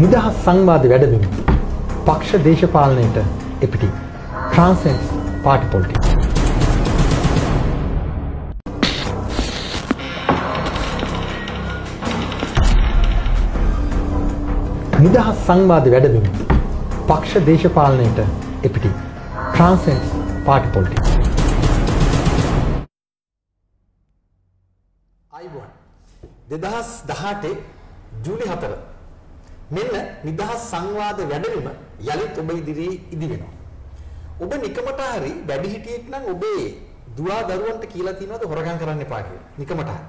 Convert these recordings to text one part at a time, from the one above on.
නිදහස් සංවාධ වැඩමින් පක්ෂ දේශපාලනයට එපිටි ට්‍රන්සෙන්ස් පාටි පොල්ටික්ස්. නිදහස් සංවාධ වැඩමින් පක්ෂ දේශපාලනයට එපිටි ට්‍රන්සෙන්ස් පාටි පොල්ටි අයිබුවන් දෙදහස් දහටේ ජූලි හතර මෙන්න නිදහස් සංවාද වැඩිම යලිත් ඔබ ඉදිරියේ ඉදි වෙනවා. ඔබ නිකමට හරි වැඩිහිටියෙක් නම් ඔබේ දුවා දරුවන්ට කියලා තියනවාද හොරකම් කරන්න එපා කියලා. නිකමට හරි.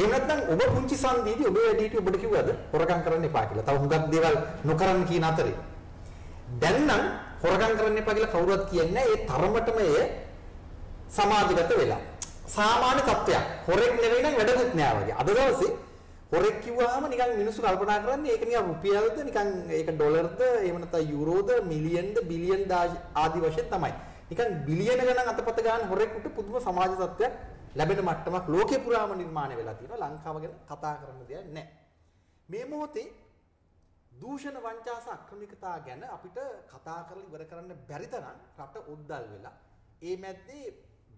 එහෙම නැත්නම් ඔබ පුංචි සංදීදී ඔබ වැඩිහිටිය ඔබට කිව්වද හොරකම් කරන්න එපා කියලා. තව හුඟක් දේවල් නොකරන්න කියන අතරේ. දැන් නම් හොරකම් කරන්න එපා කියලා කවුරුවත් කියන්නේ ඒ තරමටම එය සමාජගත වෙලා. සාමාන්‍ය තත්ත්වයක්. හොරෙක් නෙවෙයි නම් වැඩකුත් නෑ වගේ. අද දවසේ හොරෙක් කිව්වහම නිකන් මිනිස්සු කල්පනා කරන්නේ ඒක නිකන් රුපියල්ද නිකන් ඒක ඩොලර්ද එහෙම නැත්නම් යුරෝද මිලියන්ද බිලියන් ආදි වශයෙන් තමයි. නිකන් බිලියන ගණන් අතපත ගන්න හොරෙකුට පුදුම සමාජ තත්ත්වයක් ලැබෙන මට්ටමක් ලෝකේ පුරාම නිර්මාණය වෙලා තියෙනවා. ලංකාව ගැන කතා කරන්න දෙයක් නැහැ. මේ මොහොතේ දූෂණ වංචාස අක්‍රමිකතා ගැන අපිට කතා කරලා ඉවර කරන්න බැරි තරම් රට ඔද්දල් වෙලා ඒ මැද්දේ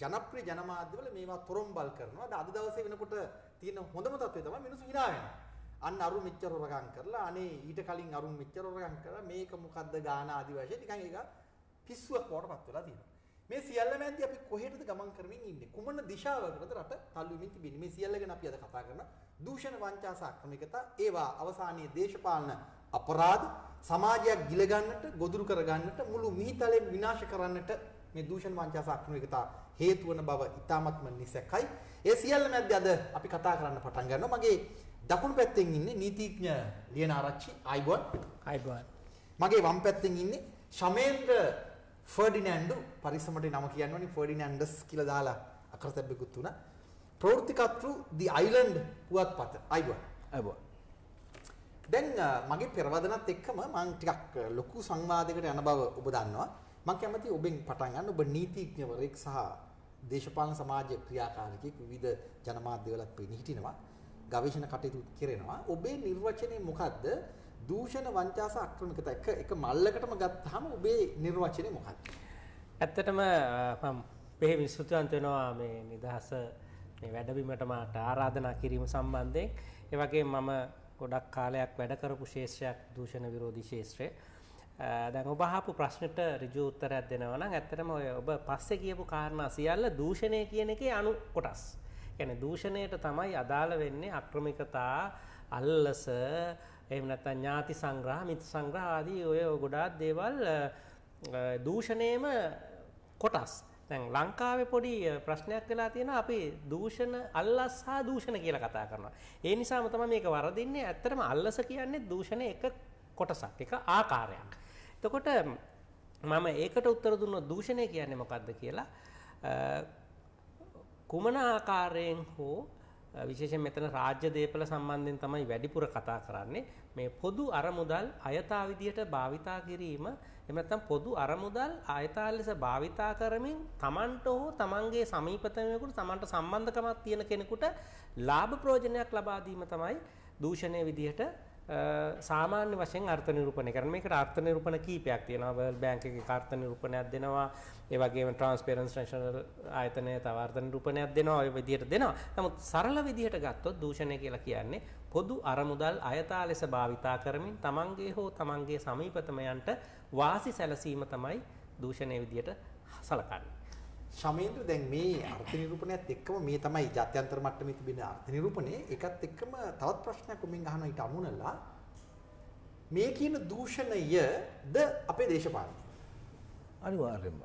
ජනප්‍රිය ජනමාධ්‍යවල මේවා තොරම්බල් කරනවා. අද දවසේ වෙනකොට තියෙන හොඳම තත්ත්වය තමයි මිනිස්සු hina වෙනවා. අන්න අරුන් මෙච්චර හොරගම් කරලා අනේ ඊට කලින් අරුන් මෙච්චර හොරගම් කරලා මේක මොකද්ද ගාන ආදි වශයෙන් නිකන් ඒක පිස්සුවක් වඩපත් වෙලා තියෙනවා. මේ සියල්ල මැද්දේ අපි කොහෙටද ගමන් කරමින් ඉන්නේ? කුමන දිශාවකටද රට තල්ලු වෙමින් තිබෙන්නේ? මේ සියල්ල ගැන අපි අද කතා කරන දූෂණ වංචා සාක්‍රමිකතා ඒවා අවසානයේ දේශපාලන අපරාධ සමාජයක් ගිල ගන්නට, ගොදුරු කර ගන්නට, මුළු මිහිතලෙන් විනාශ කරන්නට මේ දූෂණ වංචා සාක්‍රමිකතා හේතු වන බව ඉතාමත්ම නිසැකයි. ඒ සියල්ල මැද්දේ අද අපි කතා කරන්න පටන් ගන්නවා. මගේ දකුණු පැත්තෙන් ඉන්නේ නීතිඥ ලියන ආරච්චි අයිබෝන්. අයිබෝන්. මගේ වම් පැත්තෙන් ඉන්නේ ශමේන්ද්‍ර ෆර්ඩිනෑන්ඩු පරිස්සමට නම කියන්නවනේ ෆර්ඩිනෑන්ඩස් කියලා දාලා අකරතැබ්බෙකුත් උනා. ප්‍රවෘත්තිකර්තෘ The Island පුවත්පත. අයිබෝන්. අයිබෝන්. දැන් මගේ පෙරවදනත් එක්කම මම ටිකක් ලොකු සංවාදයකට යන බව ඔබ දන්නවා. මම කැමතියි ඔබෙන් පටන් ගන්න ඔබ නීතිඥවරයෙක් සහ දේශපාලන සමාජ ක්‍රියාකාරිකෙක් විවිධ ජනමාධ්‍යවලත් පිළිහිටිනවා. ගවේෂණ කටයුතු කරනවා. ඔබේ නිර්වචනය මොකද්ද? දූෂණ වංචාස ආක්‍රමණකත එක එක මල්ලකටම ගත්තාම ඔබේ නිර්වචනය මොකක්ද? ඇත්තටම මම මෙහි විශ්ෘතවන්ත වෙනවා මේ නිදහස මේ වැඩබිමට මාට ආරාධනා කිරීම සම්බන්ධයෙන්. ඒ වගේ මම ගොඩක් කාලයක් වැඩ කරපු ශේෂ්ත්‍රයක් දූෂණ විරෝධී ශේෂ්ත්‍රය. දැන් ඔබ අහපු ප්‍රශ්නෙට ඍජු උත්තරයක් දෙනවා නම් ඇත්තටම ඔය ඔබ පස්සේ කියපු කාරණා සියල්ල දූෂණය කියන එකේ අනු කොටස්. කියන්නේ දූෂණයට තමයි අදාළ වෙන්නේ අක්‍රමිකතා, අල්ලස, එහෙම නැත්නම් ඥාති සංග්‍රහ, මිත් සංග්‍රහ ආදී ඔය ගොඩාක් දේවල් දූෂණයේම කොටස්. දැන් ලංකාවේ පොඩි ප්‍රශ්නයක් වෙලා තියෙනවා අපි දූෂණ අල්ලස් හා දූෂණ කියලා කතා කරනවා. ඒ නිසාම තමයි මේක වරදින්නේ. ඇත්තටම අල්ලස කියන්නේ දූෂණේ එක කොටසක්, එක ආකාරයක්. එතකොට මම ඒකට උත්තර දුන්න දූෂණය කියන්නේ මොකක්ද කියලා කුමන ආකාරයෙන් හෝ විශේෂයෙන් මෙතන රාජ්‍ය දේපල සම්බන්ධයෙන් තමයි වැඩිපුර කතා කරන්නේ මේ පොදු අරමුදල් අයථා විදියට භාවිතා කිරීම එහෙම නැත්නම් පොදු අරමුදල් අයථා ලෙස භාවිතා කරමින් Tamanට හෝ Tamanගේ සමීපතමයෙකුට Tamanට සම්බන්ධකමක් තියෙන කෙනෙකුට ලාභ ප්‍රයෝජනයක් ලබා දීම තමයි දූෂණය විදියට සාමාන්‍ය වශයෙන් අර්ථ නිරූපණය කරන මේකට අර්ථ නිරූපණ කීපයක් තියෙනවා වර්ල්ඩ් බැංක් එකේ අර්ථ නිරූපණයක් දෙනවා ඒ වගේම ට්‍රාන්ස්පරන්සි ඉන්ටර්නැෂනල් ආයතනය තව අර්ථ නිරූපණයක් දෙනවා ඔය විදිහට දෙනවා නමුත් සරල විදිහට ගත්තොත් දූෂණය කියලා කියන්නේ පොදු අරමුදල් අයථා ලෙස භාවිතා කරමින් තමන්ගේ හෝ තමන්ගේ සමීපතමයන්ට වාසි සැලසීම තමයි දූෂණය විදිහට සලකන්නේ ශමේන්ද්‍ර දැන් මේ අර්ථ නිරූපණයත් එක්කම මේ තමයි ජාත්‍යන්තර මට්ටමේ තිබෙන අර්ථ නිරූපණේ ඒකත් එක්කම තවත් ප්‍රශ්නයක් ඔබෙන් අහනවා ඊට අනුනලා මේ කියන දූෂණයද අපේ දේශපාලනය අනිවාර්යයෙන්ම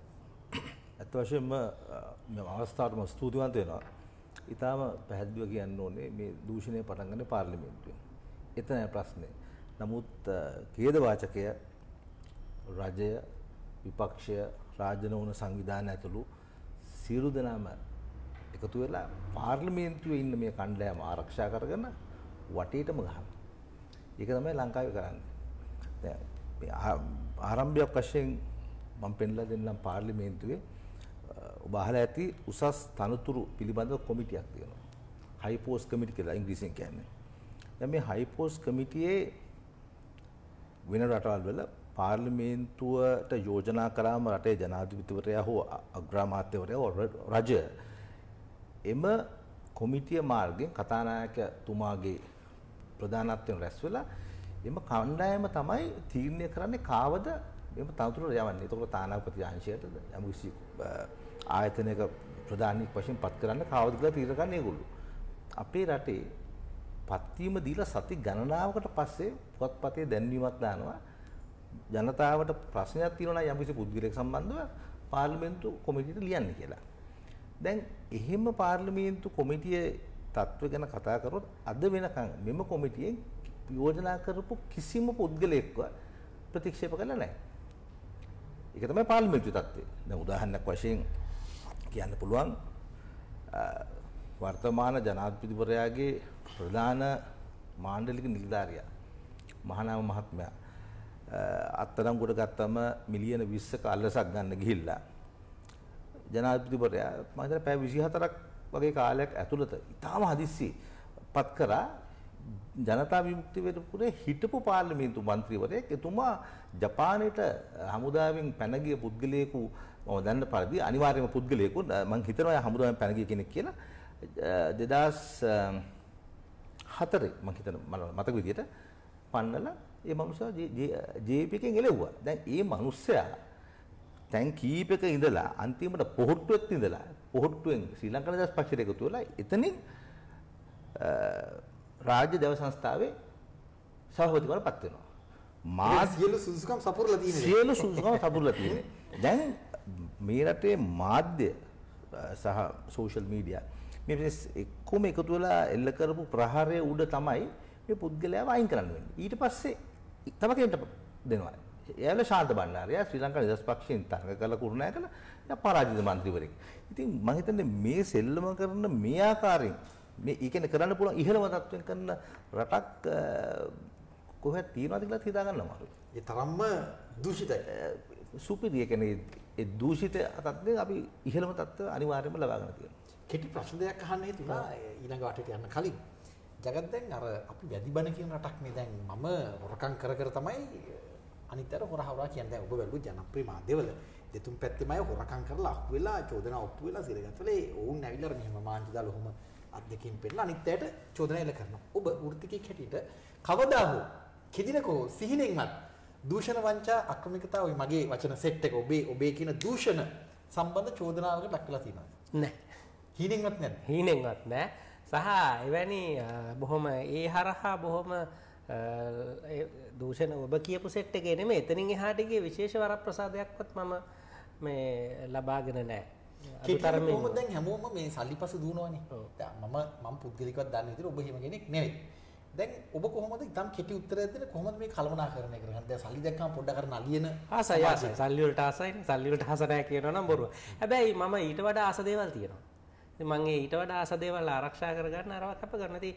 අත් වශයෙන්ම මම අවස්ථාවටම ස්තුතිවන්ත වෙනවා ඊටාම පැහැදිලිව කියන්න ඕනේ මේ දූෂණය පටන් ගන්න පාර්ලිමේන්තුවෙන් එතනයි ප්‍රශ්නේ නමුත් ඛේදවාචකය රජය විපක්ෂය රාජනෝන සංවිධාන ඇතුළු සියලු දෙනාම එකතු වෙලා පාර්ලිමේන්තුවේ ඉන්න මේ කණ්ඩායම ආරක්ෂා කරගෙන වටේටම ගහනවා. ඒක තමයි ලංකාවේ කරන්නේ. දැන් ආරම්භයක් වශයෙන් මම පෙන්ලා දෙන්නම් පාර්ලිමේන්තුවේ ඔබ අහලා ඇති උසස් තනතුරු පිළිබඳව කොමිටියක් තියෙනවා. හයිපෝස් කමිටි කියලා ඉංග්‍රීසියෙන් කියන්නේ. දැන් මේ හයිපෝස් කමිටියේ වෙන රටවල් වල පාර්ලිමේන්තුවට යෝජනා කරාම රටේ ජනාධිපතිවරයා හෝ අග්‍රාමාත්‍යවරයා රජය එම කොමිටිය මාර්ගෙන් කතානායකතුමාගේ ප්‍රධානත්වයෙන් රැස් වෙලා එම කණ්ඩායම තමයි තීරණය කරන්නේ කාවද එම තනතුරට යවන්නේ. එතකොට තානාපති අංශයට යම්කිසි ආයතනයක ප්‍රධානීක් වශයෙන් පත් කරන්න කාවද කියලා තීරණය කරන්නේ ඒගොල්ලෝ. අපේ රටේ පත්වීම දීලා සති ගණනාවකට පස්සේ පුවත්පතේ දැන්වීමක් දානවා. ජනතාවට ප්‍රශ්නයක් තියෙනවා නම් යම්කිසි පුද්ගලයෙක් සම්බන්ධව පාර්ලිමේන්තු කොමිටියට ලියන්න කියලා. දැන් එහෙම පාර්ලිමේන්තු කොමිටිය තත්ත්ව ගැන කතා කරොත් අද වෙනකන් මෙම කොමිටියෙන් යෝජනා කරපු කිසිම පුද්ගලයෙක්ව ප්‍රතික්ෂේප කළා නැහැ. ඒක තමයි පාර්ලිමේන්තු තත්ත්වය. දැන් උදාහරණයක් වශයෙන් කියන්න පුළුවන් වර්තමාන ජනාධිපතිවරයාගේ ප්‍රධාන මාණ්ඩලික නිලධාරියා මහනාම මහත්මයා අත්තරංගුවට ගත්තම මිලියන 20ක අල්ලසක් ගන්න ගිහිල්ලා ජනාධිපතිවරයා මම හිතන පැය 24ක් වගේ කාලයක් ඇතුළත ඉතාම හදිස්සි පත් කරා ජනතා විමුක්ති පෙරමුණේ හිටපු පාර්ලිමේන්තු මන්ත්‍රීවරයෙක් එතුමා ජපානයේට හමුදාවෙන් පැන ගිය පුද්ගලයෙකු මම දන්න පරිදි අනිවාර්යම පුද්ගලයෙකු මම හිතනවා යා හමුදාවෙන් පැන ගිය කෙනෙක් කියලා 2004 මම හිතන මතක විදියට පන්නලා ඒ මනුස්සයා ජීවිතයෙන් එළෙව්වා. දැන් ඒ මනුස්සයා තැන් කීපක ඉඳලා අන්තිමට පොහොට්ටුවෙත් ඉඳලා පොහොට්ටුවෙන් ශ්‍රී ලංකා නිදහස් පක්ෂයට එකතු වෙලා එතනින් රාජ්‍ය දේව සංස්ථාවේ සභාපතිවරයෙක් පත් වෙනවා. මා සියලු සුසුකම් සපුරලා තියෙනවා. සියලු සුසුකම් සපුරලා තියෙනවා. දැන් මේ රටේ මාධ්‍ය සහ සෝෂල් මීඩියා මේ එක්කම එකතු වෙලා එල්ල කරපු ප්‍රහාරය උඩ තමයි මේ පුද්ගලයාව අයින් කරන්න වෙන්නේ. ඊට පස්සේ තව කෙනෙක්ට දෙනවා. එයාලා ශාන්ත බණ්ඩාරයා ශ්‍රී ලංකා නිදහස් පක්ෂයෙන් තරඟ කළා කුරුණෑ කළා. එයා පරාජිත මන්ත්‍රීවරයෙක්. ඉතින් මම හිතන්නේ මේ සෙල්ලම කරන මේ ආකාරයෙන් මේ ඉගෙන කරන්න පුළුවන් ඉහළම තත්ත්වෙන් කරන රටක් කොහෙද තියනවාද කියලා හිතා ගන්න අමාරුයි. ඒ තරම්ම දූෂිතයි. සුපිරිය කියන්නේ ඒ දූෂිත තත්ත්වය අපි ඉහළම තත්ත්ව අනිවාර්යයෙන්ම ලබා ගන්න තියෙනවා. කෙටි ප්‍රශ්න දෙකක් අහන්න හිතුණා ඊළඟ වටේට යන්න කලින්. ජගත් දැන් අර අපි වැදිබන කියන රටක් මේ දැන් මම හොරකම් කර කර තමයි අනිතර හොරහවරා කියන්නේ දැන් ඔබ බැලුවොත් ජනප්‍රිය මාධ්‍යවල දෙතුන් පැත්තෙමයි හොරකම් කරලා අහු වෙලා චෝදනා ඔප්පු වෙලා සිරගත්තලේ ඔවුන් ඇවිල්ලා මෙහෙම මාන්ති දාලා ඔහොම අත් දෙකෙන් පෙන්නලා අනිත් ඇයට චෝදනා එල කරනවා. ඔබ වෘත්තිකයෙක් හැටියට කවදා හෝ කෙදිනකෝ සිහිනෙන්වත් දූෂණ වංචා අක්‍රමිකතා ওই මගේ වචන සෙට් එක ඔබේ ඔබේ කියන දූෂණ සම්බන්ධ චෝදනාවකට ලක් වෙලා තියෙනවා. නැහැ. හීනෙන්වත් නැහැ. හීනෙන්වත් නැහැ. සහ එවැනි බොහොම ඒ හරහා බොහොම දූෂණ ඔබ කියපු සෙට් එකේ නෙමෙයි එතනින් එහාට ගියේ විශේෂ වරප්‍රසාදයක්වත් මම මේ ලබාගෙන නැහැ අතරම කොහොමද දැන් හැමෝම මේ සල්ලිපසු දුවනවනේ දැන් මම මම පුද්ගලිකව දන්න විදිහට ඔබ හිම කෙනෙක් නෙවෙයි දැන් ඔබ කොහොමද ඉතින් කෙටි උත්තරයක් දෙන්න කොහොමද මේ කලමනාකරණය කරන්නේ දැන් සල්ලි දැක්කම පොඩ්ඩක් අර නලියන ආසයි ආසයි සල්ලි වලට ආසයි සල්ලි වලට ආස නැහැ කියනවනම් බොරුව හැබැයි මම ඊට වඩා ආස දේවල් තියෙනවා මගේ ඊට වඩා අසදේවල් ආරක්ෂා කරගන්න අරව කැප කරන ඉතින්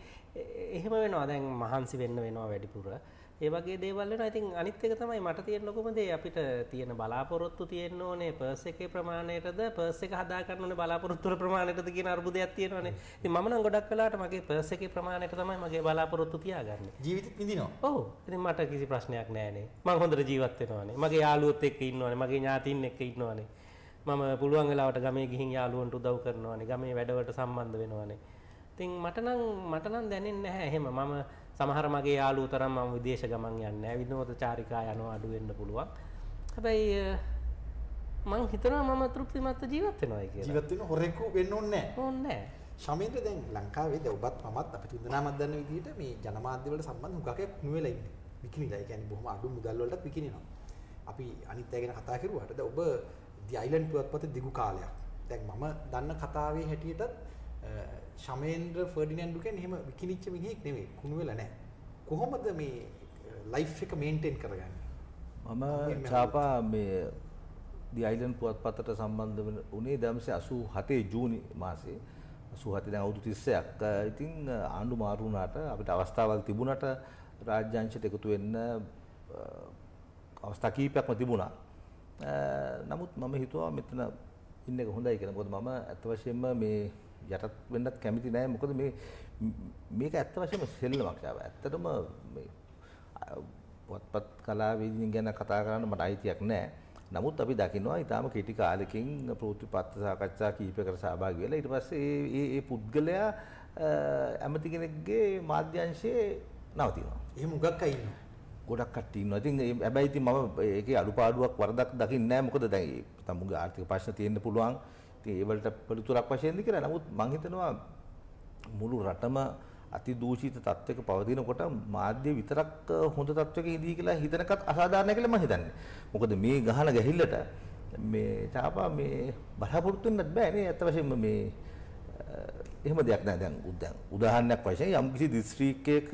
එහෙම වෙනවා දැන් මහන්සි වෙන්න වෙනවා වැඩිපුර ඒ වගේ දේවල් වෙනවා ඉතින් අනිත් එක තමයි මට තියෙන ලොකුම දේ අපිට තියෙන බලාපොරොත්තු තියෙන්න ඕනේ පර්ස් එකේ ප්‍රමාණයටද පර්ස් එක හදා ගන්න ඕනේ බලාපොරොත්තු වල ප්‍රමාණයටද කියන අරුබුදයක් තියෙනවානේ ඉතින් මම නම් ගොඩක් වෙලාවට මගේ පර්ස් එකේ ප්‍රමාණයට තමයි මගේ බලාපොරොත්තු තියාගන්නේ ජීවිතෙත් විඳිනවා ඔව් ඉතින් මට කිසි ප්‍රශ්නයක් නැහැ නේ මම හොඳට ජීවත් වෙනවානේ මගේ යාළුවොත් එක්ක ඉන්නවානේ මගේ ඥාතීන් එක්ක ඉන්නවානේ මම පුළුවන් වෙලාවට ගමේ ගිහින් යාළුවන්ට උදව් කරනවානේ ගමේ වැඩවලට සම්බන්ධ වෙනවානේ ඉතින් මට නම් මට නම් දැනෙන්නේ නැහැ එහෙම මම සමහර මගේ යාළුවෝ තරම් මම විදේශ ගමන් යන්නේ නැහැ විනෝද චාරිකා යනවා අඩු වෙන්න පුළුවන් හැබැයි මං හිතනවා මම තෘප්තිමත් ජීවත් වෙනවායි කියලා ජීවත් වෙන හොරෙකු වෙන්න ඕනේ නැහැ ඕනේ නැහැ ශමීන්ද්‍ර දැන් ලංකාවේ දැන් ඔබත් මමත් අපි තුන්දෙනාමත් දන්න විදිහට මේ ජනමාධ්‍ය වලට සම්බන්ධ හුඟක් නුවෙලා ඉන්නේ විකිණිලා ඒ කියන්නේ බොහොම අඩු මුදල් වලටත් විකිණිනවා අපි අනිත් අය ගැන කතා කරුවාට දැන් ඔබ අයිලන් පුවත්පත දිගු කාලයක් දැන් මම දන්න කතාවේ හැටියටත් ශමේන්ද්‍ර ෆර්ඩිනන්ඩුකෙන් එහෙම විකිනිච්ච මිනිහෙක් නෙමෙයි කුණු වෙලා නැහැ. කොහොමද මේ ලයිෆ් එක මේන්ටේන් කරගන්නේ? මම ඡාපා මේ The Island පුවත්පතට සම්බන්ධ වුණේ දැම්සේ 87 ජූනි මාසේ 87 දැන් අවුරුදු 30ක්. ඉතින් ආණ්ඩු මාරු වුණාට අපිට අවස්ථාවක් තිබුණාට රාජ්‍ය අංශයට එකතු වෙන්න අවස්ථා කීපයක්ම තිබුණා. නමුත් මම හිතුවා මෙතන ඉන්න එක හොඳයි කියලා. මොකද මම අත් වශයෙන්ම මේ යටත් වෙන්නත් කැමති නෑ. මොකද මේ මේක අත් වශයෙන්ම සෙල්ලමක් ආවා. ඇත්තටම මේ පොත්පත් කලාවේදීන් ගැන කතා කරන්න මට අයිතියක් නෑ. නමුත් අපි දකිනවා ඊටාම කෙටි කාලෙකින් ප්‍රවෘත්තිපත්ත සාකච්ඡා කීපයකට සහභාගී වෙලා ඊට පස්සේ ඒ ඒ පුද්ගලයා ඇමති කෙනෙක්ගේ මාධ්‍යංශයේ නවතිනවා. එහෙම හුඟක් අය ඉන්නවා. ගොඩක් කට්ටිය ඉන්නවා. ඉතින් හැබැයි ඉතින් මම ඒකේ අඩුපාඩුවක් වරදක් දකින්නේ නැහැ. මොකද දැන් තමුගේ ආර්ථික ප්‍රශ්න තියෙන්න පුළුවන්. ඉතින් ඒ වලට පිළිතුරක් වශයෙන්ද කියලා. නමුත් මම හිතනවා මුළු රටම අති දූෂිත තත්වයක පවතිනකොට මාධ්‍ය විතරක් හොඳ තත්වයක ඉදී කියලා හිතනකත් අසාධාරණයි කියලා මම හිතන්නේ. මොකද මේ ගහන ගැහිල්ලට මේ තාපා මේ බලාපොරොත්තු වෙන්නත් බෑනේ. අත වශයෙන්ම මේ එහෙම දෙයක් නෑ දැන් උදාහරණයක් වශයෙන් යම්කිසි දිස්ත්‍රික්කයක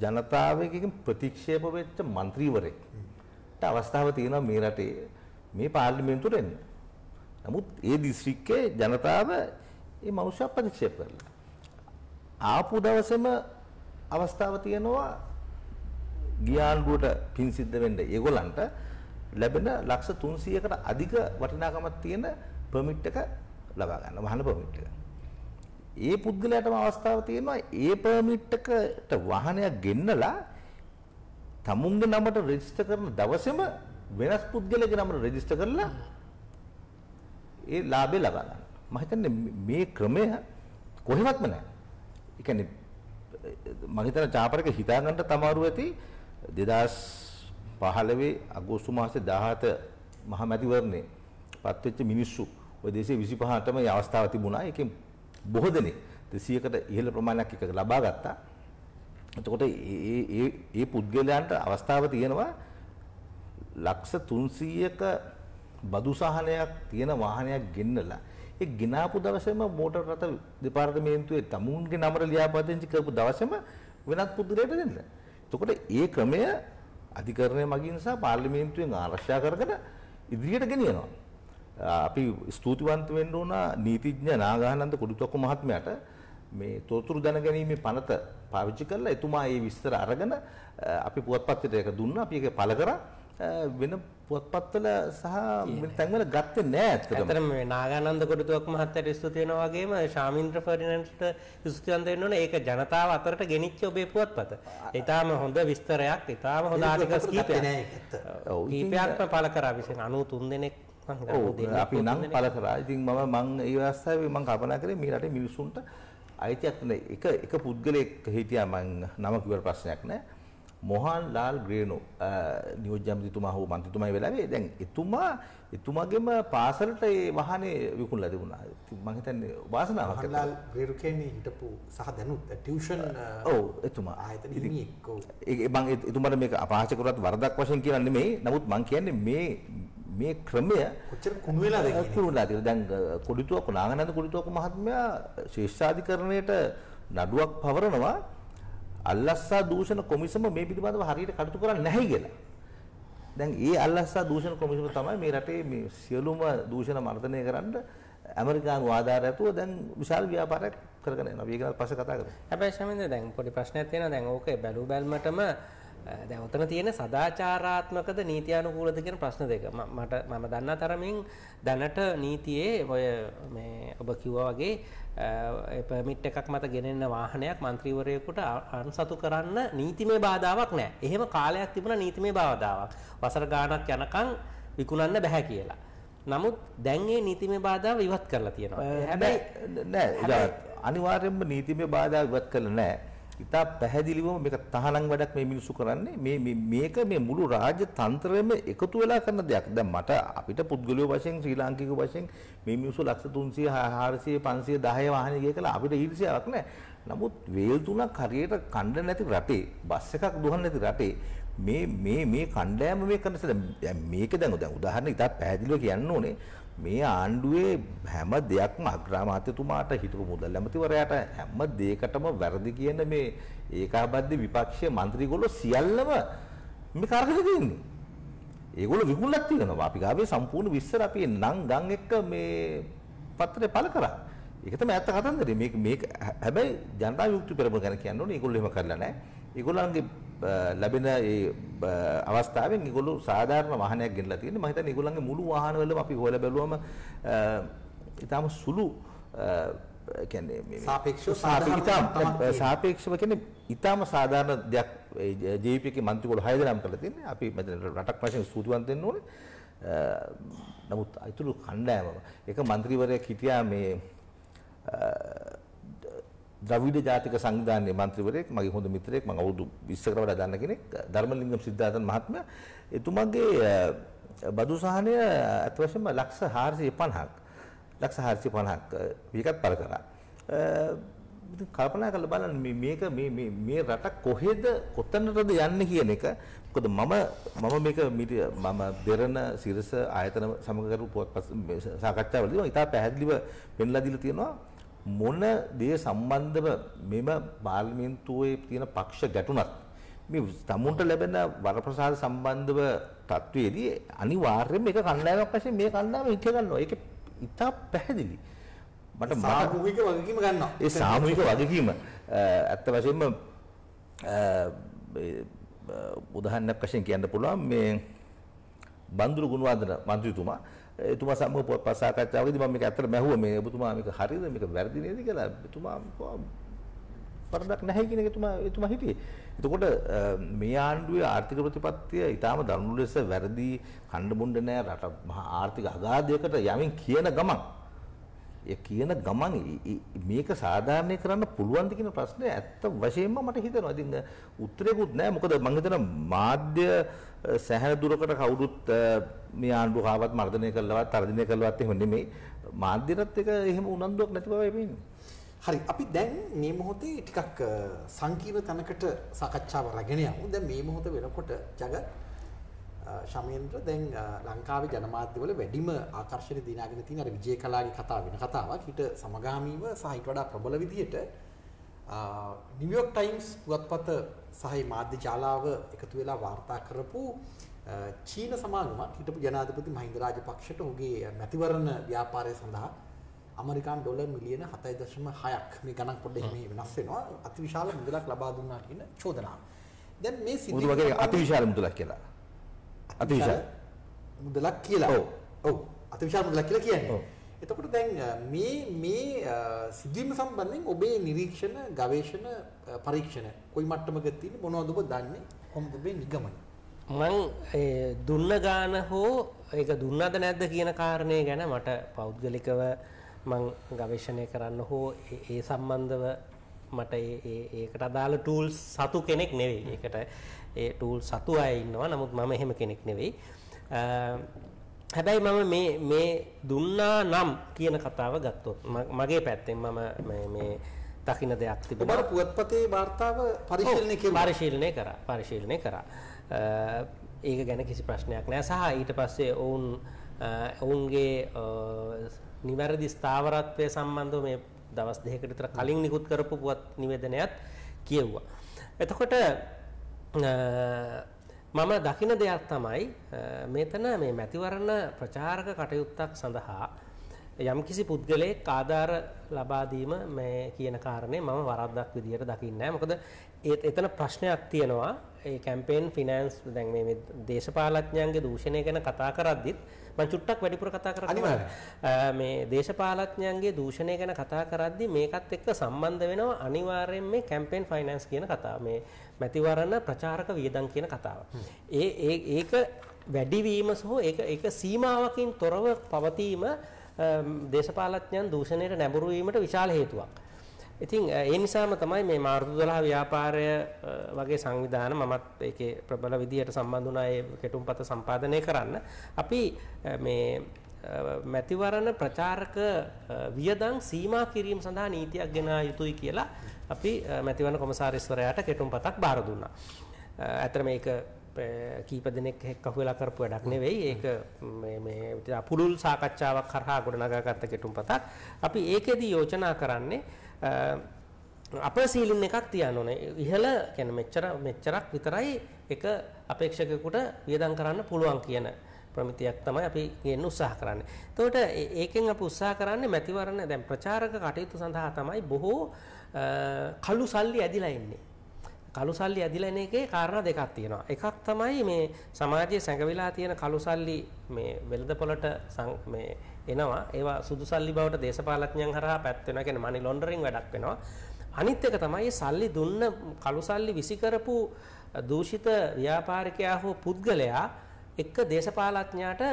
ජනතාවකින් ප්‍රතික්ෂේප වෙච්ච മന്ത്രിවරයෙක්ට අවස්ථාව තියෙනවා මේ රටේ මේ පාර්ලිමේන්තුවට එන්න. නමුත් ඒ දිස්ත්‍රික්කයේ ජනතාව මේ මනුෂ්‍ය ප්‍රතික්ෂේප කරලා. ආපු දවසේම අවස්ථාව තියෙනවා ගියාන්ඩුවට පින් සිද්ධ වෙන්න ඒගොල්ලන්ට ලැබෙන ලක්ෂ 300කට අධික වටිනාකමක් තියෙන පර්මිට් එක ලබා ගන්න වහන පර්මිට් එක. ඒ පුද්ගලයාටම අවස්ථාව තියෙනවා ඒ පර්මිට් එකට වාහනයක් ගෙන්නලා තමුන්ගේ නමට රෙජිස්ටර් කරන දවසේම වෙනස් පුද්ගලයාගේ නමට රෙජිස්ටර් කරලා ඒ ලාභය ලබා ගන්න. මම හිතන්නේ මේ ක්‍රමය කොහෙවත්ම නැහැ. ඒ කියන්නේ මම හිතන චාපරක හිතා ගන්න තමාරු ඇති 2015 අගෝස්තු මාසේ 17 මහමැතිවරණේ පත්වෙච්ච මිනිස්සු ඔය දේශේ 25ටම මේ අවස්ථාව තිබුණා. ඒකෙන් බොහෝ දෙනෙක් 200කට ඉහළ ප්‍රමාණයක් එක ලබා ගත්තා. එතකොට ඒ ඒ ඒ පුද්ගලයන්ට අවස්ථාව තියෙනවා ලක්ෂ 300ක බදු සහනයක් තියෙන වාහනයක් ගෙන්නලා ඒ ගినాපු දවසේම මෝටර රථ දෙපාර්තමේන්තුවේ තමුන්ගේ නමර ලියාපදිංචි කරපු දවසේම වෙනත් පුද්ගලයෙක් දෙන්න. එතකොට ඒ ක්‍රමය අධිකරණය මගින් සහ පාර්ලිමේන්තුවෙන් ආරක්ෂා කරගෙන ඉදිරියට ගෙනියනවා. අපි ස්තුතිවන්ත වෙන්න ඕන නීතිඥ නාගානන්ද කුඩුතොක්ක මහත්මයාට මේ තොරතුරු දැනගැනීමේ පනත පාවිච්චි කරලා එතුමා ඒ විස්තර අරගෙන අපි පුවත්පත්යට ඒක දුන්නා අපි ඒක පළ කරා වෙන පුවත්පත්වල සහ මෙතන තැන්වල ගත්තේ නෑ ඇත්තටම. ඇත්තටම මේ නාගානන්ද කොටුවක් මහත්තයාට ස්තුති වෙනවා වගේම ශාමින්ද්‍ර ෆර්නිනන්ඩ්ට ස්තුතිවන්ත වෙන්න ඕනේ. ඒක ජනතාව අතරට ගෙනිච්ච ඔබේ පුවත්පත. ඊටාම හොඳ විස්තරයක්, ඊටාම හොඳ ආර්ටිකල්ස් කීපයක්. කීපයක්ම පළ කරා විශේෂ 93 දෙනෙක් අපි නම් පල කරා ඉතින් මම මං ඒ අවස්ථාවේ මං කල්පනා කරේ මේ රටේ මිනිසුන්ට අයිතියක් නැහැ. එක එක පුද්ගලෙක් හිටියා මං නම කිව්වට ප්‍රශ්නයක් නැහැ. මොහන් ලාල් ග්‍රේනෝ නියෝජ්‍ය අමාත්‍යතුමා හෝ මන්ත්‍රීතුමා වෙලාවේ දැන් එතුමා එතුමාගේම පාසලට ඒ වාහනේ විකුණලා තිබුණා. මම හිතන්නේ වාසනාවක්. මොහන් ලාල් ග්‍රේනෝ කියන්නේ හිටපු සහ දැනුත් ටියුෂන් ඔව් එතුමා. ආයතන හිමියෙක්. ඔව්. ඒ මම එතුමාට මේක අපහාස කරවත් වරදක් වශයෙන් කියලා නෙමෙයි. නමුත් මම කියන්නේ මේ මේ ක්‍රමය කොච්චර කුණු වෙලාද කියන්නේ කුණු වෙලා තියෙනවා දැන් කොඩිතුවක නාගනන්ද කොඩිතුවක මහත්මයා ශේෂ්ඨාධිකරණයට නඩුවක් පවරනවා අල්ලස්සා දූෂණ කොමිසම මේ පිළිබඳව හරියට කටයුතු කරන්නේ නැහැ කියලා. දැන් ඒ අල්ලස්සා දූෂණ කොමිසම තමයි මේ රටේ මේ සියලුම දූෂණ මර්ධනය කරන්න ඇමරිකානු ආධාර ඇතුව දැන් විශාල ව්‍යාපාරයක් කරගෙන යනවා. ඒක පස්සේ කතා කරමු. හැබැයි සමින්ද දැන් පොඩි ප්‍රශ්නයක් තියෙනවා. දැන් ඕකේ බැලු බැල්මටම දැන් උතන තියෙන සදාචාරාත්මකද නීතියානුකූලද කියන ප්‍රශ්න දෙක මට මම දන්නා තරමින් දැනට නීතියේ ඔය මේ ඔබ කිව්වා වගේ පර්මිට් එකක් මත ගෙනෙන වාහනයක් മന്ത്രിවරයෙකුට අනුසතු කරන්න නීතිමය බාධාවක් නැහැ. එහෙම කාලයක් තිබුණා නීතිමය බාධාවක්. වසර ගාණක් යනකම් විකුණන්න බෑ කියලා. නමුත් දැන් මේ නීතිමය බාධාව ඉවත් කරලා තියෙනවා. හැබැයි නෑ අනිවාර්යයෙන්ම නීතිමය බාධා ඉවත් කළා නෑ. ඉතා පැහැදිලිවම මේක තහනම් වැඩක් මේ මිනිස්සු කරන්නේ මේ මේක මේ මුළු රාජ්‍ය තන්ත්‍රයේම එකතු වෙලා කරන දෙයක්. දැන් මට අපිට පුද්ගලයෝ වශයෙන් ශ්‍රී ලාංකික වශයෙන් මේ මිනිස්සු ලක්ෂ 300 400 500 10 වාහනේ ගිය කලා අපිට ඊර්ෂ්‍යාවක් නැහැ. නමුත් වේල් තුනක් හරියට කණ්ඩ නැති රටේ බස් එකක් දුහන් නැති රටේ මේ මේ මේ කණ්ඩායම මේ කරන මේක දැන් දැන් උදාහරණ ඉතා පැහැදිලිව කියන්න ඕනේ. මේ ආණ්ඩුවේ හැම දෙයක්ම අග්‍රාමාත්‍යතුමාට හිටපු මුදල් ඇමතිවරයාට හැම දෙයකටම වැරදි කියන මේ ඒකාබද්ධ විපක්ෂයේ മന്ത്രിගොල්ලෝ සියල්ලම මේ කරගෙන තියෙන්නේ. ඒගොල්ලෝ විකුණලක් තියෙනවා. අපි ගාවේ සම්පූර්ණ විස්තර අපි නම් ගම් එක්ක මේ පත්‍රේ පළ කරා. ඒක තමයි ඇත්ත කතන්දරේ. මේක මේක හැබැයි ජනතා විමුක්ති පෙරමුණ ගැන කියන්නේ ඕනේ. ඒගොල්ලෝ එහෙම කරලා නැහැ. ඒගොල්ලන්ගේ ලැබෙන ඒ අවස්ථාවෙන් ඒගොල්ලෝ සාධාරණ වාහනයක් ගෙනලා තියෙන්නේ මම හිතන්නේ ඒගොල්ලන්ගේ මුළු වාහනවලම අපි හොයලා බැලුවම ඊටාම සුළු කියන්නේ මේ සාපේක්ෂව සාපේක්ෂව කියන්නේ ඊටාම සාධාරණ දෙයක් ජීවිපීකේ മന്ത്രിවරු 6 දෙනාම කරලා තියෙන්නේ අපි මෙතන රටක් වශයෙන් සූතුවන් දෙන්න ඕනේ නමුත් අතුරු කණ්ඩායමම ඒක മന്ത്രിවරයෙක් හිටියා මේ ද්‍රවිඩ ජාතික සංවිධානයේ മന്ത്രിවරයෙක් මගේ හොඳ මිත්‍රයෙක් මම අවුරුදු 20කට වඩා දන්න කෙනෙක් ධර්මලිංගම් සිද්ධාර්ථන් මහත්මයා එතුමාගේ බදු සහනය අත වශයෙන්ම ලක්ෂ 450ක් ලක්ෂ 450ක් මේකත් පල කරා. කල්පනා කරලා බලන්න මේ මේක මේ මේ මේ රට කොහෙද කොතනටද යන්නේ කියන එක මොකද මම මම මේක මම දෙරණ සිරස ආයතන සමග කරපු සාකච්ඡාවලදී මම ඉතාල පැහැදිලිව පෙන්ලා දීලා තියෙනවා මොන දේ සම්බන්ධව මෙම පාර්ලිමේන්තුවේ තියෙන පක්ෂ ගැටුණත් මේ තමුන්ට ලැබෙන වරප්‍රසාද සම්බන්ධව තත්වයේදී අනිවාර්යයෙන්ම එක කණ්ඩායමක් වශයෙන් මේ කණ්ඩායම ඉක ගන්නවා. ඒක ඉතා පැහැදිලි. මට සාමූහික වගකීම ගන්නවා. ඒ සාමූහික වගකීම ඇත්ත වශයෙන්ම උදාහරණයක් වශයෙන් කියන්න පුළුවන් මේ බඳුරු ගුණවර්ධන මන්ත්‍රීතුමා එතුමා සමග පසා කච්චාවකදී මම මේක ඇත්තටම ඇහුවා මේ ඔබතුමා මේක හරියද මේක වැරදි නේද කියලා එතුමා වරදක් නැහැ කියන එක එතුමා එතුමා හිටියේ. එතකොට මේ ආණ්ඩුවේ ආර්ථික ප්‍රතිපත්තිය ඊටාම දරුණු ලෙස වැරදි කණ්ඩ බොණ්ඩ නැහැ රට මහා ආර්ථික අගාධයකට යමින් කියන ගමන් ඒ කියන ගමන් මේක සාධාරණය කරන්න පුළුවන්ද කියන ප්‍රශ්නේ ඇත්ත වශයෙන්ම මට හිතෙනවා. ඉතින් උත්තරයක්වත් නැහැ. මොකද මම හිතනවා මාධ්‍ය සැහැණ දුරකට කවුරුත් මේ ආණ්ඩුවාවත් මර්ධනය කළවත් තරජනය කළවත් එහෙම නෙමෙයි මාධ්‍යරත් එක එහෙම උනන්දුවක් නැති බවයි පේන්නේ. හරි අපි දැන් මේ මොහොතේ ටිකක් සංකීර්ණ තැනකට සාකච්ඡාව රැගෙන යමු. දැන් මේ මොහොත වෙනකොට జగත් ශමේන්ද්‍ර දැන් ලංකාවේ ජනමාධ්‍යවල වැඩිම ආකර්ෂණ දිනාගෙන තියෙන අර විජේකලාගේ කතාව වෙන කතාවක්. ඊට සමගාමීව සහ ඊට වඩා ප්‍රබල විදියට නිව්යෝක් ටයිම්ස් පුවත්පත සහ මාධ්‍ය ජාලාව එකතු වෙලා වාර්තා කරපු චීන සමාගමක් හිටපු ජනාධිපති මහින්ද රාජපක්ෂට ඔහුගේ මැතිවරණ ව්‍යාපාරය සඳහා ඇමරිකානු ඩොලර් මිලියන 7.6ක් මේ ගණන් පොඩ්ඩක් මේ වෙනස් වෙනවා අතිවිශාල මුදලක් ලබා දුන්නා කියන චෝදනාව. දැන් මේ සිද්ධිය වගේ අතිවිශාල මුදලක් කියලා. අතිවිශාල මුදලක් කියලා. ඔව්. ඔව්. අතිවිශාල මුදලක් කියලා කියන්නේ. එතකොට දැන් මේ මේ සිදුවීම සම්බන්ධයෙන් ඔබේ නිරීක්ෂණ, ගවේෂණ, පරීක්ෂණ කොයි මට්ටමක තියෙන්නේ මොනවද ඔබ දන්නේ? කොහොමද ඔබේ නිගමන? මම දුන්න ගාන හෝ ඒක දුන්නද නැද්ද කියන කාරණය ගැන මට පෞද්ගලිකව මං ගවේෂණය කරන්න හෝ ඒ සම්බන්ධව මට ඒකට අදාළ ටූල් සතු කෙනෙක් නෙවෙයි. ඒකට ඒ ටූල් සතු අය ඉන්නවා. නමුත් මම එහෙම කෙනෙක් නෙවෙයි. හැබැයි මම මේ මේ දුන්නා නම් කියන කතාව ගත්තොත් මගේ පැත්තෙන් මම මේ දකින දෙයක් තිබෙන බර පුවත්පතේ වාර්තාව පරිශීලනය කරා පරිශීලනය කරා පරිශීලනය කරා ඒක ගැන කිසි ප්‍රශ්නයක් නෑ සහ ඊට පස්සේ ඔවුන් ඔවුන්ගේ නිවැරදි ස්ථාවරත්වය සම්බන්ධව මේ දවස් දෙකකට විතර කලින් නිකුත් කරපු පුවත් නිවේදනයත් කියෙව්වා එතකොට මම දකින දෙයක් තමයි මෙතන මේ මැතිවරණ ප්‍රචාරක කටයුත්තක් සඳහා යම්කිසි පුද්ගලයෙක් ආධාර ලබා දීම මේ කියන කාරණේ මම වරද්දක් විදියට දකින්නේ නැහැ. මොකද එතන ප්‍රශ්නයක් තියෙනවා. ඒ කැම්පේන් ෆිනෑන්ස් දැන් මේ දේශපාලඥයන්ගේ දූෂණය ගැන කතා කරද්දිත් මම චුට්ටක් වැඩිපුර කතා කරනවා. මේ දේශපාලඥයන්ගේ දූෂණය ගැන කතා කරද්දි මේකත් එක්ක සම්බන්ධ වෙනවා අනිවාර්යෙන් මේ කැම්පේන් ෆයිනෑන්ස් කියන කතාව. මේ මැතිවරණ ප්‍රචාරක වියදම් කියන කතාව. ඒ ඒ ඒක වැඩිවීම සහ ඒක ඒක සීමාවකින් තොරව පවතීම දේශපාලඥයන් දූෂණයට නැඹුරු වීමට විශාල හේතුවක්. ඉතින් ඒ නිසාම තමයි මේ මාර්තු 12 ව්‍යාපාරය වගේ සංවිධාන මමත් ඒකේ ප්‍රබල විදියට සම්බන්ධ වුණා ඒ කෙටුම්පත සම්පාදනය කරන්න. අපි මේ මැතිවරණ ප්‍රචාරක වියදම් සීමා කිරීම සඳහා නීතියක් ගෙනා යුතුයි කියලා අපි මැතිවන කොමසාරිස්වරයාට කෙටුම් පතක් බාර දුන්නා. ඇතර මේක කීප දෙනෙක් කහුවෙලා කරපු වැඩක් නෙවෙයි ඒක පුරුල් සාකච්ඡාවක් කරහා ගොඩනගාගත්ත කෙටුම් පතක් අපි ඒකෙදී යෝජනා කරන්නේ අප සීලින් එකක් තියන්න ඕනේ ඉහළ කැන මෙච්චර මෙච්චරක් විතරයි එක අපේක්ෂකකුට වියදන් කරන්න පුළුවන් කියන ප්‍රමිතියක් තමයි අපි ගෙන්න උත්සාහ කරන්නේ. එතකොට ඒකෙන් අපි උත්සාහ කරන්නේ මැතිවරණ දැන් ප්‍රචාරක කටයුතු සඳහා තමයි බොහෝ කළු සල්ලි ඇදිලා ඉන්නේ. කළු සල්ලි ඇදිලා එන එකේ කාරණා දෙකක් තියෙනවා. එකක් තමයි මේ සමාජයේ සැඟවිලා තියෙන කළු සල්ලි මේ වෙළඳ පොළට මේ එනවා. ඒවා සුදු සල්ලි බවට දේශපාලඥයන් හරහා පැත් වෙනවා. කියන්නේ මනි ලොන්ඩරින් වැඩක් වෙනවා. අනිත් එක තමයි සල්ලි දුන්න කළු සල්ලි විසි කරපු දූෂිත ව්‍යාපාරිකයා හෝ පුද්ගලයා එක දේශපාලඥයාට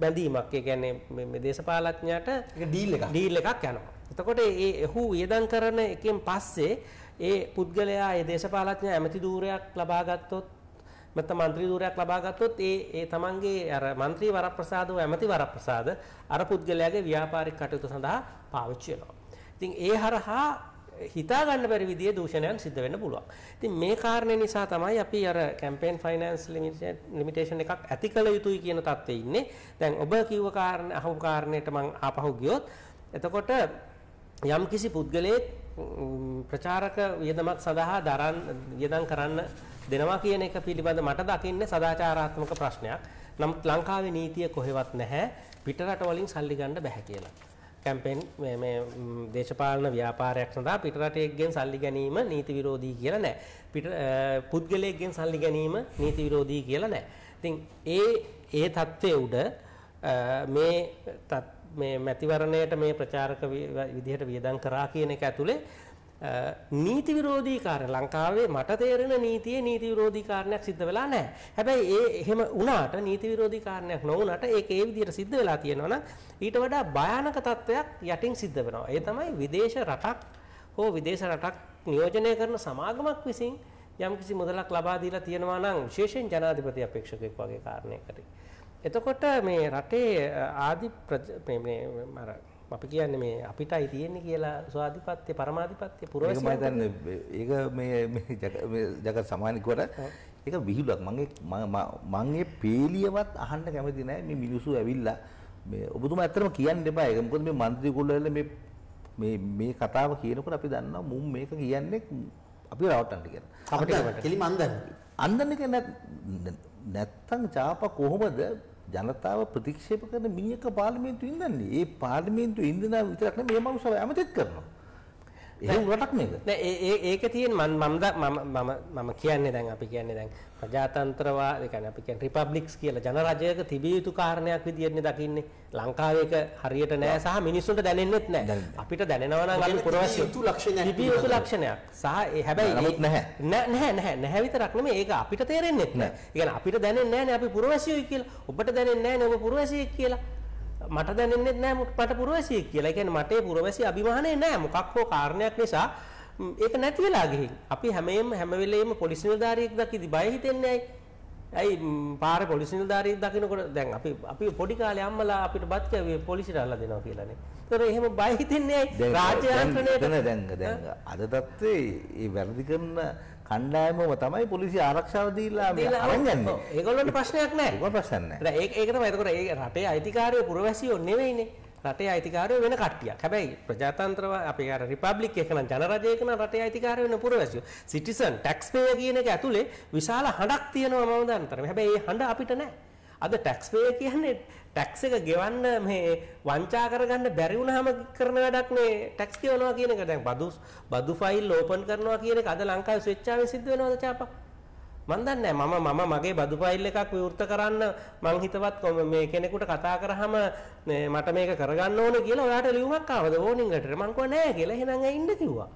බැඳීමක්. ඒ කියන්නේ මේ දේශපාලඥයාට ඩීල් එකක් ඩීල් එකක් යනවා. එතකොට ඒ ඔහු වියදම් කරන එකෙන් පස්සේ ඒ පුද්ගලයා ඒ දේශපාලඥයා ඇමති ධූරයක් ලබා ගත්තොත් නැත්නම් മന്ത്രി ධූරයක් ලබා ගත්තොත් ඒ ඒ තමන්ගේ අර മന്ത്രി වරප්‍රසාදව ඇමති වරප්‍රසාද අර පුද්ගලයාගේ ව්‍යාපාරික කටයුතු සඳහා පාවිච්චි වෙනවා. ඉතින් ඒ හරහා හිතා ගන්න බැරි විදිහේ දූෂණයන් සිද්ධ වෙන්න පුළුවන්. ඉතින් මේ කාරණේ නිසා තමයි අපි අර කැම්පේන් ෆයිනෑන්ස් ලිමිටේෂන් එකක් ඇති කළ යුතුයි කියන තත්ත්වයේ ඉන්නේ. දැන් ඔබ කිව්ව කාරණේ අහපු කාරණේට මම ආපහු ගියොත් එතකොට යම්කිසි පුද්ගලයෙක් ප්‍රචාරක වියදමක් සඳහා දරන් වියදම් කරන්න දෙනවා කියන එක පිළිබඳ මට දකින්නේ සදාචාරාත්මක ප්‍රශ්නයක්. නමුත් ලංකාවේ නීතිය කොහෙවත් නැහැ පිටරට වලින් සල්ලි ගන්න බෑ කියලා. කැම්පේන් මේ මේ දේශපාලන ව්‍යාපාරයක් සඳහා පිටරටයේගෙන් සල්ලි ගැනීම නීති විරෝධී කියලා නැහැ. පිට පුද්ගලයෙක්ගෙන් සල්ලි ගැනීම නීති විරෝධී කියලා නැහැ. ඉතින් ඒ ඒ தත්ත්වයේ උඩ මේ මේ මැතිවරණයට මේ ප්‍රචාරක විදිහට වියදම් කරා කියන එක ඇතුලේ නීති විරෝධී කාරණ ලංකාවේ මට තේරෙන නීතියේ නීති විරෝධී කාරණයක් සිද්ධ වෙලා නැහැ. හැබැයි ඒ එහෙම වුණාට නීති විරෝධී කාරණයක් නොවුණාට ඒක ඒ විදිහට සිද්ධ වෙලා තියෙනවා නම් ඊට වඩා භයානක තත්වයක් යටින් සිද්ධ වෙනවා. ඒ තමයි විදේශ රටක් හෝ විදේශ රටක් නියෝජනය කරන සමාගමක් විසින් යම්කිසි මුදලක් ලබා දීලා තියෙනවා නම් විශේෂයෙන් ජනාධිපති අපේක්ෂකෙක් වගේ කාරණයකට. එතකොට මේ රටේ ආදි මේ අර අපි කියන්නේ මේ අපිටයි තියෙන්නේ කියලා ස්වාධිපත්‍ය පරමාධිපත්‍ය පුරවැසියන් ඒක මම හිතන්නේ ඒක මේ මේ ජගත් සමානි කොට ඒක විහිළුවක් මගේ මම ඒ පේලියවත් අහන්න කැමති නැහැ මේ මිනිස්සු ඇවිල්ලා මේ ඔබතුමා ඇත්තටම කියන්න එපා ඒක මොකද මේ മന്ത്രി කුල්ලවල මේ මේ මේ කතාව කියනකොට අපි දන්නවා මුම් මේක කියන්නේ අපි රවට්ටන්න කියන අපිට කෙලිම අන්දන්නේ අන්දන්නේ නැත්තම් ජාපා කොහොමද ජනතාව ප්‍රතික්ෂේප කරන මිනිහක පාර්ලිමේන්තුවේ ඉඳන්නේ. ඒ පාර්ලිමේන්තුවේ ඉඳන විතරක් නෙමෙයි මේ මනුස්සයව ඇමතිත් කරනවා. එහෙම රටක් මේක. නෑ ඒ ඒක තියෙන මම මම මම මම කියන්නේ දැන් අපි කියන්නේ දැන් ප්‍රජාතන්ත්‍රවාද ඒ කියන්නේ අපි කියන්නේ රිපබ්ලික්ස් කියලා ජනරජයක තිබිය යුතු කාරණයක් විදියටනේ දකින්නේ. ලංකාවේ ඒක හරියට නෑ සහ මිනිස්සුන්ට දැනෙන්නෙත් නෑ. අපිට දැනෙනවා නම් අපි පුරවැසියෝ යුතු ලක්ෂණයක් තිබිය යුතු ලක්ෂණයක්. සහ හැබැයි නමුත් නැහැ. නෑ නෑ නැහැ විතරක් නෙමෙයි ඒක අපිට තේරෙන්නෙත් නෑ. ඒ කියන්නේ අපිට දැනෙන්නේ නෑනේ අපි පුරවැසියෝයි කියලා. ඔබට දැනෙන්නේ නෑනේ ඔබ පුරවැසියෙක් කියලා. මට දැනෙන්නේ නැහැ මට පුරවැසියෙක් කියලා. ඒ කියන්නේ මට පුරවැසිය අභිමානය නැහැ. මොකක් හෝ කාරණයක් නිසා ඒක නැති වෙලා ගිහින්. අපි හැමෙම හැම වෙලෙම පොලිස් නිලධාරියෙක් දකිද්දි බය හිතෙන්නේ ඇයි පාර පොලිස් නිලධාරියෙක් දකිනකොට දැන් අපි අපි පොඩි කාලේ අම්මලා අපිට බත් කැවුවේ පොලිසියට අල්ලලා දෙනවා කියලානේ. ඒතර එහෙම බය හිතෙන්නේ ඇයි රාජ්‍ය යන්ත්‍රණයට? දැන් දැන් අද තත්ත්වේ මේ වැරදි කරන කණ්ඩායමම තමයි පොලිසි ආරක්ෂාව දීලා මේ අරන් යන්නේ. ඒගොල්ලන්ට ප්‍රශ්නයක් නැහැ. ඒක ප්‍රශ්න නැහැ. ඒක ඒක තමයි එතකොට ඒ රටේ අයිතිකාරයෝ පුරවැසියෝ නෙවෙයිනේ. රටේ අයිතිකාරයෝ වෙන කට්ටියක්. හැබැයි ප්‍රජාතන්ත්‍රව අපේ අර රිපබ්ලික් එක නම් ජනරජයක නම් රටේ අයිතිකාරයෝ වෙන පුරවැසියෝ. සිටිසන් ටැක්ස් පේයර් කියන එක ඇතුලේ විශාල හඬක් තියෙනවා මම දන්නතරම. හැබැයි ඒ හඬ අපිට නැහැ. අද ටැක්ස් පේයර් කියන්නේ ටැක්ස් එක ගෙවන්න මේ වංචා කරගන්න බැරි වුණාම කරන වැඩක් මේ ටැක්ස් ගෙවනවා කියන එක. දැන් බදු බදු ෆයිල් ඕපන් කරනවා කියන එක අද ලංකාවේ ස්වේච්ඡාවෙන් සිද්ධ වෙනවද චාපා? මන් දන්නේ මම මම මගේ බදු ෆයිල් එකක් විවෘත කරන්න මං හිතවත් මේ කෙනෙකුට කතා කරාම මට මේක කරගන්න ඕනේ කියලා ඔයාට ලියුමක් ආවද ඕනින් රටට මං කිව්වා නෑ කියලා එහෙනම් ඇයි ඉන්න කිව්වා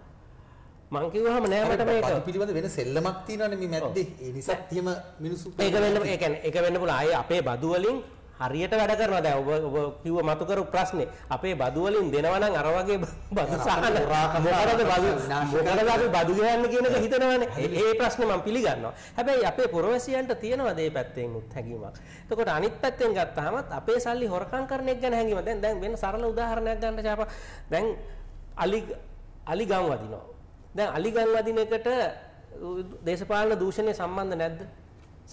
මං කිව්වහම නෑ මට මේක පිළිබඳ වෙන සෙල්ලමක් තියෙනවනේ මේ මැද්දේ ඒ නිසා තියම මිනිස්සු ඒක වෙන්න ඒ කියන්නේ ඒක වෙන්න පුළුවන් ආයේ අපේ බදු වලින් හරියට වැඩ කරනවා දැන් ඔබ ඔබ කිව්ව මතු කරපු ප්‍රශ්නේ අපේ බදු වලින් දෙනවා නම් අර වගේ බදු සහන මොකටද බදු මොකටද අපි බදු ගහන්නේ කියන එක හිතනවනේ ඒ ප්‍රශ්නේ මම පිළිගන්නවා හැබැයි අපේ පුරවැසියන්ට තියෙනවා මේ පැත්තෙන් උත් හැඟීමක් එතකොට අනිත් පැත්තෙන් ගත්තාමත් අපේ සල්ලි හොරකම් කරන එක ගැන හැඟීම දැන් දැන් වෙන සරල උදාහරණයක් ගන්න චාපා දැන් අලි අලි ගම් වදිනවා දැන් අලි ගම් වදින එකට දේශපාලන දූෂණය සම්බන්ධ නැද්ද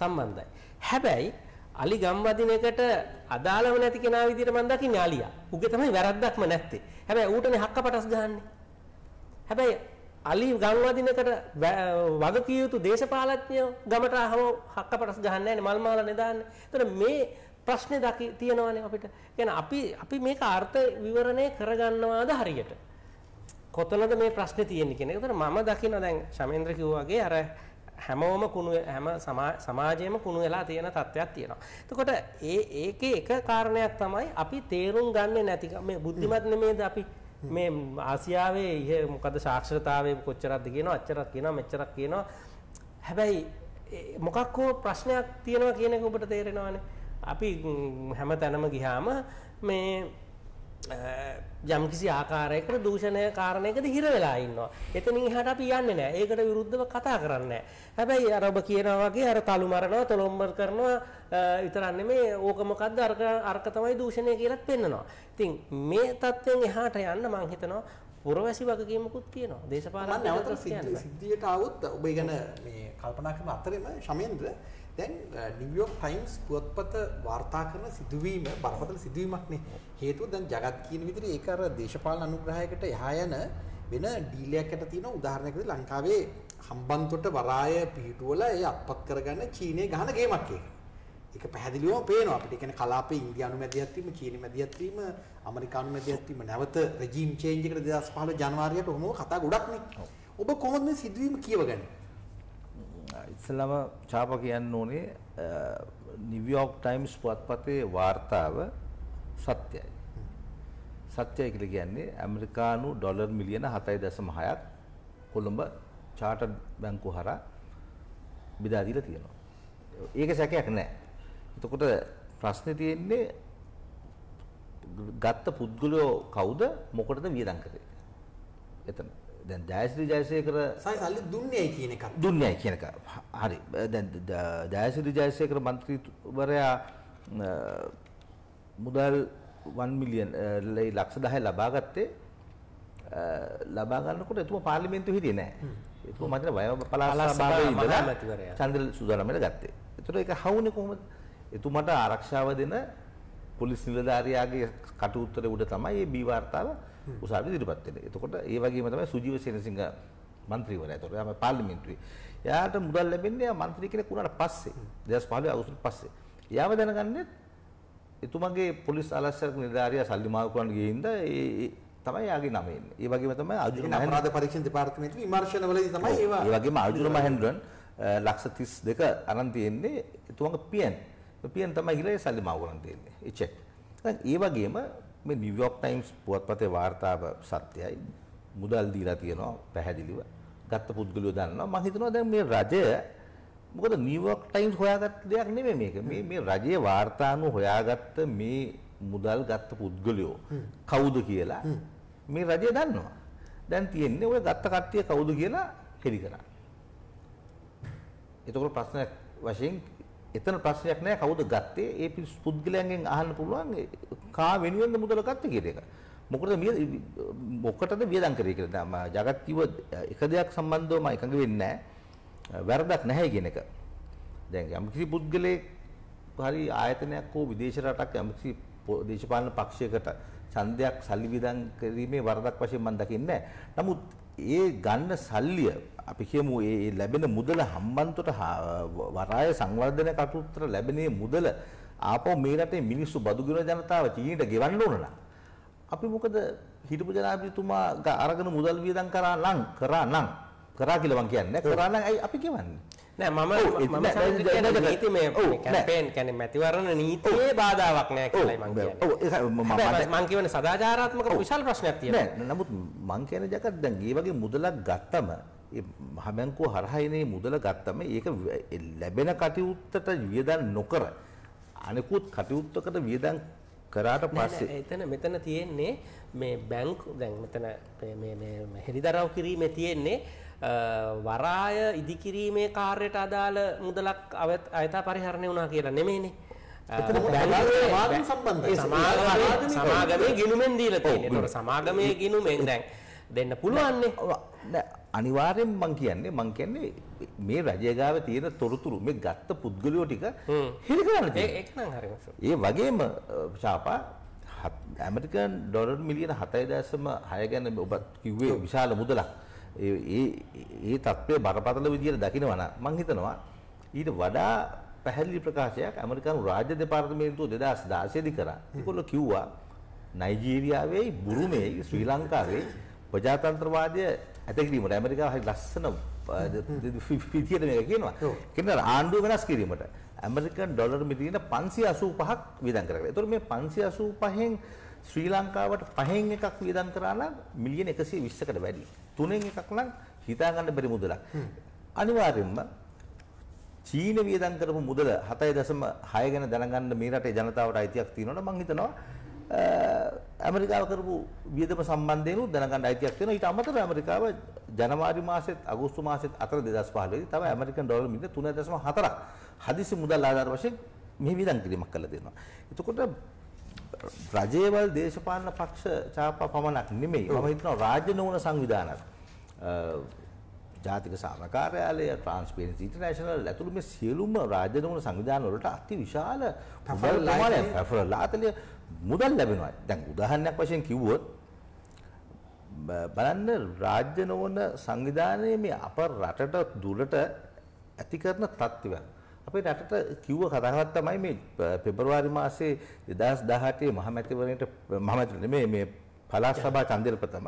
සම්බන්ධයි හැබැයි අලි ගම්වදින එකට අදාළව නැති කෙනා විදිහට මම දකින්නේ අලියා. උගේ තමයි වැරද්දක්ම නැත්තේ. හැබැයි ඌටනේ හක්කපටස් ගහන්නේ. හැබැයි අලි ගම්වදින එකට වගකිය යුතු දේශපාලඥයෝ ගමට ආවම හක්කපටස් ගහන්නේ නැහැ මල් මාලා නෙදාන්නේ. ඒතර මේ ප්‍රශ්නේ දකි තියෙනවානේ අපිට. කියන්නේ අපි අපි මේක අර්ථ විවරණය කරගන්නවාද හරියට? කොතනද මේ ප්‍රශ්නේ තියෙන්නේ කියන එක. ඒතර මම දකින්න දැන් ශමේන්ද්‍ර කිව්වාගේ අර හැමෝම කුණු හැම සමාජයේම කුණු වෙලා තියෙන තත්ත්වයක් තියෙනවා. එතකොට ඒ ඒකේ එක කාරණයක් තමයි අපි තේරුම් ගන්නේ නැති මේ බුද්ධිමත් නෙමේද අපි මේ ආසියාවේ ඉහ මොකද සාක්ෂරතාවයේ කොච්චරක්ද කියනවා අච්චරක් කියනවා මෙච්චරක් කියනවා. හැබැයි මොකක් හෝ ප්‍රශ්නයක් තියෙනවා කියන එක ඔබට තේරෙනවානේ. අපි හැම තැනම ගියාම මේ යම්කිසි ආකාරයකට දූෂණය කාරණයකද හිර වෙලා ඉන්නවා. එතනින් එහාට අපි යන්නේ නැහැ. ඒකට විරුද්ධව කතා කරන්නේ නැහැ. හැබැයි අර ඔබ කියනවා වගේ අර තලු මරනවා, තලොම්බර කරනවා විතරක් නෙමේ ඕක මොකද්ද අරක අරක තමයි දූෂණය කියලාත් පෙන්නනවා. ඉතින් මේ தත්වෙන් එහාට යන්න මම හිතනවා පුරවැසි වගකීමකුත් කියනවා. දේශපාලන නැවතර සිද්ධියට આવුත් ඔබ ඉගෙන මේ කල්පනා කරන අතරේම ශමේන්ද්‍ර දැන් නිවියෝක් ටයිම්ස් පුවත්පත වාර්තා කරන සිදුවීම බරපතල සිදුවීමක් නේ. හේතුව දැන් జగත් කියන විදිහට ඒක අර දේශපාලන අනුග්‍රහයකට යහා යන වෙන ඩීල් එකකට තියෙන උදාහරණයක් විදිහට ලංකාවේ හම්බන්තොට වරාය පිහිටුවල ඒ අත්පත් කරගන්න චීනයේ ගහන ගේමක් ඒක. ඒක පැහැදිලිවම පේනවා අපිට. ඒ කියන්නේ කලාපේ ඉන්දියානු මැදිහත් වීම, චීන මැදිහත් වීම, ඇමරිකානු මැදිහත් වීම නැවත රෙජීම් චේන්ජ් එකට 2015 ජනවාරියට ඔහොම කතා ගොඩක් නේ. ඔබ කොහොමද මේ සිදුවීම කියවගන්නේ? ඉස්සලම චාප කියන්න ඕනේ නිව්යෝක් ටයිම්ස් පුවත්පතේ වාර්තාව සත්‍යයි. සත්‍යයි කියලා කියන්නේ ඇමරිකානු ඩොලර් මිලියන 7.6ක් කොළඹ චාටර් බැංකුව හරහා බෙදා දීලා තියෙනවා. ඒක සැකයක් නැහැ. එතකොට ප්‍රශ්නේ තියෙන්නේ ගත්ත පුද්ගලයෝ කවුද මොකටද වියදම් කරේ? එතන. දැන් දෑසිරි ජයසේකර සයි සල්ලි දුන්නේ කියන එක. දුන්නේ කියන එක. හරි. දැන් දෑසිරි ජයසේකර മന്ത്രിවරයා මුදල් 1 මිලියන් ලක්ෂ 10 ලබා ගත්තේ ලබා ගන්නකොට එතුම පාර්ලිමේන්තුවේ හිටියේ නැහැ. එතුම මන්ත්‍ර වයව පලාස් සභාවේ ඉඳලා චන්ද්‍ර සුදානමෙල ගත්තේ. ඒතර ඒක හවුනේ කොහොමද? එතුමට ආරක්ෂාව දෙන පොලිස් නිලධාරියාගේ කටුඋත්තරේ උඩ තමයි මේ බී වාර්තාව උසාවි ඉදිරිපත් වෙන. එතකොට ඒ වගේම තමයි සුජීව සේනසිංහ മന്ത്രിවරයා. එතකොට යාම පාර්ලිමේන්තුවේ. එයාට මුදල් ලැබෙන්නේ යා മന്ത്രി කෙනෙක් වුණාට පස්සේ 2015 අගෝස්තු පස්සේ. එයාව දැනගන්නේ එතුමගේ පොලිස් අලස්සක නිලධාරියා සල්ලි මාරු කරන්න ගිහින්ද ඒ තමයි යාගේ නම එන්නේ. ඒ වගේම තමයි අජුර මහේන්ද්‍රන් අපරාධ පරීක්ෂණ දෙපාර්තමේන්තුවේ විමර්ශනවලදී තමයි ඒවා. ඒ වගේම අජුර මහේන්ද්‍රන් ලක්ෂ 32 අරන් තියෙන්නේ එතුමගේ පියන්. පියන් තමයි ගිහලා සල්ලි මාරු කරන් තියෙන්නේ. ඒ චෙක්. දැන් ඒ වගේම මේ නිව්යෝක් ටයිම්ස් පුවත්පතේ වාර්තාව සත්‍යයි. මුදල් දීලා තියෙනවා පැහැදිලිව. ගත්ත පුද්ගලයෝ දන්නවා. මම හිතනවා දැන් මේ රජය මොකද නිව්යෝක් ටයිම්ස් හොයාගත්ත දෙයක් නෙමෙයි මේක. මේ මේ රජයේ වාර්තානු හොයාගත්ත මේ මුදල් ගත්ත පුද්ගලයෝ කවුද කියලා මේ රජය දන්නවා. දැන් තියෙන්නේ ඔය ගත්ත කට්ටිය කවුද කියලා හෙලි කරන්න. එතකොට ප්‍රශ්නයක් වශයෙන් එතන ප්‍රශ්නයක් නෑ කවුද ගත්තේ ඒ පුද්ගලයන්ගෙන් අහන්න පුළුවන් කා වෙනුවෙන්ද මුදල ගත්තේ කියන එක. මොකටද මිය මොකටද වියදම් කරේ කියලා මම జగත් කිව්ව එක දෙයක් සම්බන්ධව මම එකඟ වෙන්නේ නෑ. වැරදක් නැහැ කියන එක. දැන් යම්කිසි පුද්ගලයෙක් හරි ආයතනයක් හෝ විදේශ රටක් යම්කිසි දේශපාලන පක්ෂයකට ඡන්දයක් සල්ලි වියදම් කිරීමේ වරදක් වශයෙන් මම දකින්නේ නමුත් ඒ ගන්න සල්ලිය අපි කියමු ඒ ලැබෙන මුදල හම්බන්තොට වරාය සංවර්ධන කටයුත්තට ලැබෙනේ මුදල ආපහු මේ රටේ මිනිස්සු බදුගින ජනතාව චීනට ගෙවන්න ඕන අපි මොකද හිටපු ජනාධිපතිතුමා අරගෙන මුදල් වියදම් කරා නම් කරා නම් කරා කියලා මං කියන්නේ කරා නම් ඇයි අපි ගෙවන්නේ නෑ මම මම නීති මේ කැම්පේන් කියන්නේ මැතිවරණ නීතියේ බාධාවක් නෑ කියලායි මං කියන්නේ. ඔව් මං කියන්නේ සදාචාරාත්මක විශාල ප්‍රශ්නයක් තියෙනවා. නෑ නමුත් මං කියන ජකත් දැන් මේ වගේ මුදලක් ගත්තම මහබැංකුව හරහා එන මුදල ගත්තම ඒක ලැබෙන කටයුත්තට වියදම් නොකර අනිකුත් කටයුත්තකට වියදම් කරාට පස්සේ එතන මෙතන තියෙන්නේ මේ බැංක් දැන් මෙතන මේ මේ හෙලිදරව් කිරීමේ තියෙන්නේ වරාය ඉදිකිරීමේ කාර්යයට අදාළ මුදලක් අයථා පරිහරණය වුණා කියලා නෙමෙයිනේ සමාගමේ ගිනුමෙන් දීලා තියෙනවා සමාගමේ ගිනුමෙන් දැන් දෙන්න පුළුවන්නේ අනිවාර්යෙන් මං කියන්නේ මං කියන්නේ මේ රජය ගාව තියෙන තොරතුරු මේ ගත්ත පුද්ගලයෝ ටික හෙළි කරන්න තියෙනවා. ඒ වගේම ශාපා ඇමරිකන් ඩොලර් මිලියන 7.6 ගැන ඔබ කිව්වේ විශාල මුදලක්. ඒ ඒ තත්ත්වය බරපතල විදියට දකිනවා නම් මං හිතනවා ඊට වඩා පැහැදිලි ප්‍රකාශයක් ඇමරිකානු රාජ්‍ය දෙපාර්තමේන්තුව 2016 දී කරා. ඒගොල්ලෝ කිව්වා නයිජීරියාවේ බුරුමේ ශ්‍රී ලංකාවේ ප්‍රජාතන්ත්‍රවාදය ඇතකිරීමට ඇමරිකා හරි ලස්සන විදියට මේක කියනවා. කියන ආණ්ඩුව වෙනස් කිරීමට ඇමරිකන් ඩොලර් මිලියන 585ක් වියදම් කරගන්න. ඒතකොට මේ 585න් ශ්‍රී ලංකාවට පහෙන් එකක් වියදම් කරා නම් මිලියන 120කට වැඩි. තුනෙන් එකක් නම් හිතා ගන්න බැරි මුදලක්. අනිවාර්යෙන්ම චීන වියදම් කරපු මුදල 7.6 ගැන දැනගන්න මේ රටේ ජනතාවට අයිතියක් තියෙනවා නම් මම හිතනවා ඇමරිකාව කරපු වියදම සම්බන්ධයෙන් දැනගන්න අයිතියක් තියෙනවා. ඊට අමතරව ඇමරිකාව ජනවාරි මාසෙත් අගෝස්තු මාසෙත් අතර 2015 දී තව ඇමරිකන් ඩොලර් මිල 3.4ක් හදිසි මුදල් ආධාර වශයෙන් මෙහි වියදම් කිරීමක් කළා දෙනවා. එතකොට රජේවල් දේශපාලන පක්ෂ ඡාපා පමණක් නෙමෙයි. මම හිතනවා රාජ්‍ය නෝන සංවිධානත් ජාතික සාම කාර්යාලය ට්‍රාන්ස්පේරන්සි ඉන්ටර්නැෂනල් ඇතුළු මේ සියලුම රාජ්‍ය දමන සංවිධාන වලට අති විශාල ප්‍රමාණයක් මුදල් ලැබෙනවා. දැන් උදාහරණයක් වශයෙන් කිව්වොත් බලන්න රාජ්‍ය නොවන සංවිධානයේ මේ අප රටට දුරට ඇති කරන තත්ත්වයන් අපේ රටට කිව්ව කතාවක් තමයි මේ පෙබරවාරි මාසේ 2018 මහමැතිවරණයට මහමැතිවරණ මේ මේ පළාත් සභා චන්දිර ප්‍රථම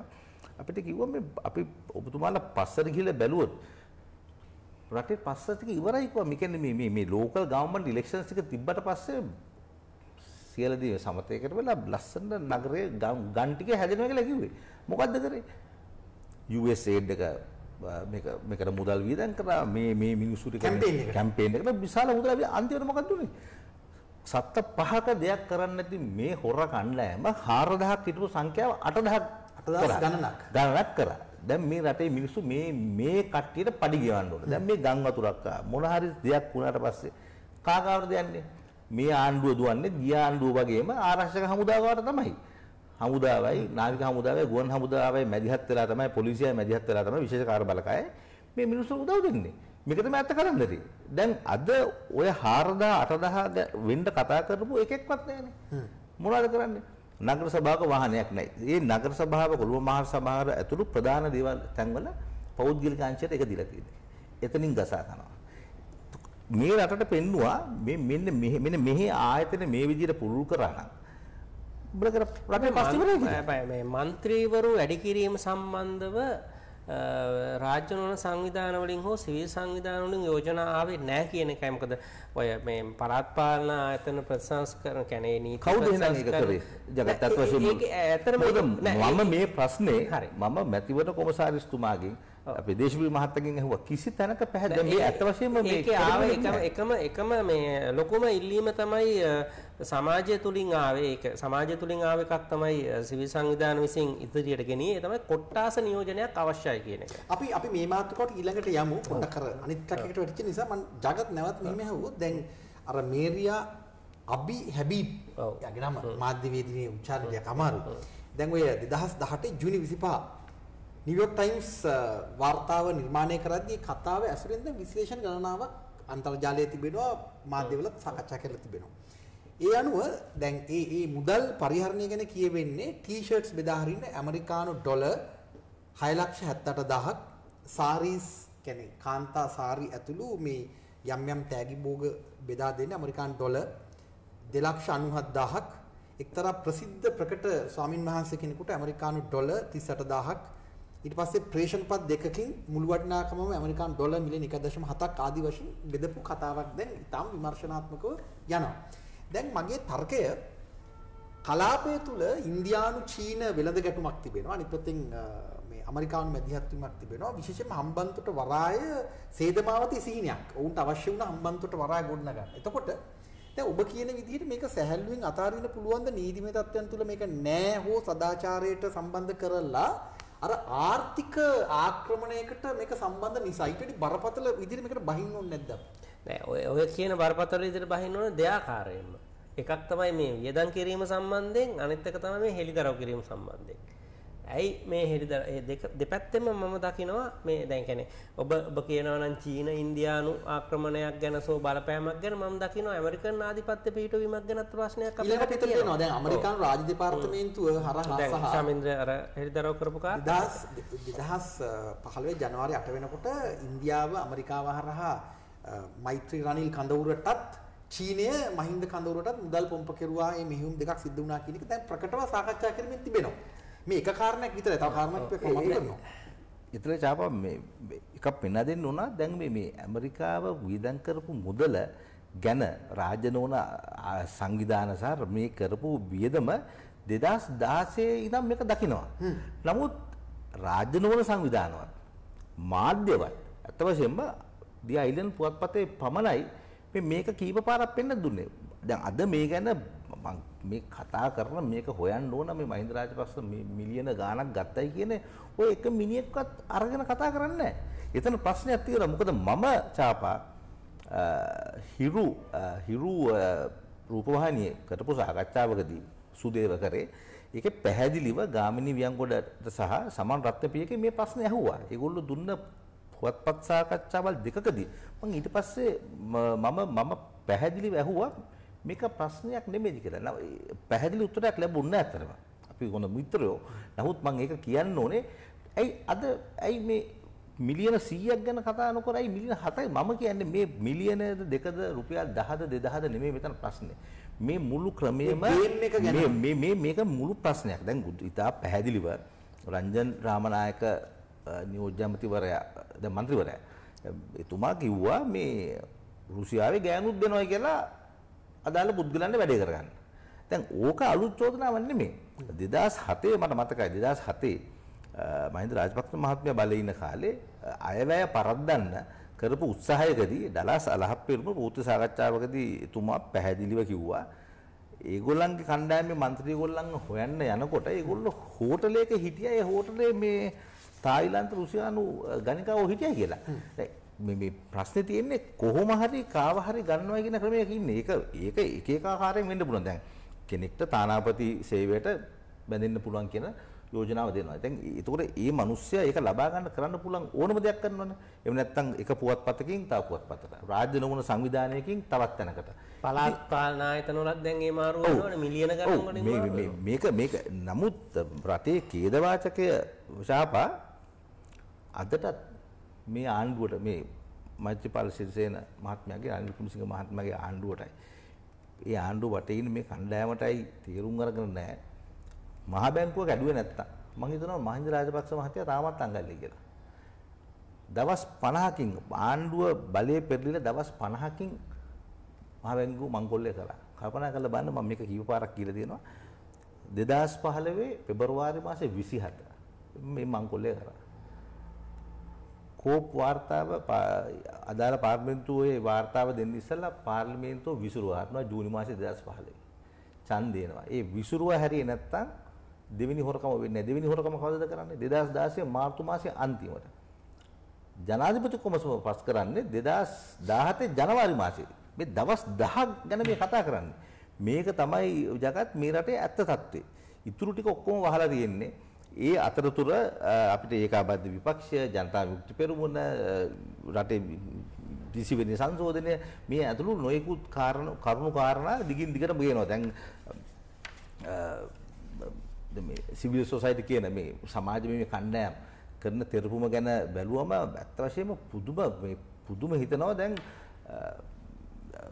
අපිට කිව්වා මේ අපි ඔබතුමාලා පස්සට ගිහිල්ලා බැලුවොත් රටේ පස්සට ඉවරයි කිව්වා. මේ කියන්නේ මේ මේ මේ ලෝකල් ගවර්න්මන්ට් ඉලෙක්ෂන්ස් එක තිබ්බට පස්සේ සියල දේ සමතයකට වෙලා ලස්සන නගරයේ ගන් ටික හැදෙනවා කියලා කිව්වේ. මොකද්ද කරේ? USAID එක මේක මේකට මුදල් වියදම් කරා මේ මේ මිනිස්සු ටික කැම්පේන් එකට විශාල මුදල් අපි අන්තිමට මොකක්ද උනේ? සත්ත පහක දෙයක් කරන්න නැති මේ හොර කණ්ඩායම 4000ක් හිටපු සංඛ්‍යාව 8000ක් 18000 ගණනක් ගණනක් කරා. දැන් මේ රටේ මිනිස්සු මේ මේ කට්ටියට පඩි ගෙවන්න ඕන. දැන් මේ ගම් වතුරක් මොන හරි දෙයක් වුණාට පස්සේ කාගාවටද යන්නේ? මේ ආණ්ඩුව දුවන්නේ ගිය ආණ්ඩුව වගේම ආරක්ෂක හමුදාවට තමයි. හමුදාවයි නාවික හමුදාවයි ගුවන් හමුදාවයි මැදිහත් වෙලා තමයි පොලිසියයි මැදිහත් වෙලා තමයි විශේෂ කාර්යබලකය මේ මිනිස්සු උදව් දෙන්නේ. මේක තමයි ඇත්ත කරන්නේ. දැන් අද ඔය 4000 8000 වෙන්න කතා කරපු එකෙක්වත් නැහැනේ. මොනවද කරන්නේ? නගර සභාවක වාහනයක් නැහැ. මේ නගර සභාව කොළඹ මහා සභාව ඇතුළු ප්‍රධාන දේවල් තැන්වල පෞද්ගලික අංශයට එක දීලා තියෙනවා. එතනින් ගසා කරනවා. මේ රටට පෙන්නවා මේ මෙන්න මෙහෙ මෙන්න මෙහි ආයතන මේ විදිහට පුරුල් කරා නම් උඹලා කර රටේ පස්තිවරයි කියන්නේ. මේ മന്ത്രിවරු වැඩ කිරීම සම්බන්ධව රාජ්‍ය නොවන සංවිධාන වලින් හෝ සිවිල් සංවිධාන වලින් යෝජනා ආවේ නැහැ කියන එකයි මොකද ඔය මේ පළාත් පාලන ආයතන ප්‍රතිසංස්කරණ කියන්නේ නීති කවුද එහෙනම් ඒක කරේ జగත්ත වශයෙන් ඒක ඇත්තටම මම මේ ප්‍රශ්නේ මම මැතිවරණ කොමසාරිස්තුමාගෙන් අපේ දේශපති මහත්තගෙන් ඇහුවා කිසි තැනක පැහැදිලි මේ අත වශයෙන්ම මේක ආව එකම එකම එකම මේ ලොකුම ඉල්ලීම තමයි සමාජය තුලින් ආවේ ඒක සමාජය තුලින් ආව එකක් තමයි සිවිල් සංවිධාන විසින් ඉදිරියට ගෙනියේ තමයි කොට්ටාස නියෝජනයක් අවශ්‍යයි කියන එක. අපි අපි මේ මාතෘකාවට ඊළඟට යමු පොඩ්ඩක් අර අනිත් කටකට වැටිච්ච නිසා මම జగත් නැවත් මෙහෙම ඇහුවොත් දැන් අර මේරියා අබි හැබීබ් යගේ නම මාධ්‍ය වේදිකේ උච්චාරණය අමාරු. දැන් ඔය 2018 ජූනි 25 නිවයෝක් ටයිම්ස් වාර්තාව නිර්මාණය කරද්දී කතාව ඇසුරෙන් දැන් විශ්ලේෂණ ගණනාවක් අන්තර්ජාලයේ තිබෙනවා මාධ්‍යවලත් සාකච්ඡා කරලා තිබෙනවා. ඒ අනුව දැන් ඒ ඒ මුදල් පරිහරණය ගැන කියවෙන්නේ ටී-ෂර්ට්ස් බෙදා හරින්න ඇමරිකානු ඩොලර් 678000ක් සාරීස් කියන්නේ කාන්තා සාරි ඇතුළු මේ යම් යම් තෑගි භෝග බෙදා දෙන්නේ ඇමරිකානු ඩොලර් 297000ක් එක්තරා ප්‍රසිද්ධ ප්‍රකට ස්වාමින් වහන්සේ කෙනෙකුට ඇමරිකානු ඩොලර් 38000ක් ඊට පස්සේ ප්‍රේෂණපත් දෙකකින් මුළු වටිනාකමම ඇමරිකානු ඩොලර් මිලියන 1.7ක් ආදි වශයෙන් බෙදපු කතාවක් දැන් ඉතාම විමර්ශනාත්මකව යනවා. දැන් මගේ තර්කය කලාපය තුල ඉන්දියානු චීන වෙළඳ ගැටුමක් තිබෙනවා. අනිත් පැත්තෙන් මේ ඇමරිකානු මැදිහත් වීමක් තිබෙනවා. විශේෂයෙන්ම හම්බන්තොට වරාය සේදමාවතී සීනියක්. ඔවුන්ට අවශ්‍ය වුණ හම්බන්තොට වරාය ගොඩනගන්න. එතකොට දැන් ඔබ කියන විදිහට මේක සැහැල්ලුවෙන් අතාරින්න පුළුවන් ද නීතිමය තත්ත්වයන් තුල මේක නෑ හෝ සදාචාරයට සම්බන්ධ කරලා අර ආර්ථික ආක්‍රමණයකට මේක සම්බන්ධ නිසා ඊට බරපතල විදිහට මේකට බහින්න ඕනේ නැද්ද? නෑ ඔය ඔය කියන බරපතල විදිහට බහින්න ඕන දෙආකාරයෙන්ම. එකක් තමයි මේ වියදම් කිරීම සම්බන්ධයෙන් අනිත් එක තමයි මේ හෙලිදරව් කිරීම සම්බන්ධයෙන්. ඇයි මේ හෙලිදර දෙපැත්තෙම මම දකිනවා මේ දැන් කියන්නේ ඔබ ඔබ කියනවා නම් චීන ඉන්දියානු ආක්‍රමණයක් ගැන සෝ බලපෑමක් ගැන මම දකිනවා ඇමරිකන් ආධිපත්‍ය පිහිටවීමක් ගැනත් ප්‍රශ්නයක් අපිට ඊළඟ පිටර තියෙනවා දැන් ඇමරිකානු රාජ්‍ය දෙපාර්තමේන්තුව හරහා සහ සමින්ද්‍ර අර හෙලිදරව් කරපු කාලේ 2015 ජනවාරි 8 වෙනකොට ඉන්දියාව ඇමරිකාව හරහා මෛත්‍රී රනිල් කඳවුරටත් චීනය මහින්ද කඳවුරටත් මුදල් පොම්ප කෙරුවා මේ මෙහෙයුම් දෙකක් සිද්ධ වුණා කියන එක දැන් ප්‍රකටව සාකච්ඡා කරමින් තිබෙනවා. මේ එක කාරණයක් විතරයි. තව කාරණාවක් මම කියනවා. ඊතල චාපා මේ එකක් පෙන්වා දෙන්න උනා දැන් මේ මේ ඇමරිකාව වියදම් කරපු මුදල ගැන රාජනෝන සංවිධාන සහ මේ කරපු වියදම 2016 ඉඳන් මේක දකිනවා. නමුත් රාජනෝන සංවිධානවත් මාධ්‍යවත් අත්වශයෙන්ම ද අයිලන් පුවත්පතේ පමණයි මේක කීප පාරක් පෙන්න දුන්නේ. දැන් අද මේ ගැන මේ කතා කරන මේක හොයන්න ඕන මේ මහින්ද රාජපක්ෂ මිලියන ගාණක් ගත්තයි කියන ඔය එක මිනිහෙක්වත් අරගෙන කතා කරන්නේ නැහැ. එතන ප්‍රශ්නයක් තියෙනවා. මොකද මම චාපා හිරු හිරු රූපවාහිනියේ කරපු සාකච්ඡාවකදී සුදේව කරේ ඒක පැහැදිලිව ගාමිණී වියන්ගොඩට සහ සමන් රත්නපියගේ මේ ප්‍රශ්නේ ඇහුවා. ඒගොල්ලෝ දුන්න පුවත්පත් සාකච්ඡාවල් දෙකකදී මම ඊට පස්සේ මම මම පැහැදිලිව ඇහුවා මේක ප්‍රශ්නයක් නෙමෙයි කියලා. පැහැදිලි උත්තරයක් ලැබුණ නැහැ අතරම. අපි හොඳ මිත්‍රයෝ. නමුත් මම ඒක කියන්න ඕනේ ඇයි අද ඇයි මේ මිලියන 100ක් ගැන කතා නොකර ඇයි මිලියන 7යි මම කියන්නේ මේ මිලියනද දෙකද රුපියල් 10ද 2000ද නෙමෙයි මෙතන ප්‍රශ්නේ. මේ මුළු ක්‍රමයේම මේ මේ මේක මුළු ප්‍රශ්නයක්. දැන් ඉතා පැහැදිලිව රංජන් රාමනායක නියෝජ්‍යාමතිවරයා ද මන්ත්‍රීවරයා එතුමා කිව්වා මේ රුසියාවේ ගෑනුත් දෙනවා කියලා අදාළ පුද්ගලන්ට වැඩේ කරගන්න. දැන් ඕක අලුත් චෝදනාවක් නෙමෙයි. 2007 මට මතකයි 2007 මහින්ද රාජපක්ෂ මහත්මයා බලේ ඉන්න කාලේ අයවැය පරද්දන්න කරපු උත්සාහයකදී ඩලාස් අලහප්පේරුම පූර්ති සාකච්ඡාවකදී එතුමා පැහැදිලිව කිව්වා ඒගොල්ලන්ගේ කණ්ඩායමේ മന്ത്രി ගොල්ලන් හොයන්න යනකොට ඒගොල්ලෝ හෝටලයක හිටියා ඒ හෝටලේ මේ තායිලන්ත රුසියානු ගණිකාවෝ හිටියා කියලා. මේ මේ ප්‍රශ්නේ තියෙන්නේ කොහොම හරි කාව හරි ගන්නවා කියන ක්‍රමයක් ඉන්නේ. ඒක ඒක එක එක ආකාරයෙන් වෙන්න පුළුවන්. දැන් කෙනෙක්ට තානාපති සේවයට බැඳෙන්න පුළුවන් කියන යෝජනාව දෙනවා. දැන් ඒතකොට ඒ මිනිස්සයා ඒක ලබා ගන්න කරන්න පුළුවන් ඕනම දෙයක් කරනවනේ. එහෙම නැත්නම් එක පුවත්පතකින් තව පුවත්පතකට. රාජ්‍ය නමුන සංවිධානයකින් තවත් තැනකට. පළාත් පාලන ආයතන වලත් දැන් ඒ මාරුව වෙනවනේ මිලියන ගණන් වලින් මේක මේක නමුත් රටේ ඛේදවාචකය ශාපා අදටත් මේ ආණ්ඩුවට මේ මෛත්‍රීපාල සිරිසේන මහත්මයාගේ අනිල් කුමසිංහ මහත්මයාගේ ආණ්ඩුවටයි. ඒ ආණ්ඩුව වටේ ඉන්න මේ කණ්ඩායමටයි තේරුම් අරගෙන නැහැ. මහ බැංකුව කැඩුවේ නැත්තම් මම හිතනවා මහින්ද රාජපක්ෂ මහත්තයා තාමත් අඟල්ලේ කියලා. දවස් 50කින් ආණ්ඩුව බලයේ පෙරලිලා දවස් 50කින් මහ බැංකුව මංගොල්ලේ කළා. කල්පනා කරලා බලන්න මම මේක කීප පාරක් කියලා දෙනවා. 2015 පෙබරවාරි මාසේ 27 මේ මංගොල්ලේ කරා. කෝප් වාර්තාව අදාළ පාර්ලිමේන්තුවේ වාර්තාව දෙන්න ඉස්සෙල්ලා පාර්ලිමේන්තුව විසිරුවා හරිනවා ජූනි මාසේ 2015. ඡන්ද දෙනවා. ඒ විසිරුවා හැරියේ නැත්තම් දෙවෙනි හොරකම වෙන්නේ නැහැ. දෙවෙනි හොරකම කවදද කරන්නේ? 2016 මාර්තු මාසේ අන්තිමට. ජනාධිපති කොමසම පස් කරන්නේ 2017 ජනවාරි මාසේ. මේ දවස් 10ක් ගැන මේ කතා කරන්නේ. මේක තමයි ජගත් මේ රටේ ඇත්ත తත්වේ. ඉතුරු ටික ඔක්කොම වහලා තියෙන්නේ. ඒ අතරතුර අපිට ඒකාබද්ධ විපක්ෂය ජනතා විමුක්ති පෙරමුණ රටේ විසිවෙනි සංශෝධනය මේ ඇතුළු නොයෙකුත් කාරණා කරුණු කාරණා දිගින් දිගටම ගේනවා. දැන් මේ සිවිල් සොසයිටි කියන මේ සමාජමය කණ්ඩායම් කරන තෙරපුම ගැන බැලුවම ඇත්ත වශයෙන්ම පුදුම මේ පුදුම හිතනවා දැන්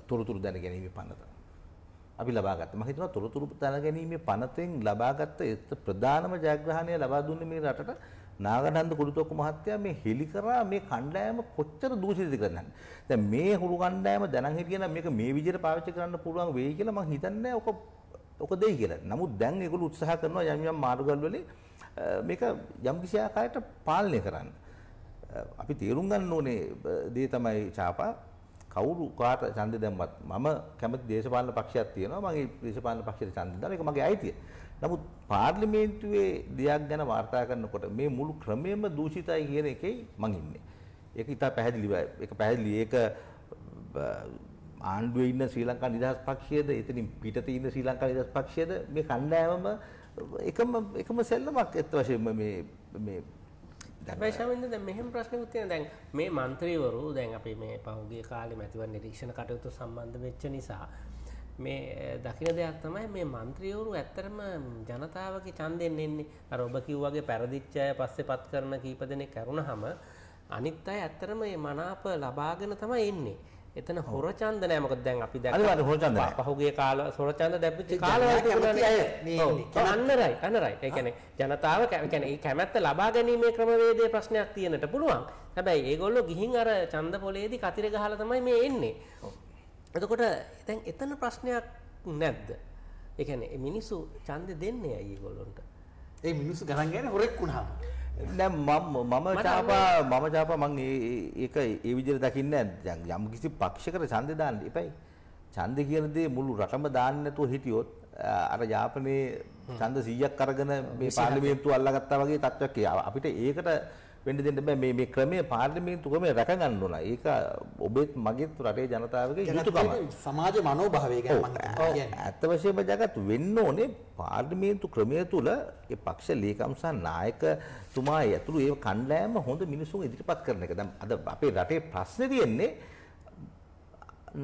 තොරතුරු දැනගැනීමේ පන්නත. අපි ලබාගත්තා. මම හිතනවා තොරතුරු දැනගැනීමේ පනතෙන් ලබාගත්ත ප්‍රධානම ජයග්‍රහණය ලබා දුන්නේ මේ රටට නාගනන්ද කුරුතොක්ක මහත්තයා මේ හෙලි කරා මේ කණ්ඩායම කොච්චර දූෂිතද කරන්නේ. දැන් මේ හුරු කණ්ඩායම දැනන් හිටියනම් මේක මේ විදිහට පාවිච්චි කරන්න පුළුවන් වෙයි කියලා මම හිතන්නේ ඔක ඔක දෙයි කියලා. නමුත් දැන් ඒගොල්ලෝ උත්සාහ කරනවා යම් යම් මාර්ගවල මේක යම් කිසි ආකාරයකට පාලනය කරන්න. අපි තේරුම් ගන්න ඕනේ දේ තමයි චාපා කවුරු කාට ඡන්දය දැම්මත් මම කැමති දේශපාලන පක්ෂයක් තියෙනවා මගේ දේශපාලන පක්ෂයට ඡන්දය දාන එක මගේ අයිතිය. නමුත් පාර්ලිමේන්තුවේ දෙයක් ගැන වාර්තා කරනකොට මේ මුළු ක්‍රමයම දූෂිතයි කියන එකයි මං ඉන්නේ. ඒක ඉතා පැහැදිලිව ඒක පැහැදිලි ඒක ආණ්ඩුවේ ඉන්න ශ්‍රී ලංකා නිදහස් පක්ෂයේද එතනින් පිටත ඉන්න ශ්‍රී ලංකා නිදහස් පක්ෂයේද මේ කණ්ඩායමම එකම එකම සෙල්ලමක් ඇත්ත වශයෙන්ම මේ මේ දර්ශමින්ද ද මෙහම ප්‍රශ්නකුත් තියෙන දැන් මේ මන්ත්‍රීවරු දැන් අපි මේ පහුගේ කාලෙ මැතිවන් නිරීක්ෂණ කටයුතු සම්බන්ධ වෙච්ච නිසා මේ දකින දෙයක් තමයි මේ මන්ත්‍රීවරු ඇත්තරම ජනතාවගේ චන්දෙන් එන්නේ අර ඔබ කිව්වගේ පැරදිච්චය පස්සේ පත් කරන කීප දෙනෙක් කරුණ හම අනිත් අය ඇත්තරම මේ මනාප ලබාගෙන තමයි එන්නේ එතන හොරචන්ද නෑ මොකද දැන් අපි දැන් අනිවාර්ය හොරචන්ද නෑ පහුගිය කාල හොරචන්ද දැපිච්ච කාලවලට කැමති අය අන්නරයි අන්නරයි ඒ කියන්නේ ජනතාව කියන්නේ කැමැත්ත ලබා ගැනීමේ ක්‍රමවේදයේ ප්‍රශ්නයක් තියෙන්නට පුළුවන් හැබැයි ඒගොල්ලෝ ගිහින් අර ඡන්ද පොලේදී කතිර ගහලා තමයි මේ එන්නේ එතකොට දැන් එතන ප්‍රශ්නයක් නැද්ද ඒ කියන්නේ මිනිස්සු ඡන්ද දෙන්නේ අය ඒගොල්ලන්ට ඒ මිනිස්සු ගණන් ගන්නේ හොරෙක් වුණාම දැන් මම මම චාපා මම චාපා මං ඒක ඒ විදිහට දකින්නේ නැහැ. දැන් යම් කිසි පක්ෂයකට ඡන්දේ දාන්න එපයි. ඡන්දේ කියන දේ මුළු රටම දාන්න නැතුව හිටියොත් අර යාපනයේ ඡන්ද 100ක් අරගෙන මේ පාර්ලිමේන්තුව අල්ලගත්තා වගේ තත්ත්වයක් අපිට ඒකට වෙන්න දෙන්න බෑ මේ මේ ක්‍රමය පාර්ලිමේන්තු ක්‍රමය රැක ගන්න ඕන. ඒක ඔබෙත් මගෙත් රටේ ජනතාවගේ යුතුකම. සමාජ මනෝභාවය ගැන මම කියන්නේ. ඇත්ත වශයෙන්ම ජගත් වෙන්න ඕනේ පාර්ලිමේන්තු ක්‍රමය තුල ඒ පක්ෂ ලේකම්සා නායකතුමා ඇතුළු ඒ කණ්ඩායම හොඳ මිනිසුන් ඉදිරිපත් කරන එක. දැන් අද අපේ රටේ ප්‍රශ්නේ තියෙන්නේ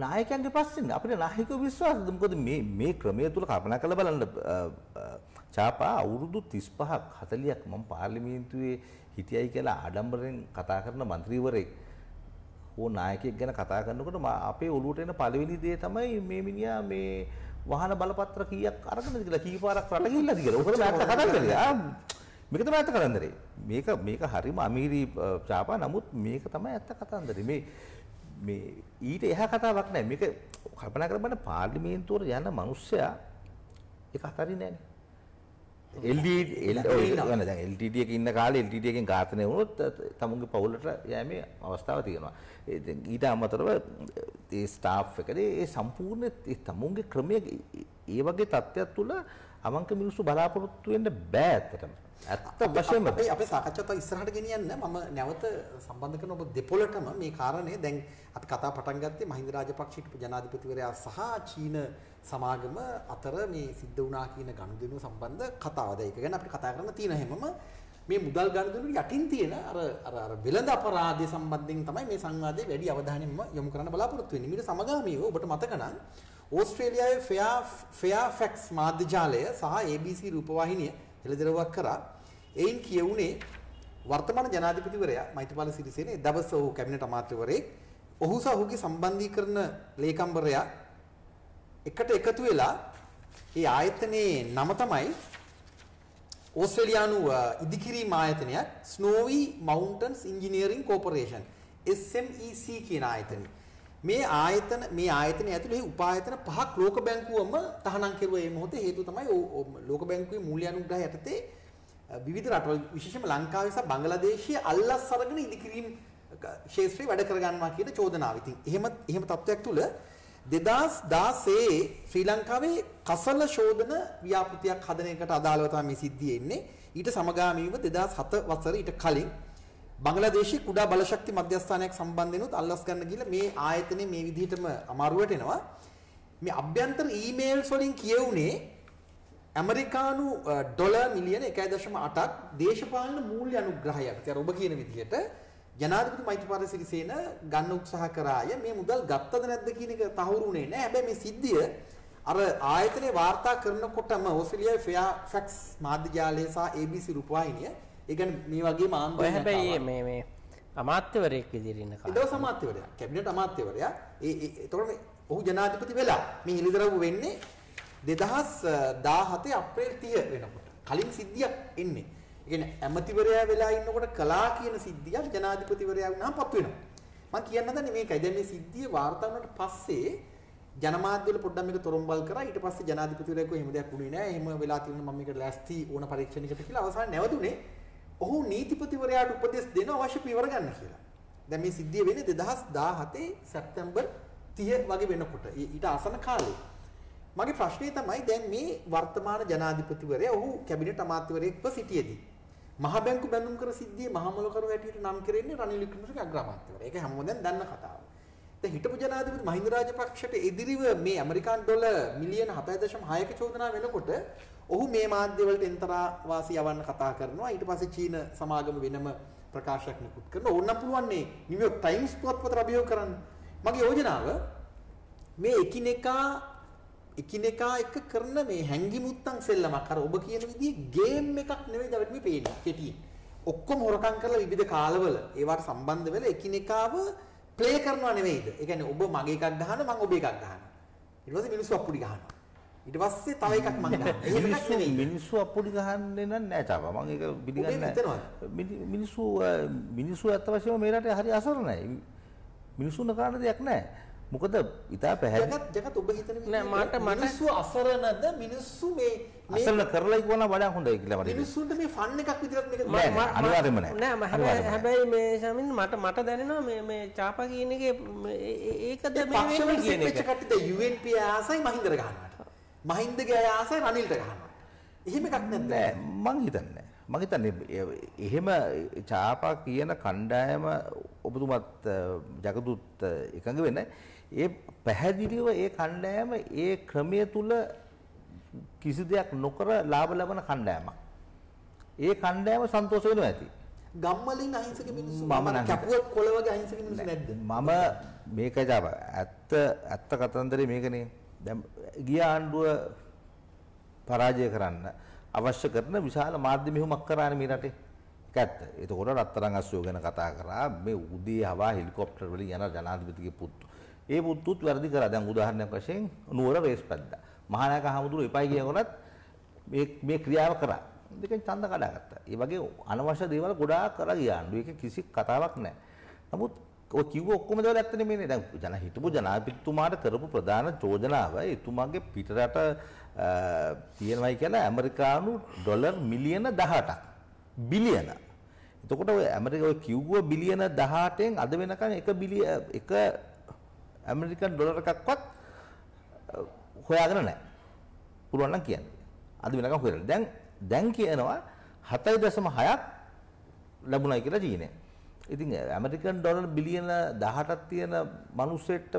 නායකයන්ගේ පස්සෙන් අපිට නායකයෝ විශ්වාසද මොකද මේ මේ ක්‍රමය තුල කල්පනා කරලා බලන්න චාපා අවුරුදු 35ක් 40ක් මම පාර්ලිමේන්තුවේ හිටියයි කියලා ආඩම්බරෙන් කතා කරන മന്ത്രിවරයෙක් ඕ නායකයෙක් ගැන කතා කරනකොට අපේ ඔළුවට එන පළවෙනි දේ තමයි මේ මිනිහා මේ වාහන බලපත්‍ර කීයක් අරගෙනද කියලා කීපාරක් රට ගිහිල්ලාද කියලා. ඔකට මට කතන්දරේ. ආ මේක තමයි ඇත්ත කතන්දරේ. මේක මේක හරිම අමීරි චාපා නමුත් මේක තමයි ඇත්ත කතන්දරේ. මේ මේ ඊට එහා කතාවක් නැහැ. මේක කල්පනා කරපන්න පාර්ලිමේන්තුවට යන මිනිස්සයා ඒක අතරින් නැහැ. එල්ටටයක ඉන්න කාල එල්ටටයකින් ඝාතනය වුණොත් තමුන්ගේ පවුලට යෑමේ අවස්ථාව තියෙනවා. ඊට අමතරව ඒ ස්ටාෆ් එකදේ ඒ සම්පූර්ණ තමුන්ගේ ක්‍රමය ඒ වගේ තත්ත්වයක් තුළ අවංක මිනිස්සු බලාපොරොත්තු වෙන්න බෑ ඇත්තටම. ඇත්ත වශයෙන්ම අපි අපේ සාකච්ඡාව ඉස්සරහට ගෙනියන්න මම නැවත සම්බන්ධ කරන ඔබ දෙපොළටම මේ කාරණේ දැන් අපි කතා පටන් ගත්තේ මහින්ද රාජපක්ෂ හිටපු ජනාධිපතිවරයා සහ චීන සමාගම අතර මේ සිද්ධ වුණා කියන ගනුදෙනුව සම්බන්ධ කතාවද ඒක ගැන අපිට කතා කරන්න තියෙන හැමම මේ මුදල් ගනුදෙනු යටින් තියෙන අර අර අර වෙළඳ අපරාධය සම්බන්ධයෙන් තමයි මේ සංවාදයේ වැඩි අවධානයම යොමු කරන්න බලාපොරොත්තු වෙන්නේ. මීට සමගාමීව ඔබට මතක නම් ඕස්ට්‍රේලියාවේ ෆෙයා ෆෙයාෆැක්ස් මාධ්‍ය ජාලය සහ ABC රූපවාහිනිය හෙළදරව්වක් කරා. එයින් කියවුනේ වර්තමාන ජනාධිපතිවරයා මෛත්‍රීපාල සිරිසේන දවස ඔහු කැබිනට් අමාත්‍යවරයෙක් ඔහු සහ ඔහුගේ සම්බන්ධීකරණ ලේකම්වරයා එකට එකතු වෙලා ඒ ආයතනයේ නම තමයි ඕස්ට්‍රේලියානු ඉදිකිරීම් ආයතනයක් Snowy Mountains Engineering Corporation SMEC කියන ආයතනය. මේ ආයතන මේ ආයතනය ඇතුළේ උපායතන පහක් ලෝක බැංකුවම තහනම් කෙරුවා මේ මොහොතේ හේතුව තමයි ලෝක බැංකුවේ මූල්‍ය අනුග්‍රහය යටතේ විවිධ රටවල් විශේෂයෙන්ම ලංකාවේ සහ බංගලාදේශයේ අල්ලස් අරගෙන ඉදිකිරීම් ශාස්ත්‍රයේ වැඩ කරගන්නවා කියන චෝදනාව. ඉතින් එහෙම එහෙම තත්වයක් තුළ 2016 ශ්‍රී ලංකාවේ කසල ශෝධන ව්‍යාපෘතියක් හදන එකට අදාළව තමයි මේ සිද්ධිය එන්නේ. ඊට සමගාමීව 2007 වසර ඊට කලින් බංගලාදේශයේ කුඩා බලශක්ති මධ්‍යස්ථානයක් සම්බන්ධෙනුත් අල්ලස් ගන්න ගිහලා මේ ආයතනේ මේ විදිහටම අමාරුවට එනවා. මේ අභ්‍යන්තර ඊමේල්ස් වලින් කියවුනේ ඇමරිකානු ඩොලර් මිලියන 1.8ක් දේශපාලන මූල්‍ය අනුග්‍රහයක්. ඒතර ඔබ කියන විදිහට ජනාධිපති මෛත්‍රීපාල සිරිසේන ගන්න උත්සාහ කරාය මේ මුදල් ගත්තද නැද්ද කියන එක තහවුරුුනේ නෑ. හැබැයි මේ සිද්ධිය අර ආයතනයේ වාර්තා කරනකොටම ඕස්ට්‍රේලියාවේ ෆෙයාෆැක්ස් මාධ්‍ය ජාලය සහ ABC රූපවාහිනිය ඒ කියන්නේ මේ වගේ මාන්දන හැබැයි මේ මේ අමාත්‍යවරයෙක් විදිහට ඉන්න කාලේ. දවස අමාත්‍යවරයා. කැබිනට් අමාත්‍යවරයා. ඒ එතකොට මේ ඔහු ජනාධිපති වෙලා මේ හිලිදරව් වෙන්නේ 2017 අප්‍රේල් 30 වෙනකොට. කලින් සිද්ධියක් එන්නේ. කියන්නේ ඇමතිවරයා වෙලා ඉන්නකොට කලා කියන සිද්ධියක් ජනාධිපතිවරයා වුණාම පත් වෙනවා. මම කියන්න හදන්නේ මේකයි. දැන් මේ සිද්ධිය වාර්තා වුණාට පස්සේ ජනමාධ්‍යවල පොඩ්ඩක් මේක තොරම්බල් කරා. ඊට පස්සේ ජනාධිපතිවරයා කිව්ව එහෙම දෙයක් වුණේ නෑ. එහෙම වෙලා තියෙනවා මම මේකට ලෑස්ති ඕන පරීක්ෂණයකට කියලා අවසාන නැවතුනේ. ඔහු නීතිපතිවරයාට උපදෙස් දෙන අවශ්‍ය පියවර ගන්න කියලා. දැන් මේ සිද්ධිය වෙන්නේ 2017 සැප්තැම්බර් 30 වගේ වෙනකොට. ඊට ආසන කාලේ. මගේ ප්‍රශ්නේ තමයි දැන් මේ වර්තමාන ජනාධිපතිවරයා ඔහු කැබිනට් අමාත්‍යවරයෙක්ව සිටියේදී මහා බැංකු බැඳුම් කර සිද්ධියේ මහා මොලකරු හැටියට නම් කරෙන්නේ රනිල් වික්‍රමසිංහ අග්‍රාමාත්‍යවරයා. ඒක හැමෝම දැන් දන්න කතාව. දැන් හිටපු ජනාධිපති මහින්ද රාජපක්ෂට එදිරිව මේ ඇමරිකානු ඩොලර් මිලියන 7.6ක චෝදනා වෙනකොට ඔහු මේ මාධ්‍යවලට එන්තරා වාසි යවන්න කතා කරනවා. ඊට පස්සේ චීන සමාගම වෙනම ප්‍රකාශයක් නිකුත් කරනවා. ඕනනම් පුළුවන් මේ නිව්යෝක් ටයිම්ස් පුවත්පතට අභියෝග කරන්න. මගේ යෝජනාව මේ එකිනෙකා එකිනෙකා එක කරන මේ හැංගිමුත්තන් සෙල්ලමක් අර ඔබ කියන විදිහේ ගේම් එකක් නෙවෙයි දවට මේ පේන්නේ කෙටියෙන්. ඔක්කොම හොරකම් කරලා විවිධ කාලවල ඒවට සම්බන්ධ වෙලා එකිනෙකාව ප්ලේ කරනවා නෙවෙයිද? ඒ කියන්නේ ඔබ මගේ එකක් ගහන මම ඔබ එකක් ගහනවා. ඊට පස්සේ මිනිස්සු අප්පුඩි ගහනවා. ඊට පස්සේ තව එකක් මම ගහනවා. එහෙම එකක් නෙවෙයි. මිනිස්සු අප්පුඩි ගහන්නේ නම් නෑ තාම. මම ඒක පිළිගන්නේ නෑ. මිනිස්සු මිනිස්සු අත්ත වශයෙන්ම මේ රටේ හරි අසරණයි. මිනිස්සුන කරන්න දෙයක් නෑ. මොකද ඉතා පැහැදිලි ජගත් ජගත් ඔබ හිතන නෑ මට මට මිනිස්සු අසරණද මිනිස්සු මේ අසරණ කරලා ඉක්වන වඩා හොඳයි කියලා වඩා මිනිස්සුන්ට මේ ෆන් එකක් විතරක් මේක නෑ අනිවාර්යයෙන්ම නෑ නෑ හැබැයි හැබැයි මේ ශාමින් මට මට දැනෙනවා මේ මේ චාපා කියන එකේ ඒකද මේ වෙන්නේ කියන එක කට්ටියද UNP ආසයි මහින්දර ගන්නවට මහින්දගේ අය ආසයි රනිල්ට ගන්නවට එහෙම එකක් නැද්ද නෑ මං හිතන්නේ මං හිතන්නේ එහෙම චාපා කියන කණ්ඩායම ඔබතුමත් ජගතුත් එකඟ වෙන්නේ ඒ පැහැදිලිව ඒ කණ්ඩායම ඒ ක්‍රමය තුල කිසි දෙයක් නොකර ලාභ ලබන කණ්ඩායමක්. ඒ කණ්ඩායම සන්තෝෂ වෙනවා ඇති. ගම්වලින් අහිංසක මිනිස්සු මම කැපුවක් කොළ වගේ අහිංසක මිනිස්සු නැද්ද? මම මේක ජාව ඇත්ත ඇත්ත කතන්දරේ මේකනේ. දැන් ගිය ආණ්ඩුව පරාජය කරන්න අවශ්‍ය කරන විශාල මාධ්‍ය මෙහෙමක් කරානේ මේ රටේ. ඒක ඇත්ත. ඒතකොට රත්තරන් අස්සෝ ගැන කතා කරා මේ උදේ හවා හෙලිකොප්ටර් වලින් යන ජනාධිපතිගේ පුතු. ඒ පුත්තුත් වැරදි කරා. දැන් උදාහරණයක් වශයෙන් නුවර රේස් පැද්දා. මහානායක හමුදුරු එපයි කියනකොටත් මේ මේ ක්‍රියාව කරා. දෙකෙන් ඡන්ද කඩාගත්තා. ඒ වගේ අනවශ්‍ය දේවල් ගොඩාක් කරලා ගියානු. ඒක කිසි කතාවක් නැහැ. නමුත් ඔය කිව්ව ඔක්කොම දේවල් ඇත්ත නෙමෙයිනේ. දැන් ජන හිටපු ජනාධිපතිතුමාට කරපු ප්‍රධාන චෝදනාව එතුමාගේ පිටරට තියෙනවයි කියලා ඇමරිකානු ඩොලර් මිලියන 18ක්. බිලියන. එතකොට ඔය ඇමරිකා ඔය කිව්ව බිලියන 18න් අද වෙනකන් 1 බිලියන 1 ඇමරිකන් ඩොලර් එකක්වත් හොයාගෙන නැහැ. පුළුවන් නම් කියන්න. අද වෙනකම් හොයලා. දැන් දැන් කියනවා 7.6ක් ලැබුණයි කියලා චීනය. ඉතින් ඇමරිකන් ඩොලර් බිලියන 18ක් තියෙන මිනිස්සෙක්ට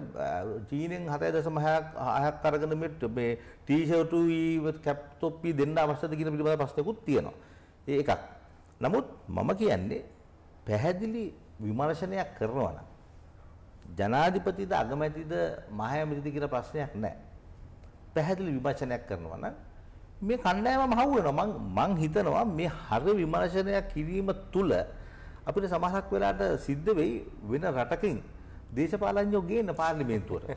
චීනෙන් 7.6ක් අරගෙන මේ T-shirt උයි කැප් තොප්පි දෙන්න අවශ්‍යද කියන පිළිබඳ ප්‍රශ්නකුත් තියෙනවා. ඒ එකක්. නමුත් මම කියන්නේ පැහැදිලි විමර්ශනයක් කරනවා නම් ජනාධිපතිද අගමැතිද මහමැතිද කියලා ප්‍රශ්නයක් නැහැ. පැහැදිලි විමර්ශනයක් කරනවා නම් මේ කණ්ඩායම මහ වෙනවා මං මං හිතනවා මේ හරි විමර්ශනයක් කිරීම තුළ අපිට සමහරක් වෙලාට සිද්ධ වෙයි වෙන රටකින් දේශපාලඥයෝ ගේන්න පාර්ලිමේන්තුවට.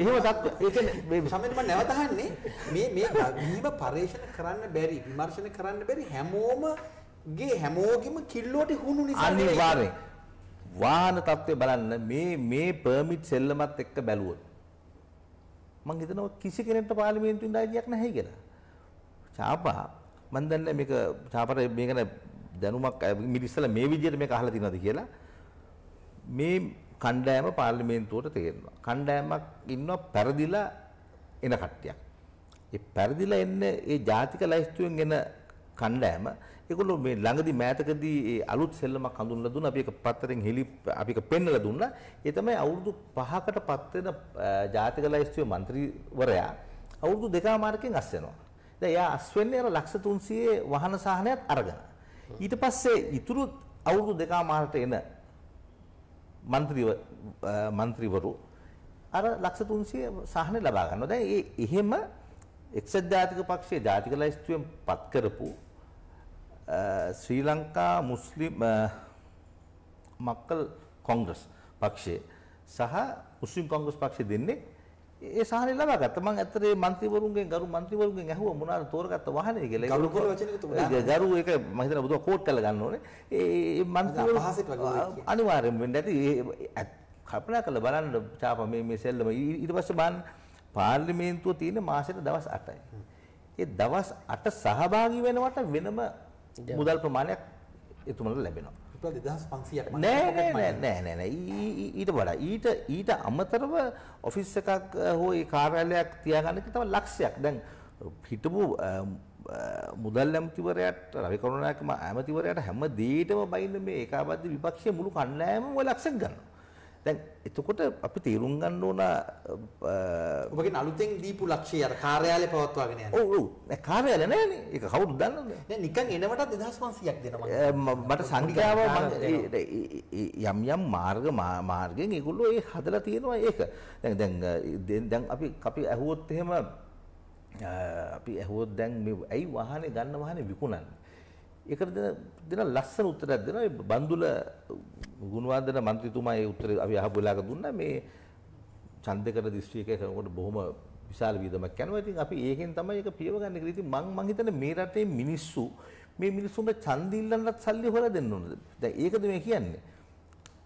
එහෙම තත්ත්ව. ඒ කියන්නේ මේ සමහරවිට මම නැවත අහන්නේ මේ මේ ගීව පරේෂණ කරන්න බැරි විමර්ශන කරන්න බැරි හැමෝම ගේ හැමෝගෙම කිල්ලුවට හුණු නිසා අනිවාර්යෙන් වාහන තත්ත්වය බලන්න මේ මේ පර්මිට් සෙල්ලමත් එක්ක බැලුවොත් මම හිතනවා කිසි කෙනෙක්ට පාර්ලිමේන්තුවෙන් අයිතියක් නැහැ කියලා. චාපා මම දන්නේ මේක චාපර මේ ගැන දැනුමක් මිට ඉස්සලා මේ විදිහට මේක අහලා තියෙනවද කියලා. මේ කණ්ඩායම පාර්ලිමේන්තුවට තේරෙනවා. කණ්ඩායමක් ඉන්නවා පෙරදිලා එන කට්ටියක්. ඒ පෙරදිලා එන්නේ ඒ ජාතික ලයිස්තුවෙන් එන කණ්ඩෑම ඒගොල්ලෝ මේ ළඟදී මෑතකදී ඒ අලුත් සෙල්ලමක් හඳුන්වලා දුන්නා. අපි ඒක පත්තරෙන් හෙලි අපි ඒක පෙන්වලා දුන්නා. ඒ තමයි අවුරුදු 5කට පත් වෙන ජාතික ලැයිස්තුවේ മന്ത്രിවරයා අවුරුදු දෙකමාරකින් අස් වෙනවා. දැන් එයා අස් වෙන්නේ අර ලක්ෂ 300 වාහන සාහනයත් අරගෙන. ඊට පස්සේ ඉතුරු අවුරුදු දෙකමාරට එන മന്ത്രിව മന്ത്രിවරු අර ලක්ෂ 300 සාහනේ ලබා ගන්නවා. දැන් එහෙම එක්සත් ජාතික පක්ෂයේ ජාතික ලයිස්තුවෙන් පත් කරපු ශ්‍රී ලංකා මුස්ලිම් මක්කල් කොංග්‍රස් පක්ෂය සහ මුස්ලිම් කොංග්‍රස් පක්ෂය දෙන්නේ ඒ සාහනේ ලබා ගත්තා. මම ඇත්තට මේ മന്ത്രിවරුන්ගෙන් ගරු മന്ത്രിවරුන්ගෙන් ඇහුවා මොනවාද තෝරගත්ත වාහනේ කියලා. ගරු කර වචනේ තුමා. ගරු ඒක මම හිතනවා බුදුවා කෝට් කරලා ගන්න ඕනේ. ඒ മന്ത്രിවරු අනිවාර්යෙන්ම වෙන්නේ නැති කල්පනා කරලා බලන්න චාපා මේ මේ සෙල්ලම ඊට පස්සේ බලන්න පාර්ලිමේන්තුව තියෙන මාසෙට දවස් 8යි. ඒ දවස් 8 සහභාගී වෙනවට වෙනම මුදල් ප්‍රමාණයක් එතුමලට ලැබෙනවා. රුපියල් 2500ක් නෑ නෑ නෑ නෑ නෑ ඊට වඩා ඊට ඊට අමතරව ඔෆිස් එකක් හෝ ඒ කාර්යාලයක් තියාගන්න එක තමයි ලක්ෂයක්. දැන් හිටපු මුදල් ඇමතිවරයාට රවි කරුණායක ඇමතිවරයාට හැම දෙයකම බයින්න මේ ඒකාබද්ධ විපක්ෂයේ මුළු කණ්ඩායමම ඔය ලක්ෂයක් ගන්නවා. දැන් එතකොට අපි තීරුම් ගන්න ඕන ඔබගේ අලුතෙන් දීපු ලක්ෂ්‍යය අර කාර්යාලය පවත්වාගෙන යන. ඔව් ඔව්. නෑ කාර්යාලය නෑනේ. ඒක කවුරුද දන්නවද? නෑ නිකන් එනවටත් 2500ක් දෙනවා. මට සංඛ්‍යාව යම් යම් මාර්ග මාර්ගෙන් ඒගොල්ලෝ ඒ හදලා තියෙනවා ඒක. දැන් දැන් දැන් අපි අපි ඇහුවොත් එහෙම අපි ඇහුවොත් දැන් මේ ඇයි වාහනේ ගන්න වාහනේ විකුණන්නේ? ඒකට දෙන දෙන ලස්සන උත්තරයක් දෙනවා මේ බන්දුල ගුණවර්ධන මන්ත්‍රීතුමා ඒ උත්තරය අපි අහපු වෙලාවක දුන්නා මේ ඡන්දකර දිස්ත්‍රික්කය කරනකොට බොහොම විශාල වියදමක් යනවා. ඉතින් අපි ඒකෙන් තමයි ඒක පියව ගන්න කියලා. ඉතින් මං මං හිතන්නේ මේ රටේ මිනිස්සු මේ මිනිස්සුන්ට ඡන්ද ඉල්ලන්නත් සල්ලි හොයලා දෙන්න ඕනද? දැන් ඒකද මේ කියන්නේ.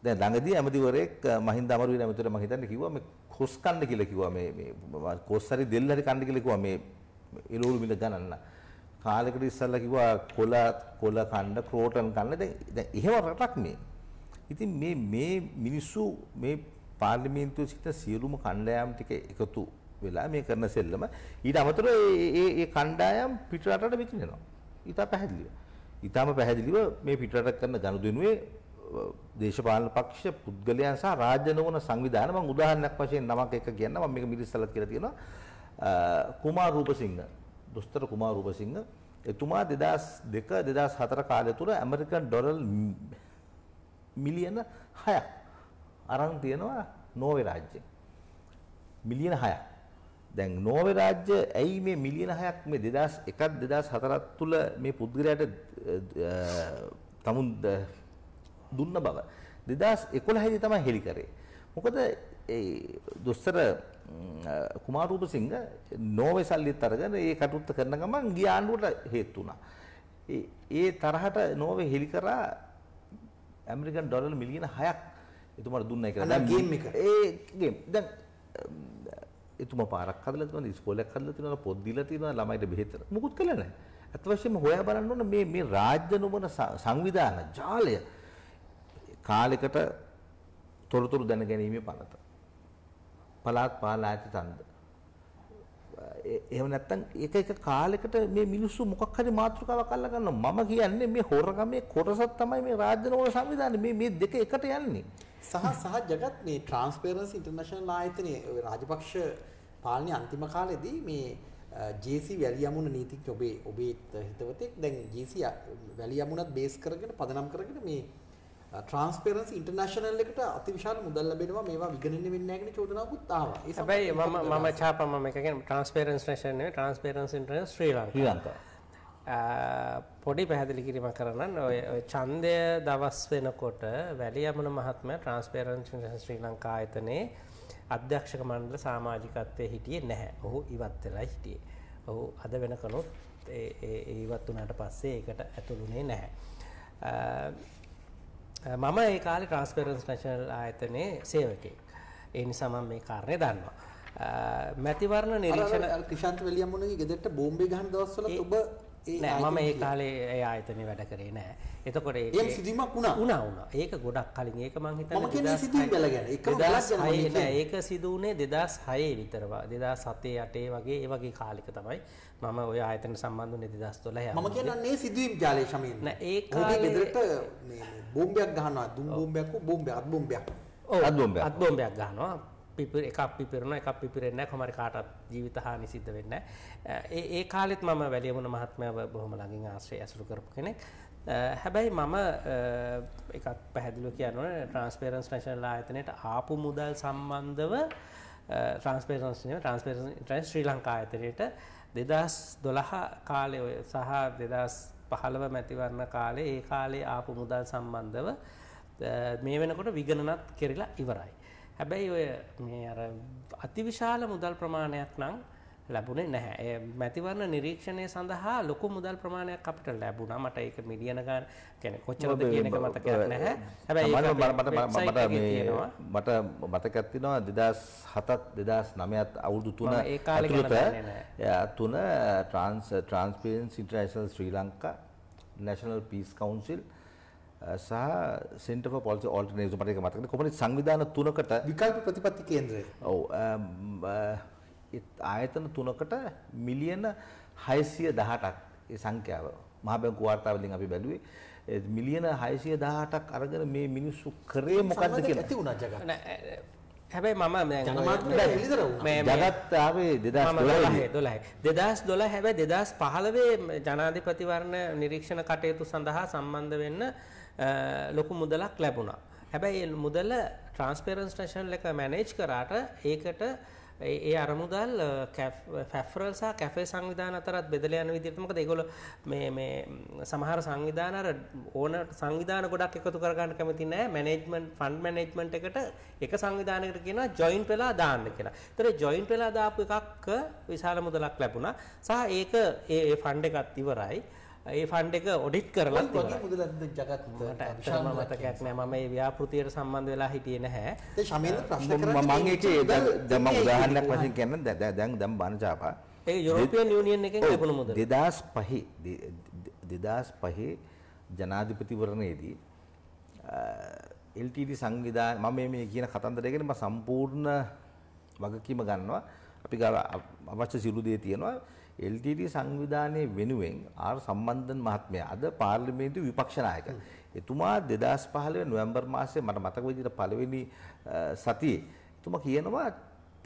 දැන් ළඟදී ඇමතිවරයෙක් මහින්ද අමරවීර ඇමතිවරයා මං හිතන්නේ කිව්වා මේ කොස් කන්න කියලා කිව්වා මේ මේ කොස් හරි දෙල් හරි කන්න කියලා කිව්වා මේ එළවලු මිල ගණන්න. කාලෙකට ඉස්සල්ලා කිව්වා කොළ කොළ කන්න ක්‍රෝටන් කන්න දැන් දැන් එහෙම රටක් මේ. ඉතින් මේ මේ මිනිස්සු මේ පාර්ලිමේන්තුවේ සිට සියලුම කණ්ඩායම් ටික එකතු වෙලා මේ කරන සෙල්ලම ඊට අමතරව ඒ ඒ කණ්ඩායම් පිටරටට විකිණෙනවා. ඊට පැහැදිලිව. ඊටම පැහැදිලිව මේ පිටරට කරන ගනුදෙනුවේ දේශපාලන පක්ෂ පුද්ගලයන් සහ රාජ්‍ය නොවන සංවිධාන මම උදාහරණයක් වශයෙන් නමක් එක කියන්න මම මේක මිරිස්සලත් කියලා තියෙනවා කුමාර් රූපසිංහ දොස්තර කුමාර් රූපසිංහ එතුමා 2002 2004 කාලය තුල ඇමරිකන් ඩොලර් මිලියන 6ක් අරන් තියනවා නෝවේ රාජ්‍යයෙන්. මිලියන 6ක්. දැන් නෝවේ රාජ්‍ය ඇයි මේ මිලියන 6ක් මේ 2001 2004 තුල මේ පුද්ගලයාට තමුන් දුන්න බව 2011 දී තමයි හෙලි කරේ. මොකද ඒ දොස්තර කුමාරූපසිංහ නෝවේ සල්ලිත් අරගෙන ඒ කටයුත්ත කරන ගමන් ගිය ආණ්ඩුවට හේතු වුණා. ඒ තරහට නෝවේ හෙලි කරා ඇමරිකන් ඩොලර් මිලියන 6ක් එතුමාට දුන්නයි කියලා. අද ගේම් එක. ඒ ගේම්. දැන් එතුමා පාරක් හදලා තියෙනවා, ඉස්කෝලයක් හදලා තියෙනවා, පොත් දීලා තියෙනවා, ළමයිට බෙහෙත් මුකුත් කළා නැහැ. අත් වශයෙන්ම හොයා බලන්න ඕන මේ මේ රාජ්‍ය නොවන සංවිධාන ජාලය කාලයකට තොරතුරු දැනගැනීමේ පනත. පළාත් පාලායත තන්ද. එහෙම නැත්නම් එක එක කාලයකට මේ මිනිස්සු මොකක් හරි මාතෘකාවක් අල්ල ගන්නවා. මම කියන්නේ මේ හොරගමේ කොටසක් තමයි මේ රාජ්‍ය නෝන සංවිධානයේ මේ මේ දෙක එකට යන්නේ. සහ සහ జగත් මේ ට්‍රාන්ස්පරන්සි ඉන්ටර්නැෂනල් ආයතනයේ රාජපක්ෂ පාලනයේ අන්තිම කාලෙදී මේ ජේසි වැලියමුණ නීතිඥ ඔබේ ඔබේ හිතවතෙක් දැන් ජේසි වැලියමුණත් බේස් කරගෙන පදනම් කරගෙන මේ ට්‍රාන්ස්පරන්සි ඉන්ටර්නැෂනල් එකට අතිවිශාල මුදල් ලැබෙනවා මේවා විගණනය වෙන්නේ නැහැ කියන චෝදනාවකුත් ආවා. ඒ හැබැයි මම මම ඡාපා මම එක කියන්නේ ට්‍රාන්ස්පරන්සි නේෂන් නෙවෙයි ට්‍රාන්ස්පරන්සි ඉන්ටර්නැෂනල් ශ්‍රී ලංකා. ශ්‍රී ලංකා. පොඩි පැහැදිලි කිරීමක් කරන්න ඔය ඡන්දය දවස් වෙනකොට වැලියමන මහත්මයා ට්‍රාන්ස්පරන්සි ඉන්ටර්නැෂනල් ශ්‍රී ලංකා ආයතනයේ අධ්‍යක්ෂක මණ්ඩල සමාජිකත්වයේ හිටියේ නැහැ. ඔහු ඉවත් වෙලා හිටියේ. ඔහු අද වෙනකනොත් ඒ ඉවත් වුණාට පස්සේ ඒකට ඇතුළුුනේ නැහැ. මම ඒ කාලේ ට්‍රාන්ස්පරන්ස් නැෂනල් ආයතනයේ සේවකෙක්. ඒ නිසා මම මේ කාරණේ දන්නවා. මැතිවරණ නිරීක්ෂණ ක්‍රිෂාන්ත වෙලියම් මොනගේ ගෙදරට බෝම්බේ ගහන දවස්වල ඔබ නෑ මම ඒ කාලේ ඒ ආයතනය වැඩ කරේ නෑ. එතකොට ඒ සිදීමක් වුණා. වුණා වුණා. ඒක ගොඩක් කලින් ඒක මං හිතන්නේ මම කියන්නේ සිදීම් වල ගැන. එකම ගලක් ගැන නෑ. ඒක සිදු වුණේ 2006 විතර 2007 8 වගේ ඒ වගේ කාලෙක තමයි මම ওই ආයතන සම්බන්ධ වුණේ 2012 මම කියන්නේ සිදීම් ජාලේ ශමීන්. නෑ ඒ කාලේ ගෙදරට මේ බෝම්බයක් ගහනවා. දුම් බෝම්බයක් හෝ බෝම්බයක් අත් බෝම්බයක්. ඔව් අත් බෝම්බයක්. අත් බෝම්බයක් ගහනවා. පිපිර එකක් පිපිරෙන එකක් පිපිරෙන්නේ නැහැ කොහමරි කාටවත් ජීවිතහානි සිද්ධ වෙන්නේ නැහැ. ඒ ඒ කාලෙත් මම වැලියමුණ මහත්මයාව බොහොම ළඟින් ආශ්‍රය ඇසුරු කරපු කෙනෙක්. හැබැයි මම එකක් පැහැදිලිව කියන්න ඕනේ ට්‍රාන්ස්පරන්ස් නැෂනල් ආයතනයට ආපු මුදල් සම්බන්ධව ට්‍රාන්ස්පරන්ස් ට්‍රාන්ස්පරන්ස් ට්‍රන්ස් ශ්‍රී ලංකා ආයතනයට 2012 කාලේ ඔය සහ 2015 මැතිවරණ කාලේ ඒ කාලේ ආපු මුදල් සම්බන්ධව මේ වෙනකොට විගණනත් කෙරලා ඉවරයි. හැබැයි ඔය අතිවිශාල මුදල් ප්‍රමාණයක් නං ලැබුණේ නැහැ මැතිවරණ නිරීක්ෂණය සඳහා ලොකු මුදල් ප්‍රමාණයක් අපිට ලැබුණා මට ඒක මිලියන ගන්න කියන්නේ කොච්චරද කියන එක මතක නැහැ හැබැයි මට මට මට මතකයක් තියෙනවා 2007ත් 2009ත් අවුරුදු 3 ඒ කාලේ ගණන් තුන trans Transparency International Sri Lanka National Peace Council සහ සෙන්ටර් ෆෝ පොලිසි ඕල්ටර්නේටිව්ස් මට ඒක මතකනේ කොමනි සංවිධාන තුනකට විකල්ප ප්‍රතිපත්ති කේන්ද්‍රය. ඔව් ආයතන තුනකට මිලියන 618ක් ඒ සංඛ්‍යාව මහ බැංකු වාර්තා වලින් අපි බැලුවේ මිලියන 618ක් අරගෙන මේ මිනිස්සු කරේ මොකද්ද කියලා ඇති උනා ජගත් නෑ හැබැයි මම ජගත් ආවේ 2012 12 2012 හැබැයි 2015 ජනාධිපතිවරණ නිරීක්ෂණ කටයුතු සඳහා සම්බන්ධ වෙන්න ලොකු මුදලක් ලැබුණා. හැබැයි මුදල ට්‍රන්ස්පේරන්ස් නේෂන් එක මැනේජ් කරාට ඒකට ඒ අරමුදල් ෆැෆරල් සහ කැෆේ සංවිධාන අතරත් බෙදලා යන විදිහට මොකද ඒගොල්ලෝ මේ මේ සමහර සංවිධාන අර ඕන සංවිධාන ගොඩක් එකතු කරගන්න කැමති නැහැ මැනේජ්මන්ට් ෆන්ඩ් මැනේජ්මන්ට් එකට එක සංවිධානයකට කියනවා ජොයින්ට් වෙලා දාන්න කියලා. ඒතර ජොයින්ට් වෙලා දාපු එකක් විශාල මුදලක් ලැබුණා. සහ ඒක ඒ ෆන්ඩ් එකත් ඉවරයි. ඒ ෆන්ඩ් එක ඔඩිට් කරලා තිබුණා. මුදලක්ද ජගත් ඇත්තම මතකයක් නෑ මම මේ ව්‍යාපෘතියට සම්බන්ධ වෙලා හිටියේ නැහැ. ඒ ශමීන්ද ප්‍රශ්න කරන්නේ මම ඒකේ දැන් මම උදාහරණයක් වශයෙන් කියන්න දැන් දැන් බනජාපා. ඒ යුරෝපියන් යුනියන් එකෙන් ලැබුණු මුදල. 2005 2005 ජනාධිපතිවරණයේදී LTD සංවිධාන මම මේ කියන කතන්දරය ගැන මම සම්පූර්ණ වගකීම ගන්නවා. අපි ගාව අවශ්‍ය සියලු දේ තියෙනවා. එල්ටීටී සංවිධානයේ වෙනුවෙන් ආර් සම්බන්ධන් මහත්මයා අද පාර්ලිමේන්තු විපක්ෂ නායක. එතුමා 2015 නොවැම්බර් මාසයේ මට මතක විදිහට පළවෙනි සතියේ එතුමා කියනවා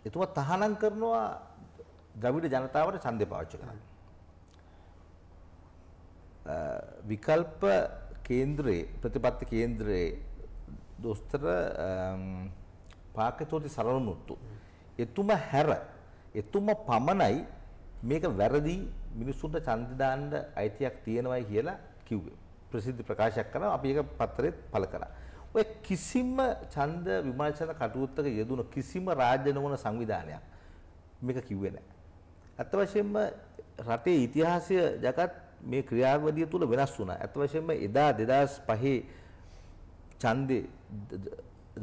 එතුමා තහනම් කරනවා ද්‍රවිඩ ජනතාවට ඡන්දය පාවිච්චි කරන්න. විකල්ප කේන්ද්‍රයේ ප්‍රතිපත්ති කේන්ද්‍රයේ දොස්තර පාකතෝටි සරණමුත්තු එතුමා හැර එතුමා පමණයි මේක වැරදි මිනිස්සුන්ට ඡන්ද දාන්න අයිතියක් තියෙනවයි කියලා කිව්වේ. ප්‍රසිද්ධ ප්‍රකාශයක් කරා අපි ඒක පත්‍රෙත් පළ කරා. ඔය කිසිම ඡන්ද විමර්ශන කටයුත්තක යෙදුණු කිසිම රාජ්‍ය නොවන සංවිධානයක් මේක කිව්වේ නැහැ. අත් වශයෙන්ම රටේ ඉතිහාසය ජගත් මේ ක්‍රියාවලිය තුල වෙනස් වුණා. අත් වශයෙන්ම එදා 2005 ඡන්දේ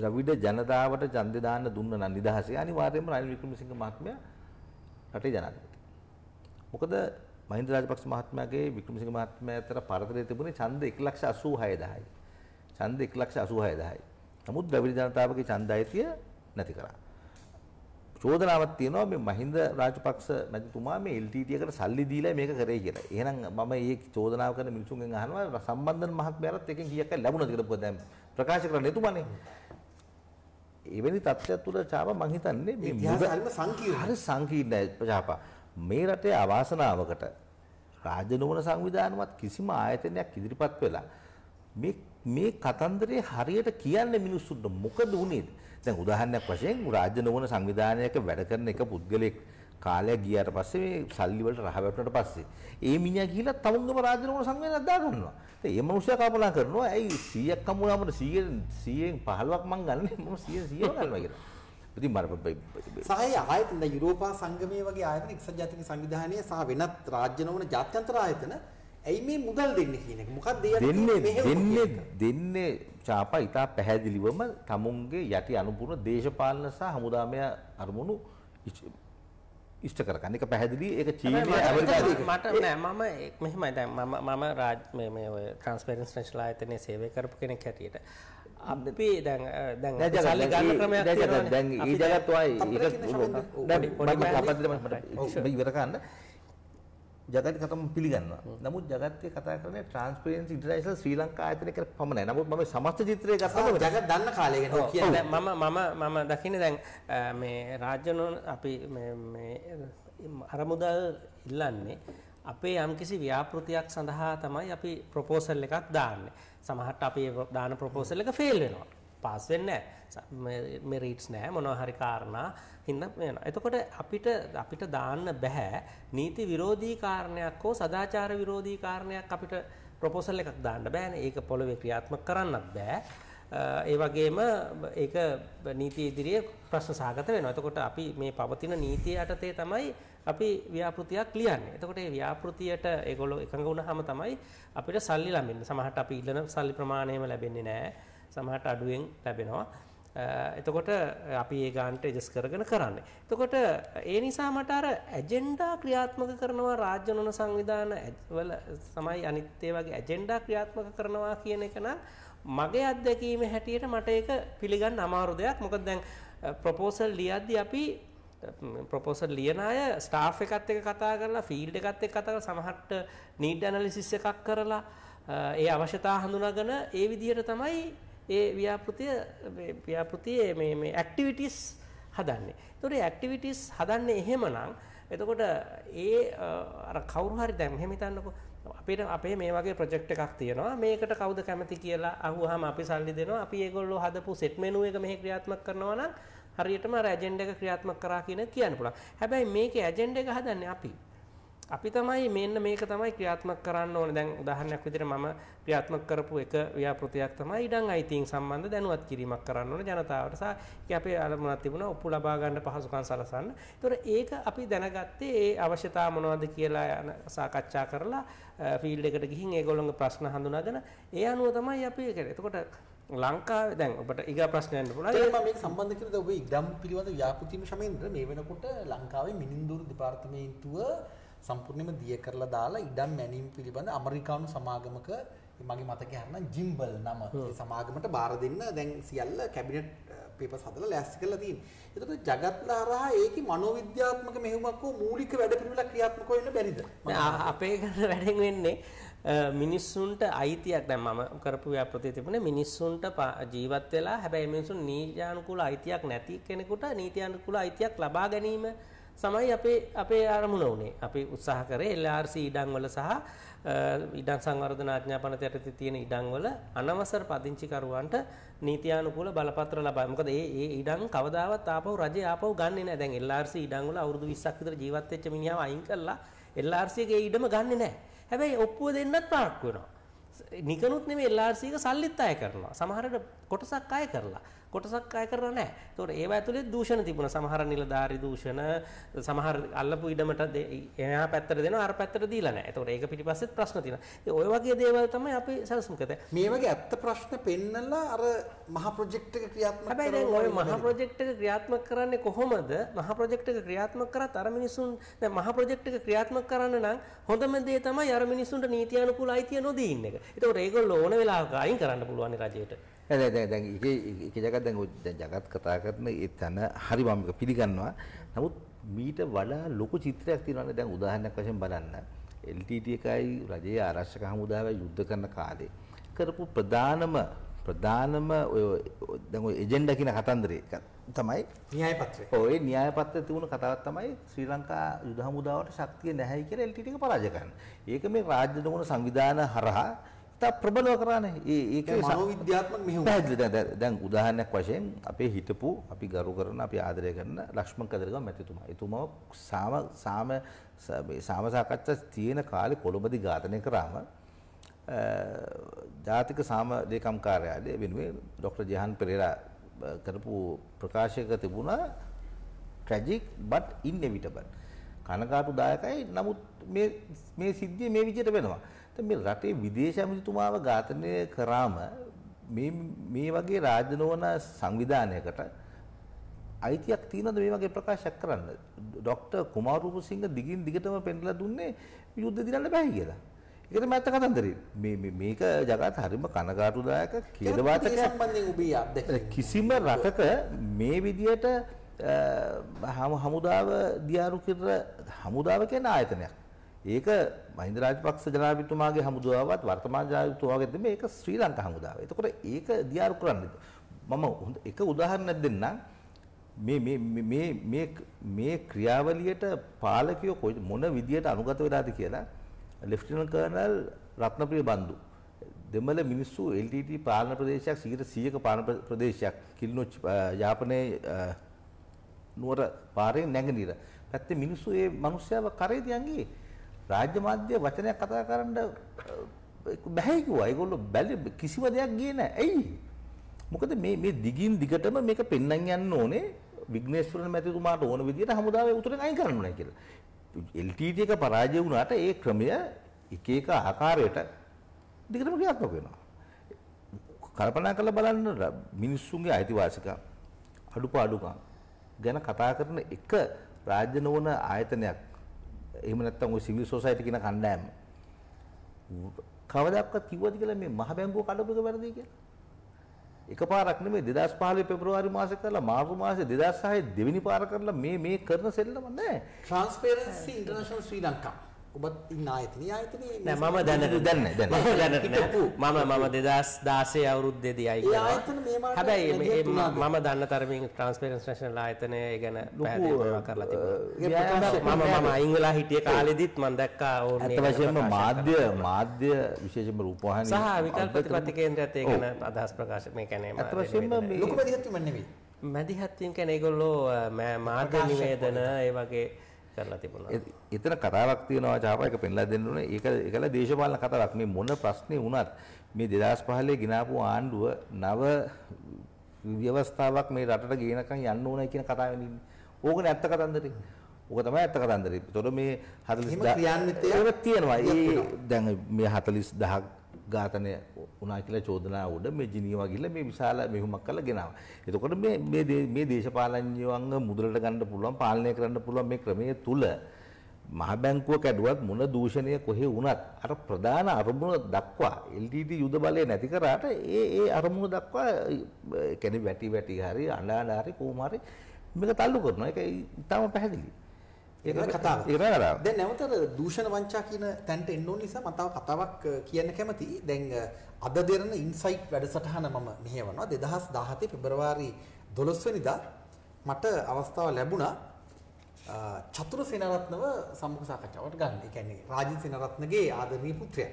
ද්‍රවිඩ ජනතාවට ඡන්දේ දාන්න දුන්න නම් නිදහසේ අනිවාර්යයෙන්ම රනිල් වික්‍රමසිංහ මහත්මයා රටේ ජනාධිපති මොකද මහින්ද රාජපක්ෂ මහත්මයාගේ වික්‍රමසිංහ මහත්මයා අතර පරතරය තිබුණේ ඡන්ද 186000යි. ඡන්ද 186000යි. නමුත් ද්‍රවිඩ ජනතාවගේ ඡන්ද අයිතිය නැති කරා. චෝදනාවක් තියෙනවා මේ මහින්ද රාජපක්ෂ මැතිතුමා මේ LTT එකට සල්ලි දීලා මේක කරේ කියලා. එහෙනම් මම මේ චෝදනාව කරන මිනිසුන්ගෙන් අහනවා සම්බන්ධන මහත්මයාලත් එකෙන් කීයක් ලැබුණාද කියලා මොකද දැන් ප්‍රකාශ කරන්න එතුමානේ. එවැනි තත්ත්වයක් තුළ චාප මම හිතන්නේ මේ ඉතිහාසය හරිම සංකීර්ණයි. හරි සංකීර්ණයි චාපා. මේ රටේ අවාසනාවකට රාජ්‍ය නොවන සංවිධානවත් කිසිම ආයතනයක් ඉදිරිපත් වෙලා මේ මේ කතන්දරේ හරියට කියන්නේ මිනිස්සුන්ට මොකද වුනේද? දැන් උදාහරණයක් වශයෙන් රාජ්‍ය නොවන සංවිධානයක වැඩ කරන එක පුද්ගලෙක් කාලයක් ගියාට පස්සේ මේ සල්ලි වලට රහ වැටුණාට පස්සේ ඒ මිනිහා ගිහිල්ලා තමුන්ගම රාජ්‍ය නොවන සංවිධානයක් දා ගන්නවා. ඉතින් ඒ මනුස්සයා කපලා කරනවා. ඇයි 100ක් හම්බුනාම 100 100න් 15ක් මං ගන්නනේ මම 100 100 ගන්නවා කියලා. ඉතින් මම සහය ආයතන යුරෝපා සංගමයේ වගේ ආයතන එක්සත් ජාතික සංවිධානය සහ වෙනත් රාජ්‍ය නොවන ජාත්‍යන්තර ආයතන ඇයි මේ මුදල් දෙන්නේ කියන එක මොකක්ද දෙන්නේ දෙන්නේ දෙන්නේ ඡාපා ඊට පැහැදිලිවම තමුන්ගේ යටි අනුපූර්ණ දේශපාලන සහ හමුදාමය අරමුණු ඉෂ්ට කරගන්න එක පැහැදිලි ඒක චීනය ඇමරිකාවේ මට නෑ මම මෙහෙමයි දැන් මම මම රාජ මේ ඔය ට්‍රාන්ස්පරන්සි නැෂනල් ආයතනයේ සේවය කරපු කෙනෙක් හැටියට අපේ දැන් දැන් සල්ලි ගන්න ක්‍රමයක් තියෙනවා දැන් ඊජලත්වයි ඒක මට ඉවර කරන්න ජගත කතම පිළිගන්නවා. නමුත් ජගත්තේ කතා කරන්නේ ට්‍රාන්ස්පරන්සි ඉන්ටර්නැෂනල් ශ්‍රී ලංකා ආයතනය කියලා පමණයි. නමුත් මම සමස්ත චිත්‍රය ගත්තම ජගත් දන්න කාලය ගැන කියන්නේ මම මම මම දකින්නේ දැන් මේ රාජ්‍ය අපි මේ මේ අරමුදල් ඉල්ලන්නේ අපේ යම්කිසි ව්‍යාපෘතියක් සඳහා තමයි අපි ප්‍රොපෝසල් එකක් දාන්නේ. සමහරට අපි දාන ප්‍රොපෝසල් එක ෆේල් වෙනවා. පාස් වෙන්නේ නැහැ. මෙරිට්ස් නැහැ මොනවා හරි කාරණා හින්දා වෙනවා. එතකොට අපිට අපිට දාන්න බෑ නීති විරෝධී කාරණයක් හෝ සදාචාර විරෝධී කාරණයක් අපිට ප්‍රොපෝසල් එකක් දාන්න බෑනේ. ඒක පොළවේ ක්‍රියාත්මක කරන්නත් බෑ. ඒ වගේම ඒක නීති ඉදිරියේ ප්‍රශ්න සාගත වෙනවා. එතකොට අපි මේ පවතින නීතිය යටතේ තමයි අපි ව්‍යාපෘතියක් ලියන්නේ. එතකොට මේ ව්‍යාපෘතියට ඒගොල්ලෝ එකඟ වුණාම තමයි අපිට සල්ලි ලැබෙන්නේ. සමහරට අපි ඉල්ලන සල්ලි ප්‍රමාණයම ලැබෙන්නේ නැහැ. සමහරට අඩුවෙන් ලැබෙනවා. එතකොට අපි ඒ ගානට ඇඩ්ජස්ට් කරගෙන කරන්නේ. එතකොට ඒ නිසා මට අර ඇජෙන්ඩා ක්‍රියාත්මක කරනවා රාජ්‍ය නොන සංවිධාන වල තමයි අනිත් ඒ වගේ ඇජෙන්ඩා ක්‍රියාත්මක කරනවා කියන එක නම් මගේ අත්දැකීම හැටියට මට ඒක පිළිගන්න අමාරු දෙයක්. මොකද දැන් ප්‍රොපෝසල් ලියද්දී අපි ප්‍රපෝසල් ලියන අය ස්ටාෆ් එකත් එක කතා කරලා ෆීල්ඩ් එකත් එක්ක කතා කරලා සමහරට නීඩ් ඇනලිසිස් එකක් කරලා ඒ අවශ්‍යතා හඳුනාගෙන ඒ විදිහට තමයි ඒ ව්‍යාපෘතිය මේ ව්‍යාපෘතියේ මේ මේ ඇක්ටිවිටිස් හදන්නේ. ඒතකොට ඇක්ටිවිටිස් හදන්නේ එහෙමනම් එතකොට ඒ අර කවුරු හරි දැන් මෙහෙම හිතන්නකෝ අපිට අපේ මේ වගේ ප්‍රොජෙක්ට් එකක් තියෙනවා මේකට කවුද කැමති කියලා අහුවාම අපි සල්ලි දෙනවා අපි ඒගොල්ලෝ හදපු සෙට් මෙනු එක මෙහි ක්‍රියාත්මක කරනවා නම් හරියටම අර ඇජෙන්ඩ එක ක්‍රියාත්මක කරා කියන කියන්න පුළුවන්. හැබැයි මේකේ ඇජෙන්ඩ එක හදන්නේ අපි. අපි තමයි මෙන්න මේක තමයි ක්‍රියාත්මක කරන්න ඕනේ. දැන් උදාහරණයක් විදිහට මම ක්‍රියාත්මක කරපු එක ව්‍යාපෘතියක් තමයි ඉඩම් අයිතීන් සම්බන්ධ දැනුවත් කිරීමක් කරන්න ඕනේ ජනතාවට. ඒක අපේ අරමුණක් තිබුණා ඔප්පු ලබා ගන්න පහසුකම් සලසන්න. ඒතොර ඒක අපි දැනගත්තේ ඒ අවශ්‍යතා මොනවද කියලා සාකච්ඡා කරලා ෆීල්ඩ් එකට ගිහින් ඒගොල්ලන්ගේ ප්‍රශ්න හඳුනාගෙන ඒ අනුව තමයි අපි ඒක. එතකොට ලංකාව දැන් ඔබට ඉග ප්‍රශ්නයන්න පුළ මේ සම්බන්ධ කරද ඔබ ඉඩම් පිළිබඳ ව්‍යාපෘතිම ශමේන්ද්‍ර මේ වෙනකොට ලංකාවේ මිනින්දුර දෙපාර්තමේන්තුව සම්පූර්ණයම දිය කරලා දාලා ඉඩම් මැනීම් පිළිබඳ අමරිකානු සමාගමක මගේ මතක හන්න ජිම්බල් නම සමාගමට බාර දෙන්න දැන් සියල්ල කැබිනට් පේප සදල ලැස්ති කරලා තින් එතට ජගත්ලාරහා ඒක මනෝවිද්‍යාත්මක මෙහමක් වූ මූලික වැඩ පිළිවෙල ක්‍රියාත්මක වෙන්න බැරිද අපේ කරන වැඩෙන් වෙන්නේ මිනිස්සුන්ට අයිතියක් දැන් මම කරපු ව්‍යාපෘතිය තිබුණේ මිනිස්සුන්ට ජීවත් වෙලා හැබැයි මිනිස්සුන් නීත්‍යානුකූල අයිතියක් නැති කෙනෙකුට නීත්‍යානුකූල අයිතියක් ලබා ගැනීම සමයි අපේ අපේ ආරමුණ උනේ. අපි උත්සාහ කරේ LRC ඉඩම් වල සහ ඉඩම් සංවර්ධන ආඥාපනත යටතේ තියෙන ඉඩම් වල අනවසර පදිංචිකරුවන්ට නීත්‍යානුකූල බලපත්‍ර ලබා. මොකද ඒ ඒ ඉඩම් කවදාවත් ආපහු රජය ආපහු ගන්නෙ නැහැ. දැන් LRC ඉඩම් වල අවුරුදු 20ක් විතර ජීවත් වෙච්ච මිනිහාව අයින් කරලා LRC ගේ ඉඩම ගන්නෙ නැහැ. හැබැයි ඔප්පුව දෙන්නත් පණක් වෙනවා. නිකනුත් නෙමෙයි LRC එක සල්ලිත් අය කරනවා. සමහරට කොටසක් අය කරලා. කොටසක් අය කරලා නැහැ. ඒතකොට ඒව ඇතුලේ දූෂණ තිබුණා. සමහර නිලධාරි දූෂණ සමහර අල්ලපු ඉඩමට එහා පැත්තට දෙනවා අර පැත්තට දීලා නැහැ. ඒතකොට ඒක පිටිපස්සෙත් ප්‍රශ්න තියෙනවා. ඉතින් ඔය වගේ දේවල් තමයි අපි සැලසුම් කරන්නේ. මේ වගේ ඇත්ත ප්‍රශ්න පෙන්නලා අර මහා ප්‍රොජෙක්ට් එක ක්‍රියාත්මක කරනවා. හැබැයි දැන් ඔය මහා ප්‍රොජෙක්ට් එක ක්‍රියාත්මක කරන්නේ කොහොමද? මහා ප්‍රොජෙක්ට් එක ක්‍රියාත්මක කරත් අර මිනිසුන් දැන් මහා ප්‍රොජෙක්ට් එක ක්‍රියාත්මක කරන්න නම් හොඳම දේ තමයි අර මිනිසුන්ට නීතියානුකූල අයිතිය නොදී ඉන්න එක. ඒතකොට ඒගොල්ලෝ ඕන වෙලාවක අයින් කරන්න පුළුවන් රජයට. ඇ දැන් එක ජගත් දැන් ජගත් කතා කරන එතන හරි මම පිළිගන්නවා නමුත් මීට වඩා ලොකු චිත්‍රයක් තියෙනවා දැන් උදාහරණයක් වශයෙන් බලන්න LTT එකයි රජයේ ආරක්ෂක හමුදාවයි යුද්ධ කරන කාලේ කරපු ප්‍රධානම ප්‍රධානම ඔය දැන් ඔය එජෙන්ඩා කියන කතන්දරේ තමයි න්‍යාය පත්‍රය. ඔය න්‍යාය පත්‍රයේ තිබුණු කතාවක් තමයි ශ්‍රී ලංකා යුද හමුදාවට ශක්තිය නැහැ කියලා LTT එක පරාජය කරන්න. ඒක මේ රාජ්‍ය දුමුණ සංවිධාන හරහා ඉතා ප්‍රබලව කරානේ. ඒ ඒකේ මනෝවිද්‍යාත්මක මෙහෙම පැහැදිලි දැන් දැන් උදාහරණයක් වශයෙන් අපේ හිටපු අපි ගරු කරන අපි ආදරය කරන ලක්ෂ්මන් කදරගම මැතිතුමා. එතුමා සාම සාම මේ සාම සාකච්ඡා තියෙන කාලේ කොළඹදී ඝාතනය කරාම ජාතික සාම දේකම් කාර්යාලය වෙනුවෙන් ડોક્ટર ජයහන් පෙරේරා කරපු ප්‍රකාශයක තිබුණා tragic but inevitable. කනගාටුදායකයි නමුත් මේ මේ සිද්ධිය මේ විදිහට වෙනවා. මේ රටේ විදේශ ඇමතිතුමාව ඝාතනය කරාම මේ මේ වගේ රාජ්‍ය නොවන සංවිධානයකට අයිතියක් තියෙනවද මේ වගේ ප්‍රකාශයක් කරන්න? ડોક્ટર කුමාර රූපසිංහ දිගින් දිගටම පෙන්ලා දුන්නේ යුද්ධ දිනන්න බෑ කියලා. ඒක තමයි ඇත්ත කතන්දරේ. මේ මේ මේක ජගත හරිම කනගාටුදායක කේදවාචකයක් සම්බන්ධයෙන් ඔබේ අත්දැකීම. කිසිම රටක මේ විදියට හමුදාව දියාරු කිර හමුදාව කියන ආයතනයක් ඒක මහින්ද රාජපක්ෂ ජනාධිපතිතුමාගේ හමුදාවත් වර්තමාන ජනාධිපතිතුමාගේ දෙමේ ඒක ශ්‍රී ලංකා හමුදාව. එතකොට ඒක දියාරු කරන්න මම එක උදාහරණයක් දෙන්නම්. මේ මේ මේ මේ මේ ක්‍රියාවලියට පාලකයෝ මොන විදියට අනුගත වෙලාද කියලා ලෙෆ්ටිනන්ට් කර්නල් රත්නප්‍රිය බන්දු දෙමළ මිනිස්සු LTT පාලන ප්‍රදේශයක් 100ක පාලන ප්‍රදේශයක් කිලිනොච්චි යාපනයේ නුවර පාරේ නැගෙනහිර පැත්තේ මිනිස්සු ඒ මිනිස්සයව කරේ දියන්ගේ රාජ්‍ය මාධ්‍ය වචනයක් කතා කරන්න බැහැ කිව්වා. ඒගොල්ලෝ බැලි කිසිම දෙයක් ගියේ නැහැ. ඇයි? මොකද මේ මේ දිගින් දිගටම මේක පෙන්වන්න යන්න ඕනේ විග්නේශ්වරන් මැතිතුමාට ඕන විදිහට හමුදාවේ උතුරෙන් අයින් කරන්න ඕනේ කියලා. LTT එක පරාජය වුණාට ඒ ක්‍රමය එක එක ආකාරයට දිගටම ක්‍රියාත්මක වෙනවා. කල්පනා කරලා බලන්න මිනිස්සුන්ගේ අයිතිවාසිකම් අඩුපාඩුකම් ගැන කතා කරන එක රාජ්‍ය නොවන ආයතනයක් එහෙම නැත්නම් ওই සිවිල් සොසයිටි කියන කණ්ඩායම කවදාවත් කිව්වද කියලා මේ මහ බැංකුව කඩපු එක වැරදි කියලා. එකපාරක් නෙමෙයි 2015 පෙබරවාරි මාසේ කරලා මාර්තු මාසේ 2006 දෙවෙනි පාර කරලා මේ මේ කරන සෙල්ලම නෑ. Transparency International Sri Lanka ඔබත් ඉන්න ආයතනයේ ආයතනයේ නෑ මම දැනට දැන් නෑ දැන් මම දැනට නෑ මම මම 2016 අවුරුද්දේදී ආයි ගියා ආයතන මේ හැබැයි මම දන්න තරමින් ට්‍රාන්ස්පරන්ස් නේෂනල් ආයතනය ගැන පැහැදිලිව කරලා තිබුණා මම මම අයින් වෙලා හිටිය කාලෙදිත් මම දැක්කා ඕනේ අත වශයෙන්ම මාධ්‍ය මාධ්‍ය විශේෂයෙන්ම රූපවාහිනී සහ විකල්ප ප්‍රතිපත්ති කේන්ද්‍රයත් ඒ ගැන අදහස් ප්‍රකාශ මේ කියන්නේ අත වශයෙන්ම ලොකු මැදිහත්වීම නෙවෙයි මැදිහත්වීම කියන්නේ ඒගොල්ලෝ මාධ්‍ය නිවේදන ඒ වගේ කරලා තිබුණා. එතන කතාවක් තියෙනවා චාපා එක පෙන්ලා දෙන්න ඕනේ. ඒක ඒකල දේශපාලන කතාවක්. මේ මොන ප්‍රශ්නේ වුණත් මේ 2015 ගినాපු ආණ්ඩුව නව ව්‍යවස්ථාවක් මේ රටට ගේනකම් යන්න ඕනේ කියන කතාවෙන් ඉන්නේ. ඕකනේ ඇත්ත කතන්දරේ. ඕක තමයි ඇත්ත කතන්දරේ. ඒතකොට මේ 40000 ක්‍රියාන්විතය තියෙනවා. ඒ දැන් මේ 40000ක් ඝාතනය වුණා කියලා චෝදනාව උඩ මේ ජිනීවා ගිහිල්ලා මේ විශාල මෙහෙයුමක් කරලා ගෙනාවා. එතකොට මේ මේ මේ දේශපාලනඥයන්ව මුදලට ගන්න පුළුවන් පාලනය කරන්න පුළුවන් මේ ක්‍රමයේ තුල මහ බැංකුව කැඩුවත් මොන දූෂණය කොහේ වුණත් අර ප්‍රධාන අරමුණ දක්වා LDD යුද බලය නැති කරාට ඒ ඒ අරමුණ දක්වා කියන්නේ වැටි වැටි හරි අඬ අඬ හරි කොහොම හරි මේක තල්ලු කරනවා. ඒක ඊටම පැහැදිලියි. ඒක කතාව. ඒක තමයි කතාව. දැන් නැවත දූෂණ වංචා කියන තැනට එන්න ඕන නිසා මම තව කතාවක් කියන්න කැමතියි. දැන් අද දෙරණ ඉන්සයිට් වැඩසටහන මම මෙහෙවනවා 2017 පෙබරවාරි 12 වෙනිදා මට අවස්ථාව ලැබුණා චතුර සේනරත්නව සම්මුඛ සාකච්ඡාවට ගන්න. ඒ කියන්නේ රාජින් සේනරත්නගේ ආදරණීය පුත්‍රයා.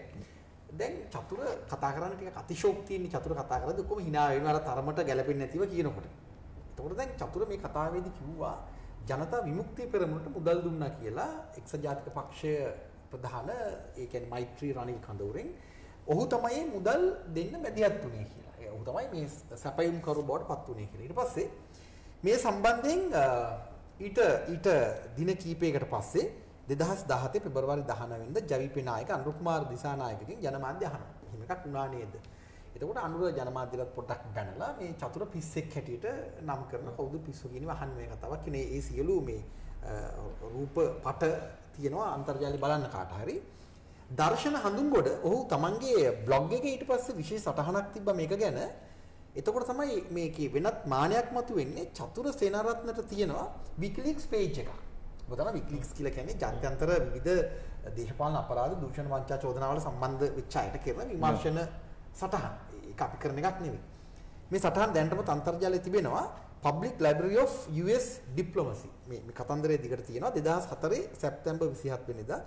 දැන් චතුර කතා කරන්න ටික අතිශෝක්තියින් චතුර කතා කරද්දී ඔක්කොම hina වෙනවා අර තරමට ගැළපෙන්නේ නැතිව කියනකොට. එතකොට දැන් චතුර මේ කතාවේදී කිව්වා ජනතා විමුක්තිය පෙරමුණට මුදල් දුන්නා කියලා එක්සත් ජාතික පක්ෂය ප්‍රධාන ඒ කියන්නේ මෛත්‍රී රනිල් කඳවුරෙන් ඔහු තමයි මුදල් දෙන්න මැදිහත් වුණේ කියලා. ඔහු තමයි මේ සැපයුම් කරු බවට පත් වුණේ කියලා. ඊට පස්සේ මේ සම්බන්ධයෙන් ඊට ඊට දින කීපයකට පස්සේ 2017 පෙබරවාරි 19 වෙනිදා ජවිපේ නායක අනුරුප් කුමාර දිසානායකගෙන් ජනමාධ්‍ය අහනවා. එහෙම එකක් වුණා නේද? එතකොට අනුර ජනමාධ්‍යලත් පොඩ්ඩක් බැනලා මේ චතුර පිස්සෙක් හැටියට නම් කරන කවුද පිස්සු කියන වහන්න මේ කතාවක් කියන්නේ ඒ සියලු මේ රූප පට තියෙනවා අන්තර්ජාලය බලන්න කාට හරි දර්ශන හඳුන්ගොඩ ඔහු තමන්ගේ බ්ලොග් එකේ ඊට පස්සේ විශේෂ සටහනක් තිබ්බා මේක ගැන එතකොට තමයි මේකේ වෙනත් මානයක් මතුවෙන්නේ චතුර සේනාරත්නට තියෙනවා විකිලීක්ස් පේජ් එකක් මොතන වික්ලික්ස් කියලා කියන්නේ ජාත්‍යන්තර විවිධ දේශපාලන අපරාධ දූෂණ වංචා චෝදනාවල සම්බන්ධ වෙච්ච අයට කරන විමර්ශන සටහන්. ඒක අපි කරන එකක් නෙවෙයි. මේ සටහන් දැනටමත් අන්තර්ජාලයේ තිබෙනවා Public Library of US Diplomacy. මේ මේ කතන්දරයේ දිගට තියෙනවා 2004 සැප්තැම්බර් 27 වෙනිදා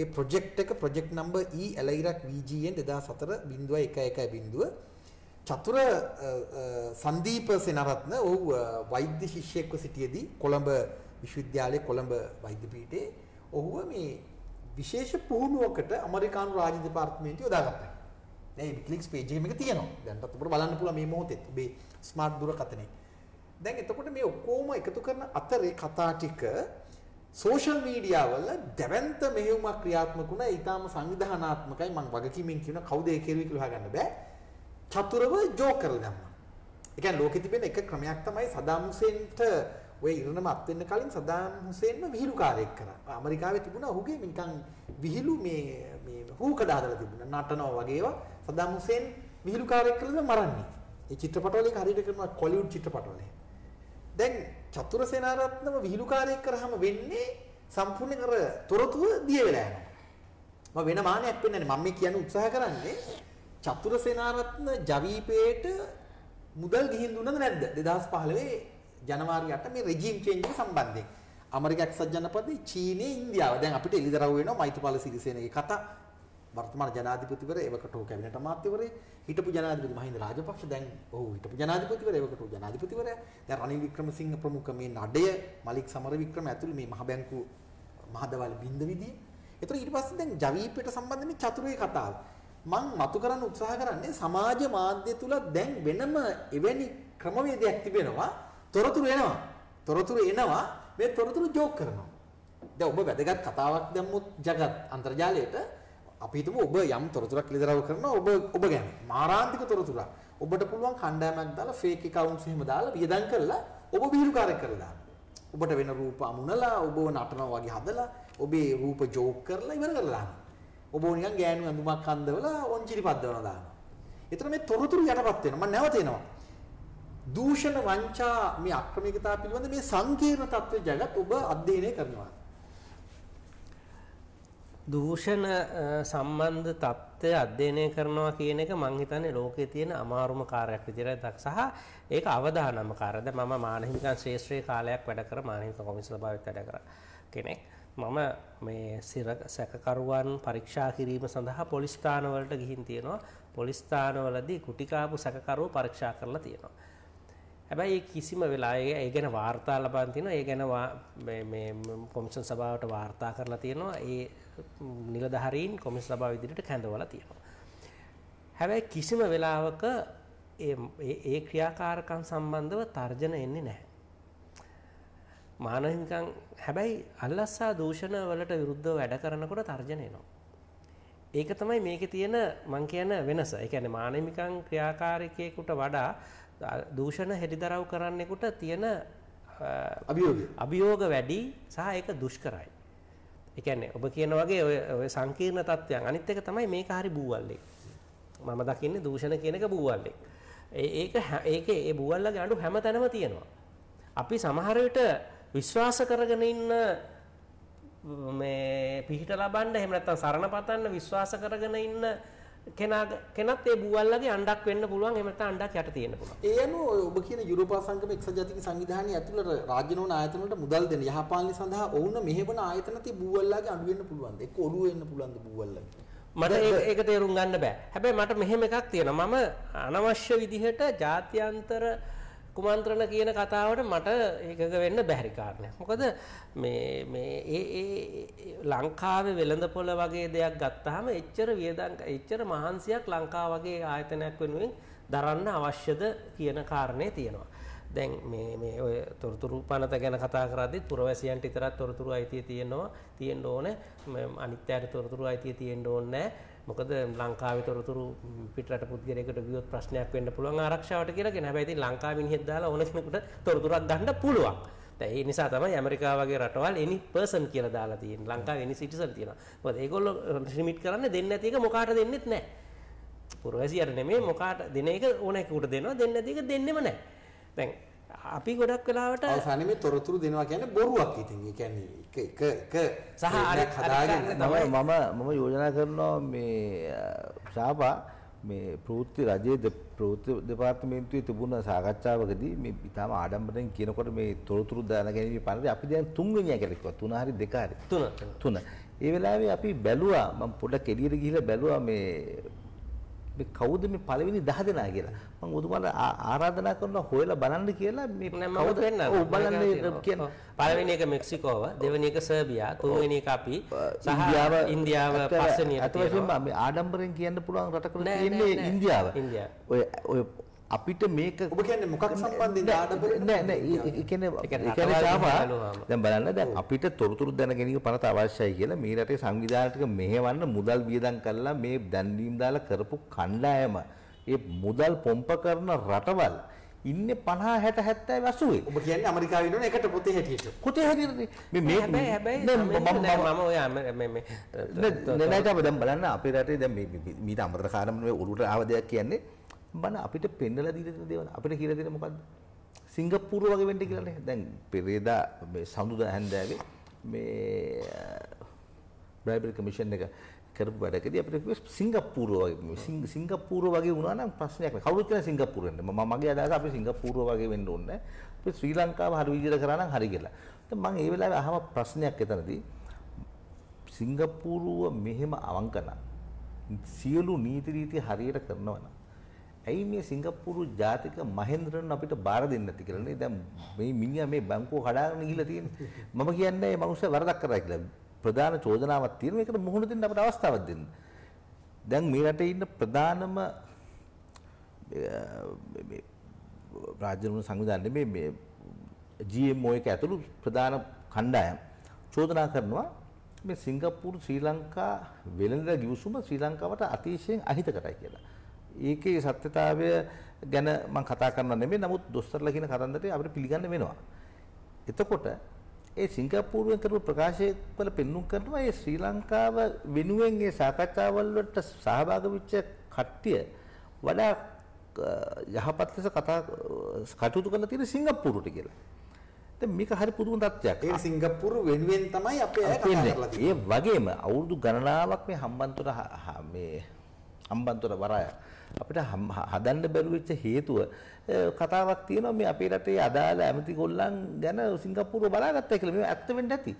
ඒ ප්‍රොජෙක්ට් එක ප්‍රොජෙක්ට් නම්බර් E එලයිරක් VGN 2004.110 චතුර සන්දීප සෙනරත්න ඔහු වෛද්‍ය ශිෂ්‍යයෙක්ව සිටියේදී කොළඹ විශ්වවිද්‍යාලයේ කොළඹ වෛද්‍ය පීඨයේ ඔහුව මේ විශේෂ පුහුණුවකට ඇමරිකානු රාජ්‍ය දෙපාර්තමේන්තුව යොදාගත්තා. දැන් ක්ලික්ස් page එක තියෙනවා. දැන්පත් ඔබට බලන්න පුළුවන් මේ මොහොතේ ඔබේ ස්මාර්ට් දුරකථනේ. දැන් එතකොට මේ ඔක්කොම එකතු කරන අතරේ කතා ටික සෝෂල් මීඩියා වල දැවැන්ත මෙහෙයුමක් ක්‍රියාත්මක වුණා. ඊටාම සංවිධානාත්මකයි මම වගකීමෙන් කියන කවුද ඒ කෙරුවේ කියලා හොයාගන්න බෑ. චතුරව ජෝක් කරලා දැම්මා. ඒ කියන්නේ ලෝකෙ තිබෙන එක ක්‍රමයක් තමයි සදාම් හුසේන්ට ඔය ඉරණම අත් වෙන්න කලින් සදාම් හුසේන්ම විහිළුකාරයෙක් කරා. ඇමරිකාවේ තිබුණා ඔහුගේ නිකන් විහිළු මේ මේ හූකඩ හදලා තිබුණා. නටනවා වගේ ඒවා සදාම් හුසෙන් විහිළුකාරයෙක් කියලා මරන්නේ. ඒ චිත්‍රපටවල ඒක හරියට කරනවා කොලිවුඩ් චිත්‍රපටවල. දැන් චතුර සේනාරත්නම විහිළුකාරයෙක් කරාම වෙන්නේ සම්පූර්ණ කර තොරතුව දිය වෙලා යනවා. මම වෙන මානයක් වෙන්නේ නැහැ. මම මේ කියන්න උත්සාහ කරන්නේ චතුර සේනාරත්න ජවීපේට මුදල් ගිහින් දුන්නද නැද්ද 2015 ජනවාරි 8 මේ රෙජීම් චේන්ජ් එක සම්බන්ධයෙන් අමරිකා එක්සත් ජනපදයේ චීනයේ ඉන්දියාව දැන් අපිට එළිදරව් වෙනවා මෛත්‍රීපාල සිරිසේනගේ කතා වර්තමාන ජනාධිපතිවරයා එවකටෝ කැබිනට් අමාත්‍යවරේ හිටපු ජනාධිපති මහින්ද රාජපක්ෂ දැන් ඔහු හිටපු ජනාධිපතිවරයා එවකටෝ ජනාධිපතිවරයා දැන් රනිල් වික්‍රමසිංහ ප්‍රමුඛ මේ නඩය මලික් සමරවික්‍රම ඇතුළු මේ මහ බැංකු මහදවල් බින්දවිදිය. ඒතර ඊට පස්සේ දැන් ජවීපයට සම්බන්ධ මේ චතුරේ කතාව. මම මතු කරන්න උත්සාහ කරන්නේ සමාජ මාධ්‍ය තුල දැන් වෙනම එවැනි ක්‍රමවේදයක් තිබෙනවා. තොරතුරු එනවා. තොරතුරු එනවා. මේ තොරතුරු ජෝක් කරනවා. දැන් ඔබ වැදගත් කතාවක් දැම්මුත් జగත් අන්තර්ජාලයට අපි හිතමු ඔබ යම් තොරතුරක් එළිදරව් කරනවා ඔබ ඔබ ගැන මාරාන්තික තොරතුරක්. ඔබට පුළුවන් කණ්ඩායමක් දාලා ෆේක් accounts එහෙම දාලා වියදම් කරලා ඔබ බිහිරුකාරයෙක් කරලා ඔබට වෙන රූප අමුණලා ඔබව නටනවා වගේ හදලා ඔබේ රූප ජෝක් කරලා ඉවර කරලා දානවා. ඔබ නිකන් ගෑනු ඇඳුමක් අඳවලා ඔන්චිරි පද්දවනවා දානවා. එතන මේ තොරතුරු යටපත් වෙනවා. මම නැවතෙනවා. දූෂණ වංචා මේ අක්‍රමිකතාව පිළිබඳ මේ සංකීර්ණ තත්ත්වයේ జగත් ඔබ අධ්‍යයනය කරනවා. දූෂණ සම්බන්ධ தත්ත්වය අධ්‍යයනය කරනවා කියන එක මං හිතන්නේ ලෝකේ තියෙන අමාරුම කාර්යයක් විදිහට දක් සහ ඒක අවදානම කාර්යද මම මානවිකයන් ශ්‍රේෂ්ඨයේ කාලයක් වැඩ කර මානවික කොමිසම භාවිත වැඩ කර කෙනෙක් මම මේ සිර සැකකරුවන් පරීක්ෂා කිරීම සඳහා පොලිස් ස්ථානවලට ගිහින් තියෙනවා පොලිස් ස්ථානවලදී කුටි කාපු සැකකරුවෝ පරීක්ෂා කරලා තියෙනවා හැබැයි කිසිම වෙලාවක ඒ ගැන වාර්තා ලබන් තිනවා ඒ ගැන කොමිෂන් සභාවට වාර්තා කරලා තියෙනවා ඒ නිලධාරීන් කොමිස් සභාව ඉදිරියට කැඳවලා තියෙනවා. හැබැයි කිසිම වෙලාවක ඒ ඒ ක්‍රියාකාරකම් සම්බන්ධව තර්ජන එන්නේ නැහැ. මානහිකම් හැබැයි අල්ලස්සා දූෂණ වලට විරුද්ධව වැඩ කරනකොට තර්ජන එනවා. ඒක තමයි මේකේ තියෙන මං කියන වෙනස. ඒ කියන්නේ මානහිකම් ක්‍රියාකාරකයෙකුට වඩා දූෂණ හෙළිදරව් කරන්නෙකුට තියෙන අභියෝග වැඩි සහ ඒක දුෂ්කරයි. ඒ කියන්නේ ඔබ කියන වගේ ඔය ඔය සංකීර්ණ තත්ත්වයන් අනිත් එක තමයි මේක හරි බූවල්ලෙක්. මම දකින්නේ දූෂණ කියන එක බූවල්ලෙක්. ඒක ඒකේ ඒ බූවල්ලගේ අඬු හැමතැනම තියෙනවා. අපි සමහර විට විශ්වාස කරගෙන ඉන්න මේ පිහිට ලබන්න එහෙම නැත්නම් සරණ පතන්න විශ්වාස කරගෙන ඉන්න කෙනත් ඒ බූවල්ලගේ අණ්ඩක් වෙන්න පුළුවන් එහෙම නැත්නම් අණ්ඩක් යට තියෙන්න පුළුවන්. ඒ අනුව ඔබ කියන යුරෝපා සංගම එක්සත් ජාතික සංවිධානයේ ඇතුළත රාජ්‍ය නොවන ආයතන වලට මුදල් දෙන යහපාලනය සඳහා ඔවුන් මෙහෙවන ආයතන තිය බූවල්ලගේ අඩු වෙන්න පුළුවන්ද? එක්ක ඔළුව වෙන්න පුළුවන්ද බූවල්ලගේ? මට ඒක තේරුම් ගන්න බෑ. හැබැයි මට මෙහෙම එකක් තියෙනවා. මම අනවශ්‍ය විදිහට ජාත්‍යන්තර කුමන්ත්‍රණ කියන කතාවට මට ඒකක වෙන්න බැරි කාරණයක්. මොකද මේ මේ ඒ ඒ ලංකාවේ වෙළඳපොළ වගේ දෙයක් ගත්තාම එච්චර වියදම් එච්චර මහන්සියක් ලංකාව වගේ ආයතනයක් වෙනුවෙන් දරන්න අවශ්‍යද කියන කාරණේ තියෙනවා. දැන් මේ මේ ඔය තොරතුරු පනත ගැන කතා කරද්දී පුරවැසියන්ට විතරක් තොරතුරු අයිතිය තියෙනවා තියෙන්න ඕනේ අනිත් අයට තොරතුරු අයිතිය තියෙන්න ඕනේ නැහැ මොකද ලංකාවේ තොරතුරු පිටරට පුද්ගලයෙකුට ගියොත් ප්‍රශ්නයක් වෙන්න පුළුවන් ආරක්ෂාවට කියලාගෙන හැබැයි ඉතින් ලංකාවේ මිනිහෙක් දාලා ඕන කෙනෙකුට තොරතුරක් ගන්න පුළුවන්. ඒ නිසා තමයි ඇමරිකා වගේ රටවල් එනි පර්සන් කියලා දාලා තියෙන්නේ. ලංකාවේ එනි සිටිසන් තියෙනවා. මොකද ඒගොල්ලෝ ලිමිට් කරන්නේ දෙන්නේ නැති එක මොකාට දෙන්නෙත් නැහැ. පුරවැසියට නෙමෙයි මොකාට දෙන එක ඕන එකකට දෙනවා. දෙන්නේ නැති එක දෙන්නෙම නැහැ. දැන් අපි ගොඩක් වෙලාවට අවසානයේ මේ තොරතුරු දෙනවා කියන්නේ බොරුවක් ඉතින්. ඒ කියන්නේ එක එක එක සහ අරක් හදාගෙන තමයි මම මම යෝජනා කරනවා මේ ශාපා මේ ප්‍රවෘත්ති රජයේ ප්‍රවෘත්ති දෙපාර්තමේන්තුවේ තිබුණ සාකච්ඡාවකදී මේ ඊටාම ආඩම්බරෙන් කියනකොට මේ තොරතුරු දැන ගැනීම පරිදි අපි දැන් තුන්වෙනියා කියලා කිව්වා. තුන හරි දෙක හරි. තුන. තුන. ඒ වෙලාවේ අපි බැලුවා මම පොඩ්ඩක් එළියට ගිහිල්ලා බැලුවා මේ මේ කවුද මේ පළවෙනි 10 දෙනා කියලා. මම ඔබතුමාට ආරාධනා කරනවා හොයලා බලන්න කියලා මේ කවුද ඔව් බලන්න කියන පළවෙනි එක මෙක්සිකෝව, දෙවෙනි එක සර්බියා, තුන්වෙනි එක අපි සහ ඉන්දියාව ඉන්දියාව පස්වෙනි එක තියෙනවා. අතවසින් මේ ආඩම්බරෙන් කියන්න පුළුවන් රටකරු තියෙන්නේ ඉන්දියාව. ඔය ඔය අපිට මේක ඔබ කියන්නේ මොකක් සම්බන්ධයෙන් දාඩබද නෑ නෑ ඒ කියන්නේ ඒ කියන්නේ ජාවා දැන් බලන්න දැන් අපිට තොරතුරු දැන ගැනීම පනත අවශ්‍යයි කියලා මේ රටේ සංවිධාන ටික මෙහෙවන්න මුදල් වියදම් කරලා මේ දැන්වීම් දාලා කරපු කණ්ඩායම ඒ මුදල් පොම්ප කරන රටවල් ඉන්නේ 50 60 70 80 ඔබ කියන්නේ ඇමරිකාවේ ඉන්නවනේ එකට පොතේ හැටියට පොතේ හැටියට මේ මේ හැබැයි හැබැයි මම මම ඔය මේ මේ නෑ නෑ දැන් බලන්න අපේ රටේ දැන් මේ මීට අමතර කාරණා මේ ඔලුවට ආව දෙයක් කියන්නේ බන අපිට පෙන්නලා දීලා දේවල් අපිට කියලා දෙන මොකද්ද? සිංගප්පූරුව වගේ වෙන්න කියලා නේ. දැන් පෙරේදා මේ සඳුදා හැන්දෑවේ මේ බ්‍රයිබල් කමිෂන් එක කරපු වැඩකදී අපිට සිංගප්පූරුව වගේ සිංගප්පූරුව වගේ වුණා නම් ප්‍රශ්නයක් නෑ. කවුරුත් කියන සිංගප්පූරුව වෙන්න. මම මගේ අදහස අපි සිංගප්පූරුව වගේ වෙන්න ඕනේ. අපි ශ්‍රී ලංකාව හරි විදිහට කරා නම් හරි කියලා. දැන් මම ඒ වෙලාවේ අහම ප්‍රශ්නයක් එතනදී සිංගප්පූරුව මෙහෙම අවංකන සියලු නීති රීති හරියට කරනවා නම් ඇයි මේ සිංගප්පූරු ජාතික මහේන්ද්‍රන් අපිට බාර දෙන්නේ නැති කියලා නේ දැන් මේ මිනිහා මේ බැංකුව කඩාගෙන ගිහිල්ලා තියෙන්නේ මම කියන්නේ මේ මනුස්සයා වරදක් කරා කියලා ප්‍රධාන චෝදනාවක් තියෙන මේකට මුහුණ දෙන්න අපිට අවස්ථාවක් දෙන්න දැන් මේ රටේ ඉන්න ප්‍රධානම මේ රාජ්‍ය රුණ සංවිධානයේ මේ මේ GMO එක ඇතුළු ප්‍රධාන කණ්ඩායම් චෝදනා කරනවා මේ සිංගප්පූරු ශ්‍රී ලංකා වෙළඳ ගිවිසුම ශ්‍රී ලංකාවට අතිශයින් අහිතකරයි කියලා ඒකේ සත්‍යතාවය ගැන මම කතා කරන්න නෙමෙයි නමුත් දොස්තරලා කියන කතන්දරේ අපිට පිළිගන්න වෙනවා. එතකොට ඒ සිංගප්පූරුවෙන් කරපු ප්‍රකාශය වල පෙන්눔 කරනවා ඒ ශ්‍රී ලංකාව වෙනුවෙන් ඒ සාකච්ඡාවල් වලට සහභාගී වෙච්ච කට්ටිය වඩා යහපත් ලෙස කතා කටයුතු කරලා තියෙන සිංගප්පූරුවට කියලා. දැන් මේක හරි පුදුම තත්ත්වයක්. ඒ සිංගප්පූරු වෙනුවෙන් තමයි අපි අය කතා කරලා තියෙන්නේ. ඒ වගේම අවුරුදු ගණනාවක් මේ හම්බන්තොට මේ හම්බන්තොට වරාය අපිට හදන්න බැරුවෙච්ච හේතුව කතාවක් තියෙනවා මේ අපේ රටේ අදාළ ඇමති ගොල්ලන් ගැන සිංගප්පූරුව බලාගත්තා කියලා. මේ ඇත්ත වෙන්න ඇති.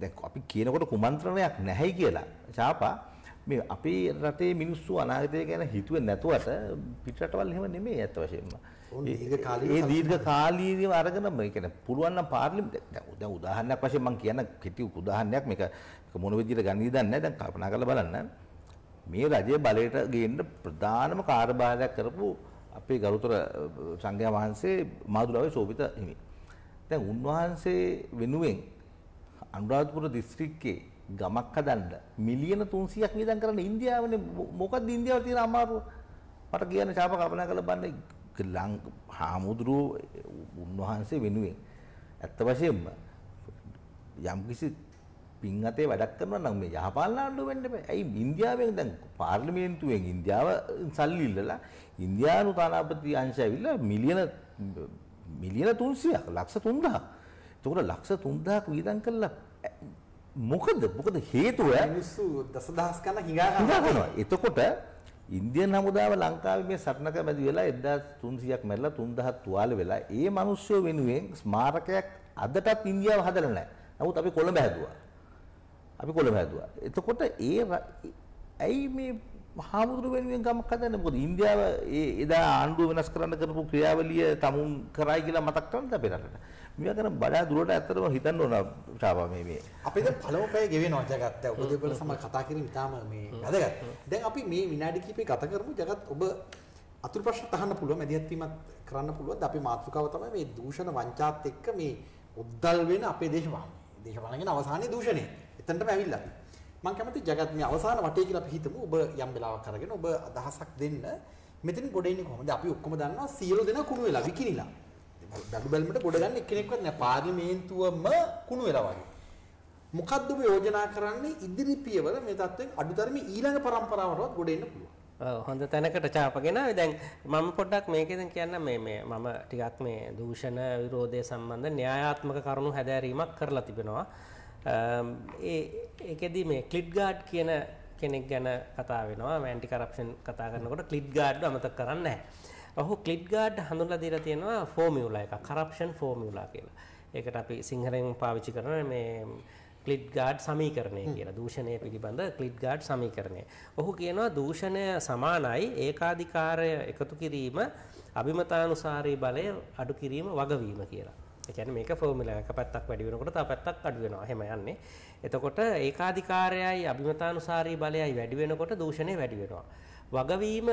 දැන් අපි කියනකොට කුමන්ත්‍රණයක් නැහැයි කියලා. ඡාපා මේ අපේ රටේ මිනිස්සු අනාගතය ගැන හිතුවේ නැතුවට පිටරටවල් එහෙම නෙමෙයි ඇත්ත වශයෙන්ම. ඒ දීර්ඝ කාලීනව අරගෙන මේ කියන්නේ පුළුවන් නම් පාර්ලිමේන්තු දැන් උදාහරණයක් වශයෙන් මම කියන කෙටි උදාහරණයක් මේක මොන විදිහට ගන්නේ දන්නේ නැහැ දැන් කල්පනා කරලා බලන්න. මේ රජය බලයට ගේන්න ප්‍රධානම කාර්යභාරයක් කරපු අපේ ගරුතර සංඝයා වහන්සේ මාදුරාවේ ශෝභිත හිමි. දැන් උන්වහන්සේ වෙනුවෙන් අනුරාධපුර දිස්ත්‍රික්කයේ ගමක් හදන්න මිලියන 300ක් වියදම් කරන ඉන්දියාවනේ මොකද්ද ඉන්දියාවේ තියෙන අමාරුව? මට කියන්න ශාප කල්පනා කරලා බලන්න ලං හාමුදුරුවෝ උන්වහන්සේ වෙනුවෙන් ඇත්ත වශයෙන්ම යම්කිසි පින් අතේ වැඩක් කරනවා නම් මේ යහපාලන ආණ්ඩුව වෙන්න බෑ. ඇයි ඉන්දියාවෙන් දැන් පාර්ලිමේන්තුවෙන් ඉන්දියාව සල්ලි ඉල්ලලා ඉන්දියානු තානාපති අංශය ඇවිල්ලා මිලියන මිලියන 300ක් ලක්ෂ 3000. ඒකට ලක්ෂ 3000ක් වියදම් කළා මොකද මොකද හේතුව මිනිස්සු දසදහස් ගණන් හිඟා ගන්නවා. එතකොට ඉන්දියන් හමුදාව ලංකාවේ මේ සටනක මැදි වෙලා 1300ක් මැරිලා 3000ක් තුවාල වෙලා ඒ මිනිස්සු වෙනුවෙන් ස්මාරකයක් අදටත් ඉන්දියාව හදලා නැහැ. නමුත් අපි කොළඹ හැදුවා. අපි කොළඹ හැදුවා. එතකොට ඒ ඇයි මේ හාමුදුරු වෙනුවෙන් ගමක් හදන්නේ? මොකද ඉන්දියාව ඒ එදා ආණ්ඩුව වෙනස් කරන්න කරපු ක්‍රියාවලිය තමුන් කරයි කියලා මතක් කරන්නද අපේ රටට? මේවා කරන් බඩා දුරට ඇත්තටම හිතන්න ඕන ශාපා මේ මේ. අපි දැන් පළමු පැය ගෙවෙනවා ජගත්. උපදේපල සමග කතා කිරීම ඉතාම මේ වැදගත්. දැන් අපි මේ විනාඩි කිහිපේ ගත කරමු ජගත් ඔබ අතුරු ප්‍රශ්න තහන්න පුළුවන්, මැදිහත් වීමත් කරන්න පුළුවන්. අපි මාතෘකාව තමයි මේ දූෂණ වංචාත් එක්ක මේ උද්දල් වෙන අපේ දේශපාලනය. දේශපාලන කියන අවසානයේ දූෂණය. එතනටම ඇවිල්ලා මම කැමති జగත් මේ අවසාන වටේ කියලා අපි හිතමු ඔබ යම් වෙලාවක් අරගෙන ඔබ අදහසක් දෙන්න මෙතන ගොඩ එන්නේ කොහොමද අපි ඔක්කොම දන්නවා සියලු දෙනා කුණු වෙලා විකිනිලා බඩු බැලමට ගොඩ ගන්න එක්කෙනෙක්වත් නැහැ පාර්ලිමේන්තුවම කුණු වෙලා වගේ මොකද්ද ඔබ යෝජනා කරන්නේ ඉදිරි පියවර මේ තත්ත්වයෙන් අඩුතරමේ ඊළඟ පරම්පරාවටවත් ගොඩ එන්න පුළුවන් හොඳ තැනකට චාපගෙන දැන් මම පොඩ්ඩක් මේකෙන් කියන්න මේ මේ මම ටිකක් මේ දූෂණ විරෝධය සම්බන්ධ න්‍යායාත්මක කරුණු හැදෑරීමක් කරලා තිබෙනවා. Um, ඒ ඒකෙදි මේ ක්ලිඩ් ගාඩ් කියන කෙනෙක් ගැන කතා වෙනවා මෑන්ටි කරප්ෂන් කතා කරනකොට ක්ලිඩ් ගාඩ් අමතක කරන්න නැහැ. ඔහු ක්ලිඩ් ගාඩ් හඳුන්ලා දීලා තියෙනවා ෆෝමියුලා එකක් කරප්ෂන් ෆෝමියුලා කියලා. ඒකට අපි සිංහලෙන් පාවිච්චි කරන මේ ක්ලිඩ් ගාඩ් සමීකරණය කියලා දූෂණය පිළිබඳ ක්ලිඩ් ගාඩ් සමීකරණය. ඔහු කියනවා දූෂණය සමානයි ඒකාධිකාරය එකතු කිරීම අභිමතානුසාරී බලය අඩු කිරීම වගවීම කියලා. එකැන මේක ෆෝමිලක පැත්තක් වැඩිවෙනකොට පැත්තක් අඩුවෙනවා හෙම යන්නේ එතකොට ඒකාධිකාරයයි අභිමතානුසාරී බලයයි වැඩිවෙනකොට දූෂණය වැඩිවෙනවා වගවීම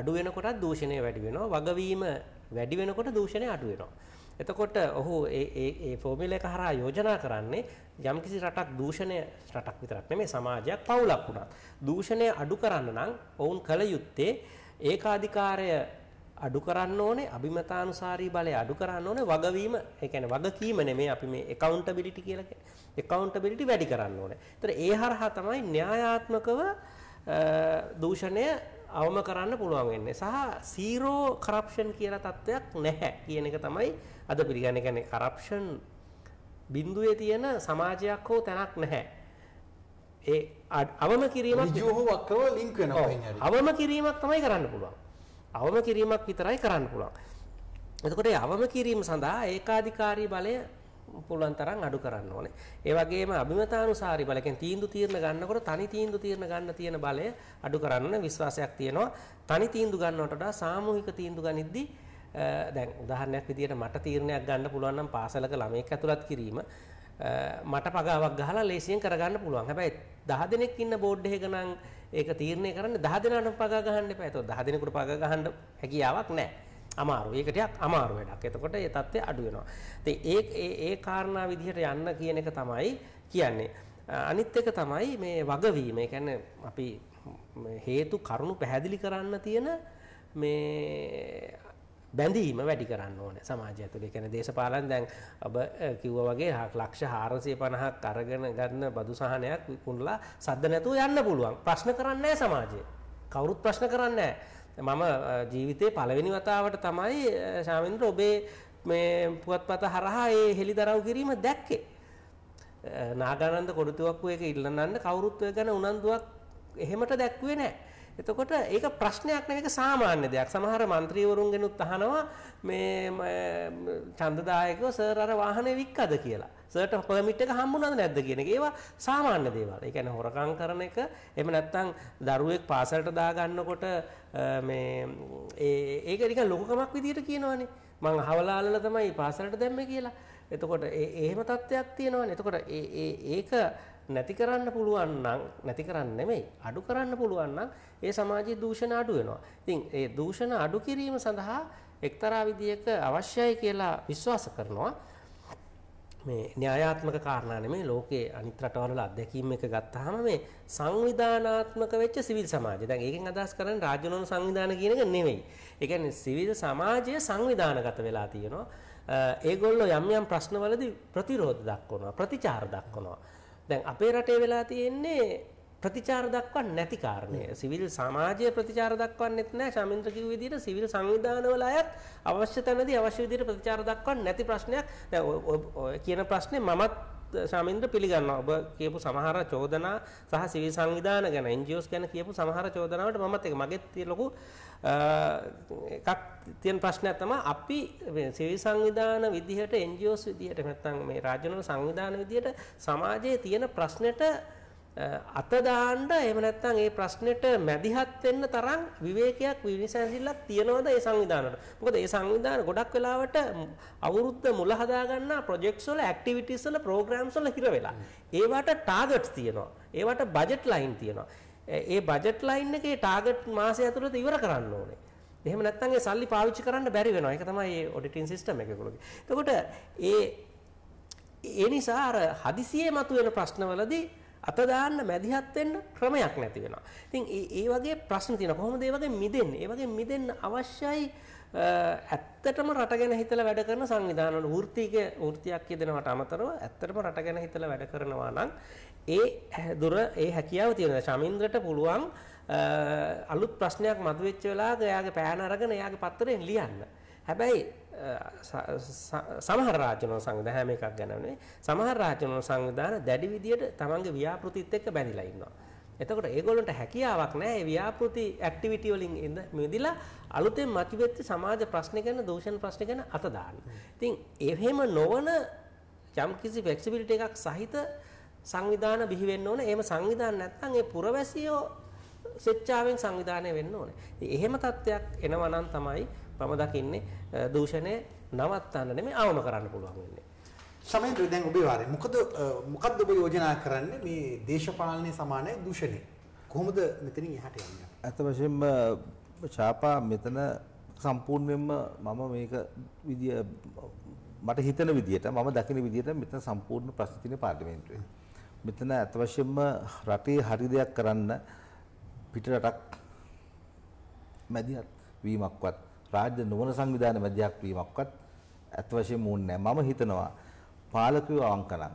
අඩුවෙනකොටත් දූෂණය වැඩිවෙනවා වගවීම වැඩිවෙනකොට දූෂණය අඩුවෙනවා එතකොට ඔහු ඒ ෆෝමිල එක හරා යෝජනා කරන්නේ යම්කිසි රටක් දූෂණය රටක් විතරක් මේ සමාජයක් පවුලක් වුණත් දූෂණය අඩු කරන්න නම් ඔවුන් කළ යුත්තේ ඒකාධිකාරය අඩු කරන්න ඕනේ අභිමතානුසාරී බලය අඩු කරන්න ඕනේ වගවීම ඒ කියන්නේ වගකීම නෙමෙයි අපි මේ accountability කියලා කියන්නේ accountability වැඩි කරන්න ඕනේ. ඒතර ඒ හරහා තමයි න්‍යායාත්මකව දූෂණය අවම කරන්න පුළුවන් වෙන්නේ. සහ zero corruption කියලා තත්වයක් නැහැ කියන එක තමයි අද පිළිගන්නේ. කියන්නේ corruption බිඳුවේ තියෙන සමාජයක් හෝ තැනක් නැහැ. ඒ අවම කිරීමක් ඍජුව හෝ වක්‍රව ලින්ක් වෙනවා. අවම කිරීමක් තමයි කරන්න පුළුවන්. අවම කිරීමක් විතරයි කරන්න පුළුවන්. එතකොට ඒ අවම කිරීම සඳහා ඒකාධිකාරී බලය පුළුවන් තරම් අඩු කරන්න ඕනේ. ඒ වගේම අභිමතානුසාරී බලය කියන්නේ තීන්දුව තීරණ ගන්නකොට තනි තීන්දුව තීරණ ගන්න තියෙන බලය අඩු කරන්න විශ්වාසයක් තියෙනවා. තනි තීන්දුව ගන්නවට වඩා සාමූහික තීන්දුව ගනිද්දී දැන් උදාහරණයක් විදිහට මට තීරණයක් ගන්න පුළුවන් නම් පාසලක ළමයෙක් ඇතුළත් කිරීම මට පගාවක් ගහලා ලේසියෙන් කරගන්න පුළුවන්. හැබැයි 10 දෙනෙක් ඉන්න බෝඩ් එකක නම් ඒක තීරණය කරන්නේ 10 දෙනාටම පගා ගහන්න එපා. ඒතකොට 10 දෙනෙකුට පගා ගහන්න හැකියාවක් නැහැ. අමාරු. ඒක ටිකක් අමාරු වැඩක්. එතකොට ඒ தත්ත්වය අඩු වෙනවා. ඉතින් ඒ ඒ ඒ කාරණා විදිහට යන්න කියන එක තමයි කියන්නේ. අනිත් එක තමයි මේ වගවීම. ඒ කියන්නේ අපි හේතු කරුණු පැහැදිලි කරන්න තියෙන මේ බැඳීම වැඩි කරන්න ඕන සමාජය තුළ කැන දේශපාලන් දැන් ඔබ කිව්ව වගේ ලක්ෂ හාරසය පණහක් අරගෙන ගන්න බදු සහනයක් විකුණලා සද්ධ නැතුව යන්න පුළුවන් ප්‍රශ්න කරන්න සමාජය කවුරුත් ප්‍රශ්න කරන්න මම ජීවිතය පළවෙනි වතාවට තමයි ශාමින්ද්‍ර ඔබේ මේ පුවත්පත හරහා ඒ හෙළි දරව් කිරීම දැක්කේ නාගානන්ද කොඩුතුවක්කුව එක ඉල්ලන්න කවුරුත්වය ගැන උනන්දුවක් එහෙමට දැක්වේ නෑ එතකොට ඒක ප්‍රශ්නයක් නෙවෙයි සාමාන්‍ය දෙයක්. සමහර മന്ത്രിවරුන්ගෙනුත් අහනවා මේ ඡන්දදායකව සර් අර වාහනේ වික්කද කියලා. සර්ට පර්මිට් එක හම්බුණාද නැද්ද කියන එක. ඒවා සාමාන්‍ය දේවල්. ඒ කියන්නේ හොරකම් කරන එක එහෙම නැත්නම් දරුවෙක් පාසලට දාගන්නකොට මේ ඒක නිකන් ලොකුකමක් විදියට කියනවනේ. මං අහවලාලල තමයි පාසලට දැම්මේ කියලා. එතකොට ඒ එහෙම තත්ත්වයක් තියෙනවනේ. එතකොට ඒ ඒක නැති කරන්න පුළුවන් නම් නැති කරන්න නෙමෙයි අඩු කරන්න පුළුවන් නම් ඒ සමාජයේ දූෂණ අඩු වෙනවා. ඉතින් ඒ දූෂණ අඩු කිරීම සඳහා එක්තරා විදියක අවශ්‍යයි කියලා විශ්වාස කරනවා. මේ න්‍යායාත්මක කාරණා නෙමෙයි ලෝකයේ අනිත් රටවල අත්දැකීම් එක ගත්තාම මේ සංවිධානාත්මක වෙච්ච සිවිල් සමාජය. දැන් ඒකෙන් අදහස් කරන්නේ රාජ්‍යනෝන සංවිධාන කියන එක නෙමෙයි. ඒ කියන්නේ සිවිල් සමාජය සංවිධානගත වෙලා තියෙනවා. ඒගොල්ලෝ යම් යම් ප්‍රශ්නවලදී ප්‍රතිරෝධ දක්වනවා, ප්‍රතිචාර දක්වනවා. දැන් අපේ රටේ වෙලා තියෙන්නේ ප්‍රතිචාර දක්වන්නේ නැති කාරණය. සිවිල් සමාජයේ ප්‍රතිචාර දක්වන්නෙත් නැහැ. ශාමින්ද්‍ර කිව්ව විදිහට සිවිල් සංවිධානවල අයත් අවශ්‍ය තැනදී අවශ්‍ය විදිහට ප්‍රතිචාර දක්වන්නේ නැති ප්‍රශ්නයක්. දැන් කියන ප්‍රශ්නේ මමත් ශාමින්ද්‍ර පිළිගන්නවා. ඔබ කියපු සමහර චෝදනා සහ සිවිල් සංවිධාන ගැන NGOs ගැන කියපු සමහර චෝදනාවට මමත් ඒක මගෙත් ලොකු එකක් තියෙන ප්‍රශ්නයක් තමයි අපි සිවිල් සංවිධාන විදිහට NGOs විදිහට නැත්නම් මේ රාජ්‍යවල සංවිධාන විදිහට සමාජයේ තියෙන ප්‍රශ්නෙට අත දාන්න එහෙම නැත්නම් ඒ ප්‍රශ්නෙට මැදිහත් වෙන්න තරම් විවේකයක් විවිසැන්සිල්ලක් තියනවද ඒ සංවිධානවල? මොකද ඒ සංවිධාන ගොඩක් වෙලාවට අවුරුද්ද මුල හදා ගන්නා ප්‍රොජෙක්ට්ස් වල ඇක්ටිවිටීස් වල ප්‍රෝග්‍රෑම්ස් වල හිර වෙලා. ඒවට ටාගට්ස් තියෙනවා. ඒවට බජට් ලයින් තියෙනවා. ඒ බජට් ලයින් එකේ ටාගට් මාසය ඇතුළත ඉවර කරන්න ඕනේ. එහෙම නැත්නම් ඒ සල්ලි පාවිච්චි කරන්න බැරි වෙනවා. ඒක තමයි මේ ඔඩිටින් සිස්ටම් එක ඒගොල්ලෝගේ. එතකොට ඒ ඒ නිසා අර හදිසියෙ මතුවෙන ප්‍රශ්නවලදී අත දාන්න මැදිහත් වෙන්න ක්‍රමයක් නැති වෙනවා. ඉතින් ඒ වගේ ප්‍රශ්න තියෙනවා. කොහොමද ඒ වගේ මිදෙන්නේ? ඒ වගේ මිදෙන්න අවශ්‍යයි ඇත්තටම රටගෙන හිතලා වැඩ කරන සංවිධානවල වෘත්තික වෘත්තියක් කියදෙනවට අමතරව ඇත්තටම රටගෙන හිතලා වැඩ කරනවා නම් ඒ දුර ඒ හැකියාව තියෙනවා. ශමින්ද්‍රට පුළුවන් අලුත් ප්‍රශ්නයක් මතුවෙච්ච වෙලාවක එයාගේ පෑන අරගෙන එයාගේ පත්‍රයෙන් ලියන්න. හැබැයි සමහර රාජ්‍යනෝ සංවිධාන හැම එකක් ගැන නෙවෙයි. සමහර රාජ්‍යනෝ සංවිධාන දැඩි විදියට තමන්ගේ ව්‍යාපෘතිත් එක්ක බැඳිලා ඉන්නවා. එතකොට ඒගොල්ලන්ට හැකියාවක් නැහැ ඒ ව්‍යාපෘති ඇක්ටිවිටි වලින් ඉඳ මෙදිලා අලුතෙන් මතුවෙච්ච සමාජ ප්‍රශ්න ගැන දෝෂණ ප්‍රශ්න ගැන අත දාන්න. ඉතින් එහෙම නොවන යම්කිසි ෆ්ලෙක්සිබිලිටි එකක් සහිත සංවිධාන බිහි වෙන්න ඕනේ. එහෙම සංවිධාන නැත්නම් ඒ පුරවැසියෝ ස්වේච්ඡාවෙන් සංවිධානය වෙන්න ඕනේ. ඉතින් එහෙම තත්ත්වයක් එනවා නම් තමයි මම දකින්නේ දූෂණය නවත්තන්න නෙමෙයි අවම කරන්න පුළුවන් වෙන්නේ. සමේන්ද්‍ර දැන් ඔබේ වාරේ මොකද මොකද්ද ඔබ යෝජනා කරන්නේ මේ දේශපාලනය සමානයි දූෂණය කොහොමද මෙතනින් එහාට යන්නේ අත වශයෙන්ම ශාපා මෙතන සම්පූර්ණයෙන්ම මම මේක විදිය මට හිතන විදියට මම දකින විදියට මෙතන සම්පූර්ණ ප්‍රශ්න තියෙන පාර්ලිමේන්තුවේ මෙතන අත වශයෙන්ම රටේ හරි දෙයක් කරන්න පිට රටක් මැදිහත් වීමක්වත් රාජ්‍ය නොවන සංවිධාන මැදිහත් වීමක්වත් අත වශයෙන්ම ඕනේ නැහැ. මම හිතනවා පාලකයෝ අවංකනම්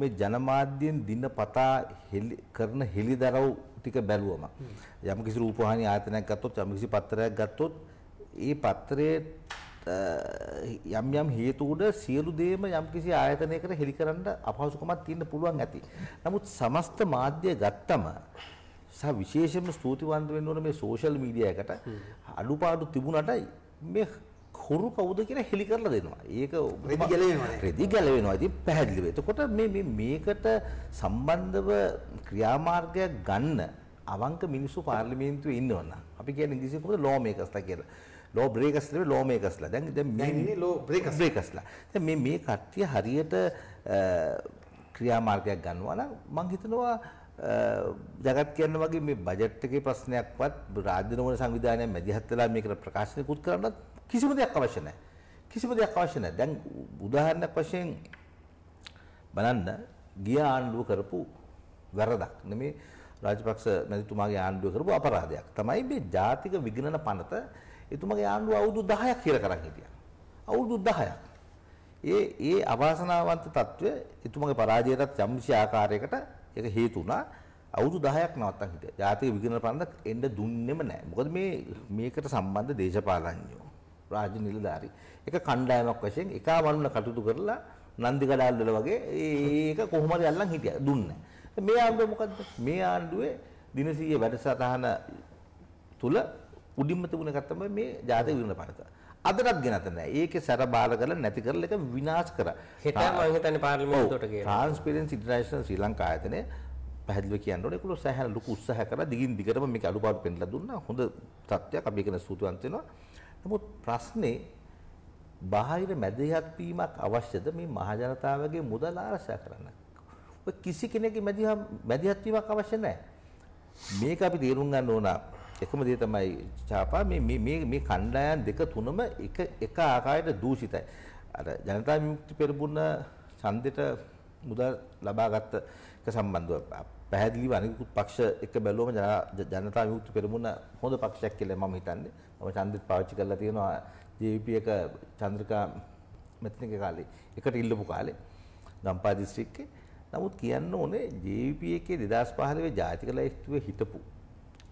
මේ ජනමාධ්‍යෙන් දිනපතා කරන හෙලිදරව් ටික බැලුවම යම් කිසි රූපවාහිනී ආයතනයක් ගත්තොත් යම් කිසි පත්‍රයක් ගත්තොත් ඒ පත්‍රයේ යම් යම් හේතු උඩ සියලු දේම යම්කිසි ආයතනයකට හෙලි කරන්න අපහසුකමක් තියෙන්න පුළුවන් ඇති. නමුත් සමස්ත මාධ්‍ය ගත්තම සහ විශේෂයෙන්ම ස්තුතිවන්ත වෙන්න ඕන මේ සෝෂල් මීඩියා එකට අඩුපාඩු තිබුණට මේ හොරු කවුද කියලා හෙලි කරලා දෙනවා. ඒක රෙදි ගැලවෙනවා. රෙදි ගැලවෙනවා. ඉතින් පැහැදිලිව. එතකොට මේ මේ මේකට සම්බන්ධව ක්‍රියාමාර්ගයක් ගන්න අවංක මිනිස්සු පාර්ලිමේන්තුවේ ඉන්නවනම් අපි කියන්නේ ඉංග්‍රීසියෙන් කොහොමද ලෝ මේකර්ස්ලා කියලා. ලෝ බ්‍රේකස්ලා ලෝ මේකස්ලා. දැන් දැන් මේ ඉන්නේ ලෝ බ්‍රේකස් බ්‍රේකස්ලා. දැන් මේ මේ කට්ටිය හරියට ක්‍රියාමාර්ගයක් ගන්නවා නම් මම හිතනවා ජගත් කියන වගේ මේ බජට් එකේ ප්‍රශ්නයක්වත් රාජ්‍ය නෝන සංවිධානය මැදිහත් වෙලා මේකට ප්‍රකාශනයකුත් කරන්නත් කිසිම දෙයක් අවශ්‍ය නැහැ. කිසිම දෙයක් අවශ්‍ය නැහැ. දැන් උදාහරණයක් වශයෙන් බලන්න ගිය ආණ්ඩුව කරපු වැරදක් නෙමේ රාජපක්ෂ මැතිතුමාගේ ආණ්ඩුව කරපු අපරාධයක් තමයි මේ ජාතික විගණන පනත එතුමගේ ආණ්ඩුව අවුරුදු 10ක් කියලා කරන් හිටියා. අවුරුදු 10ක්. ඒ ඒ අවාසනාවන්ත తත්වය එතුමගේ පරාජයටත් යම්සි ආකාරයකට ඒක හේතු වුණා. අවුරුදු 10ක් නවත්තන් හිටියා. ජාතික විගණන පන්දක් එන්න දුන්නෙම නැහැ. මොකද මේ මේකට සම්බන්ධ දේශපාලඥයෝ රාජ්‍ය නිලධාරි ඒක කණ්ඩායමක් වශයෙන් එකා වරුණ කටයුතු කරලා නන්දි ගඩාල් වල වගේ ඒක කොහොම හරි අල්ලන් හිටියා දුන්නේ. මේ ආණ්ඩුව මොකද්ද? මේ ආණ්ඩුවේ දිනසීය වැඩසටහන තුල උඩින්ම තිබුණ එකක් තමයි මේ ජාතික විමුණ පනත. අදටත් ගෙනත් නැහැ. ඒකේ සැර බාර කරලා නැති කරලා ඒක විනාශ කරා. හෙට මම හිතන්නේ පාර්ලිමේන්තුවට ගියා. ට්‍රාන්ස්පරන්සි ඉන්ටර්නැෂනල් ශ්‍රී ලංකා ආයතනය පැහැදිලිව කියන්න ඕනේ ඒගොල්ලෝ සෑහෙන ලොකු උත්සාහයක් කරලා දිගින් දිගටම මේක අඩුපාඩු පෙන්නලා දුන්නා. හොඳ තත්ත්වයක් අපි කියන සූතුවන්ත වෙනවා. නමුත් ප්‍රශ්නේ බාහිර මැදිහත් වීමක් අවශ්‍යද මේ මහජනතාවගේ මුදල් ආරක්ෂා කරන්න? ඔය කිසි කෙනෙකුගේ මැදිහත් වීමක් අවශ්‍ය නැහැ. මේක අපි තේරුම් ගන්න ඕනා එකම දේ තමයි චාපා මේ මේ මේ කණ්ඩායම් දෙක තුනම එක එක ආකාරයට දූෂිතයි. අර ජනතා විමුක්ති පෙරමුණ ඡන්දෙට මුදල් ලබාගත් එක සම්බන්ධව පැහැදිලිව අනිකුත් පක්ෂ එක බැලුවම ජනතා විමුක්ති පෙරමුණ හොඳ පක්ෂයක් කියලා මම හිතන්නේ. මම ඡන්දෙත් පාවිච්චි කරලා තියෙනවා JVP එක චන්ද්‍රිකා මෙතනක කාලේ එකට ඉල්ලපු කාලේ ගම්පා දිස්ත්‍රික්කේ. නමුත් කියන්න ඕනේ JVP එකේ 2015 ජාතික ලයිස්තුවේ හිටපු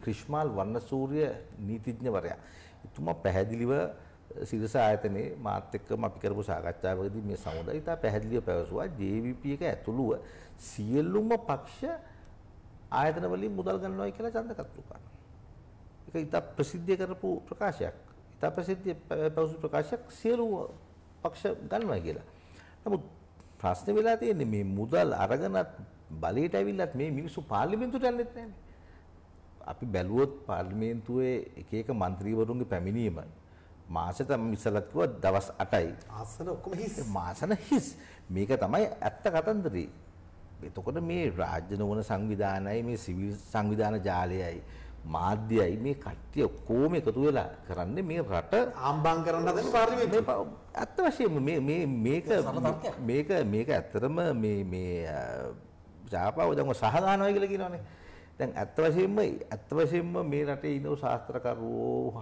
ක්‍රිෂ්මාල් වර්ණසූරිය නීතිඥවරයා. එතුමා පැහැදිලිව සිරස ආයතනයේ මාත් එක්කම අපි කරපු සාකච්ඡාවකදී මේ සමුදාය ඉතා පැහැදිලිව පැවසුවා JVP එක ඇතුළුව සියලුම පක්ෂ ආයතන වලින් මුදල් ගන්නවායි කියලා චන්දකත්තු කරනවා. ඒක ඉතා ප්‍රසිද්ධ කරපු ප්‍රකාශයක්. ඉතා ප්‍රසිද්ධ පැවසු ප්‍රකාශයක් සියලුම පක්ෂ ගන්නවා කියලා. නමුත් ප්‍රශ්නේ වෙලා තියෙන්නේ මේ මුදල් අරගෙනත් බලයට ඇවිල්ලත් මේ මිනිස්සු පාර්ලිමේන්තුවට යන්නෙත් නැහැ. අපි බැලුවොත් පාර්ලිමේන්තුවේ එක එක മന്ത്രിවරුන්ගේ පැමිණීම මාසෙ තමයි ඉස්සලත් කිව්වා දවස් 8යි. ආසන ඔක්කොම හිස්. මාසන හිස්. මේක තමයි ඇත්ත කතන්දරේ. එතකොට මේ රාජ්‍ය නොවන සංවිධානයයි මේ සිවිල් සංවිධාන ජාලයයි මාධ්‍යයයි මේ කට්ටිය ඔක්කොම එකතු වෙලා කරන්නේ මේ රට ආම්බම් කරන්න හදන පාර්ලිමේන්තුව. ඇත්ත වශයෙන්ම මේ මේ මේක මේක මේක ඇත්තටම මේ මේ ජාපාව දැන් සහදානවයි කියලා කියනවනේ. දැන් ඇත්ත වශයෙන්ම ඇත්ත වශයෙන්ම මේ රටේ ඉනෝ ශාස්ත්‍රකරුවෝ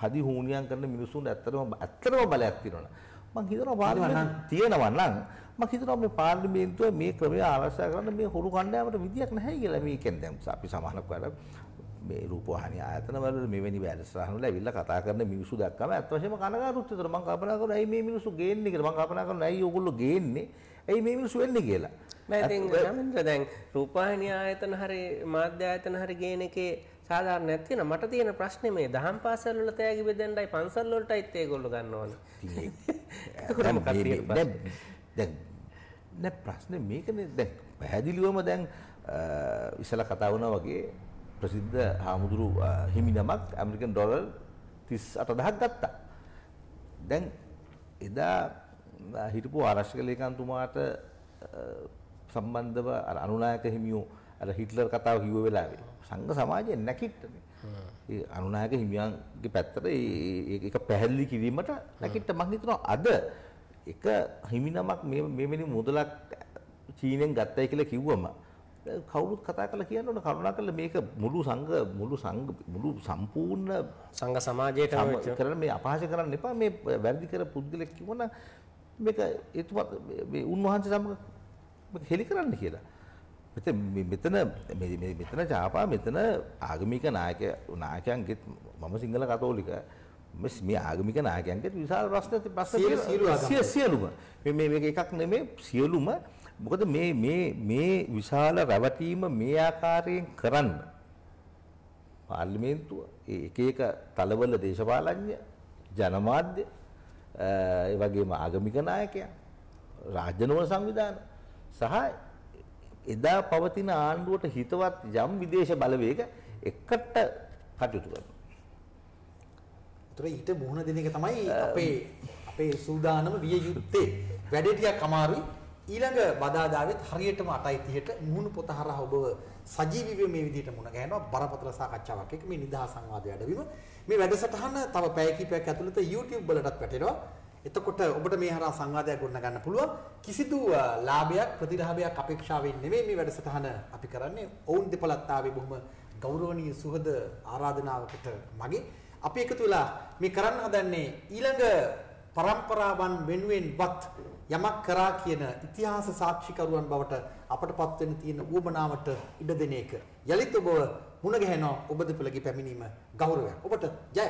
හදි හුණියම් කරන මිනිසුන් ඇත්තටම ඇත්තටම බලයක් තියෙනවා. මම හිතනවා පාර්ලිමේන්තුව තියෙනවා නම් මම හිතනවා මේ පාර්ලිමේන්තුව මේ ක්‍රමය ආරක්ෂා කරන්න මේ හොරු කණ්ඩායමට විදියක් නැහැ කියලා මේකෙන් දැන් අපි සමානක් වැඩ මේ රූපවාහිනී ආයතන වල මෙවැනි වැඩසටහන් වල ඇවිල්ලා කතා කරන මිනිස්සු දැක්කම ඇත්ත වශයෙන්ම කනගාටුත් වෙනවා. මම කල්පනා කරනවා ඇයි මේ මිනිස්සු ගේන්නේ කියලා. මම කල්පනා කරනවා ඇයි ඕගොල්ලෝ ගේන්නේ? ඇයි මේ මිනිස්සු වෙන්නේ කියලා. මම ඉතින් නමින්ද දැන් රූපවාහිනී ආයතන හරි මාධ්‍ය ආයතන හරි ගේන එකේ සාධාරණයක් තියෙනවා. මට තියෙන ප්‍රශ්නේ මේ දහම් පාසල් වල තෑගි බෙදන්නයි පන්සල් වලටයිත් ඒගොල්ලෝ ගන්න ඕනේ. දැන් දැන් ප්‍රශ්නේ මේකනේ දැන් පැහැදිලිවම දැන් ඉසලා කතා වුණා වගේ ප්‍රසිද්ධ හාමුදුරු හිමිනමක් ඇමරිකන් ඩොලර් 38000ක් ගත්තා. දැන් එදා හිටපු ආරක්ෂක ලේකම්තුමාට සම්බන්ධව අර අනුනායක හිමියෝ අර හිට්ලර් කතාව කිව්ව වෙලාවේ සංඝ සමාජය නැකිට්ටනේ. ඒ අනුනායක හිමියන්ගේ පැත්තට ඒක පැහැදිලි කිරීමට නැකිට්ට මම හිතනවා අද එක හිමිනමක් මේ මෙවැනි මුදලක් චීනෙන් ගත්තයි කියලා කිව්වම කවුරුත් කතා කරලා කියන්න ඕන කරුණාකරලා මේක මුළු සංඝ මුළු සංඝ මුළු සම්පූර්ණ සංඝ සමාජයට කරන මේ අපහාස කරන්න එපා මේ වැරදි කර පුද්ගලෙක් කිව්වොන මේක එතුමත් මේ උන්වහන්සේ සමග මේක හෙලි කරන්න කියලා. මෙතන මෙතන මේ මෙතන ජාපා මෙතන ආගමික නායක නායකයන්ගෙත් මම සිංහල කතෝලික මේ ආගමික නායකයන්ගෙත් විශාල ප්‍රශ්න ප්‍රශ්න සියලුම මේ මේක එකක් නෙමේ සියලුම මොකද මේ මේ මේ විශාල රැවටීම මේ ආකාරයෙන් කරන්න පාර්ලිමේන්තුව ඒ එක එක තලවල දේශපාලඥ ජනමාධ්‍ය ඒ වගේම ආගමික නායකයන් රාජ්‍යනෝන සංවිධාන සහ එදා පවතින ආණ්ඩුවට හිතවත් යම් විදේශ බලවේග එකට කටයුතු කරනවා. උතර ඊට මුහුණ දෙන එක තමයි අපේ අපේ සූදානම විය යුත්තේ. වැඩේ ටිකක් අමාරුයි. ඊළඟ බදාදාවෙත් හරියටම 8:30ට මුහුණු පොත හරහා ඔබව සජීවීව මේ විදිහට මුණ ගැහෙනවා බරපතල සාකච්ඡාවක් එක්ක මේ නිදහස් සංවාදය වැඩවීම මේ වැඩසටහන තව පැය කිහිපයක් ඇතුළත YouTube වලටත් වැටෙනවා එතකොට ඔබට මේ හරහා සංවාදයක් ගොඩනගන්න පුළුවන් කිසිදු ලාභයක් ප්‍රතිලාභයක් අපේක්ෂාවෙන් නෙමෙයි මේ වැඩසටහන අපි කරන්නේ ඔවුන් දෙපළත් ආවේ බොහොම ගෞරවනීය සුහද ආරාධනාවකට මගේ අපි එකතු වෙලා මේ කරන්න හදන්නේ ඊළඟ પરම්පරාවන් වෙනුවෙන්වත් යමක් කරා කියන ඉතිහාස සාක්ෂිකරුවන් බවට අපටපත් වෙන තියෙන ඌමනාවට ඉඩ දෙන එක යලිත ඔබව මුණ ගැහෙනවා ඔබ දෙපළගේ පැමිණීම ගෞරවයක් ඔබට ජය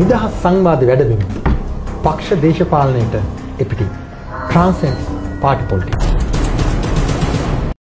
නිදහස් සංවාද වැඩමින් පක්ෂ දේශපාලනයට එපිටි ට්‍රාන්සෙන්ඩ් පාටි පොලිටික්ස්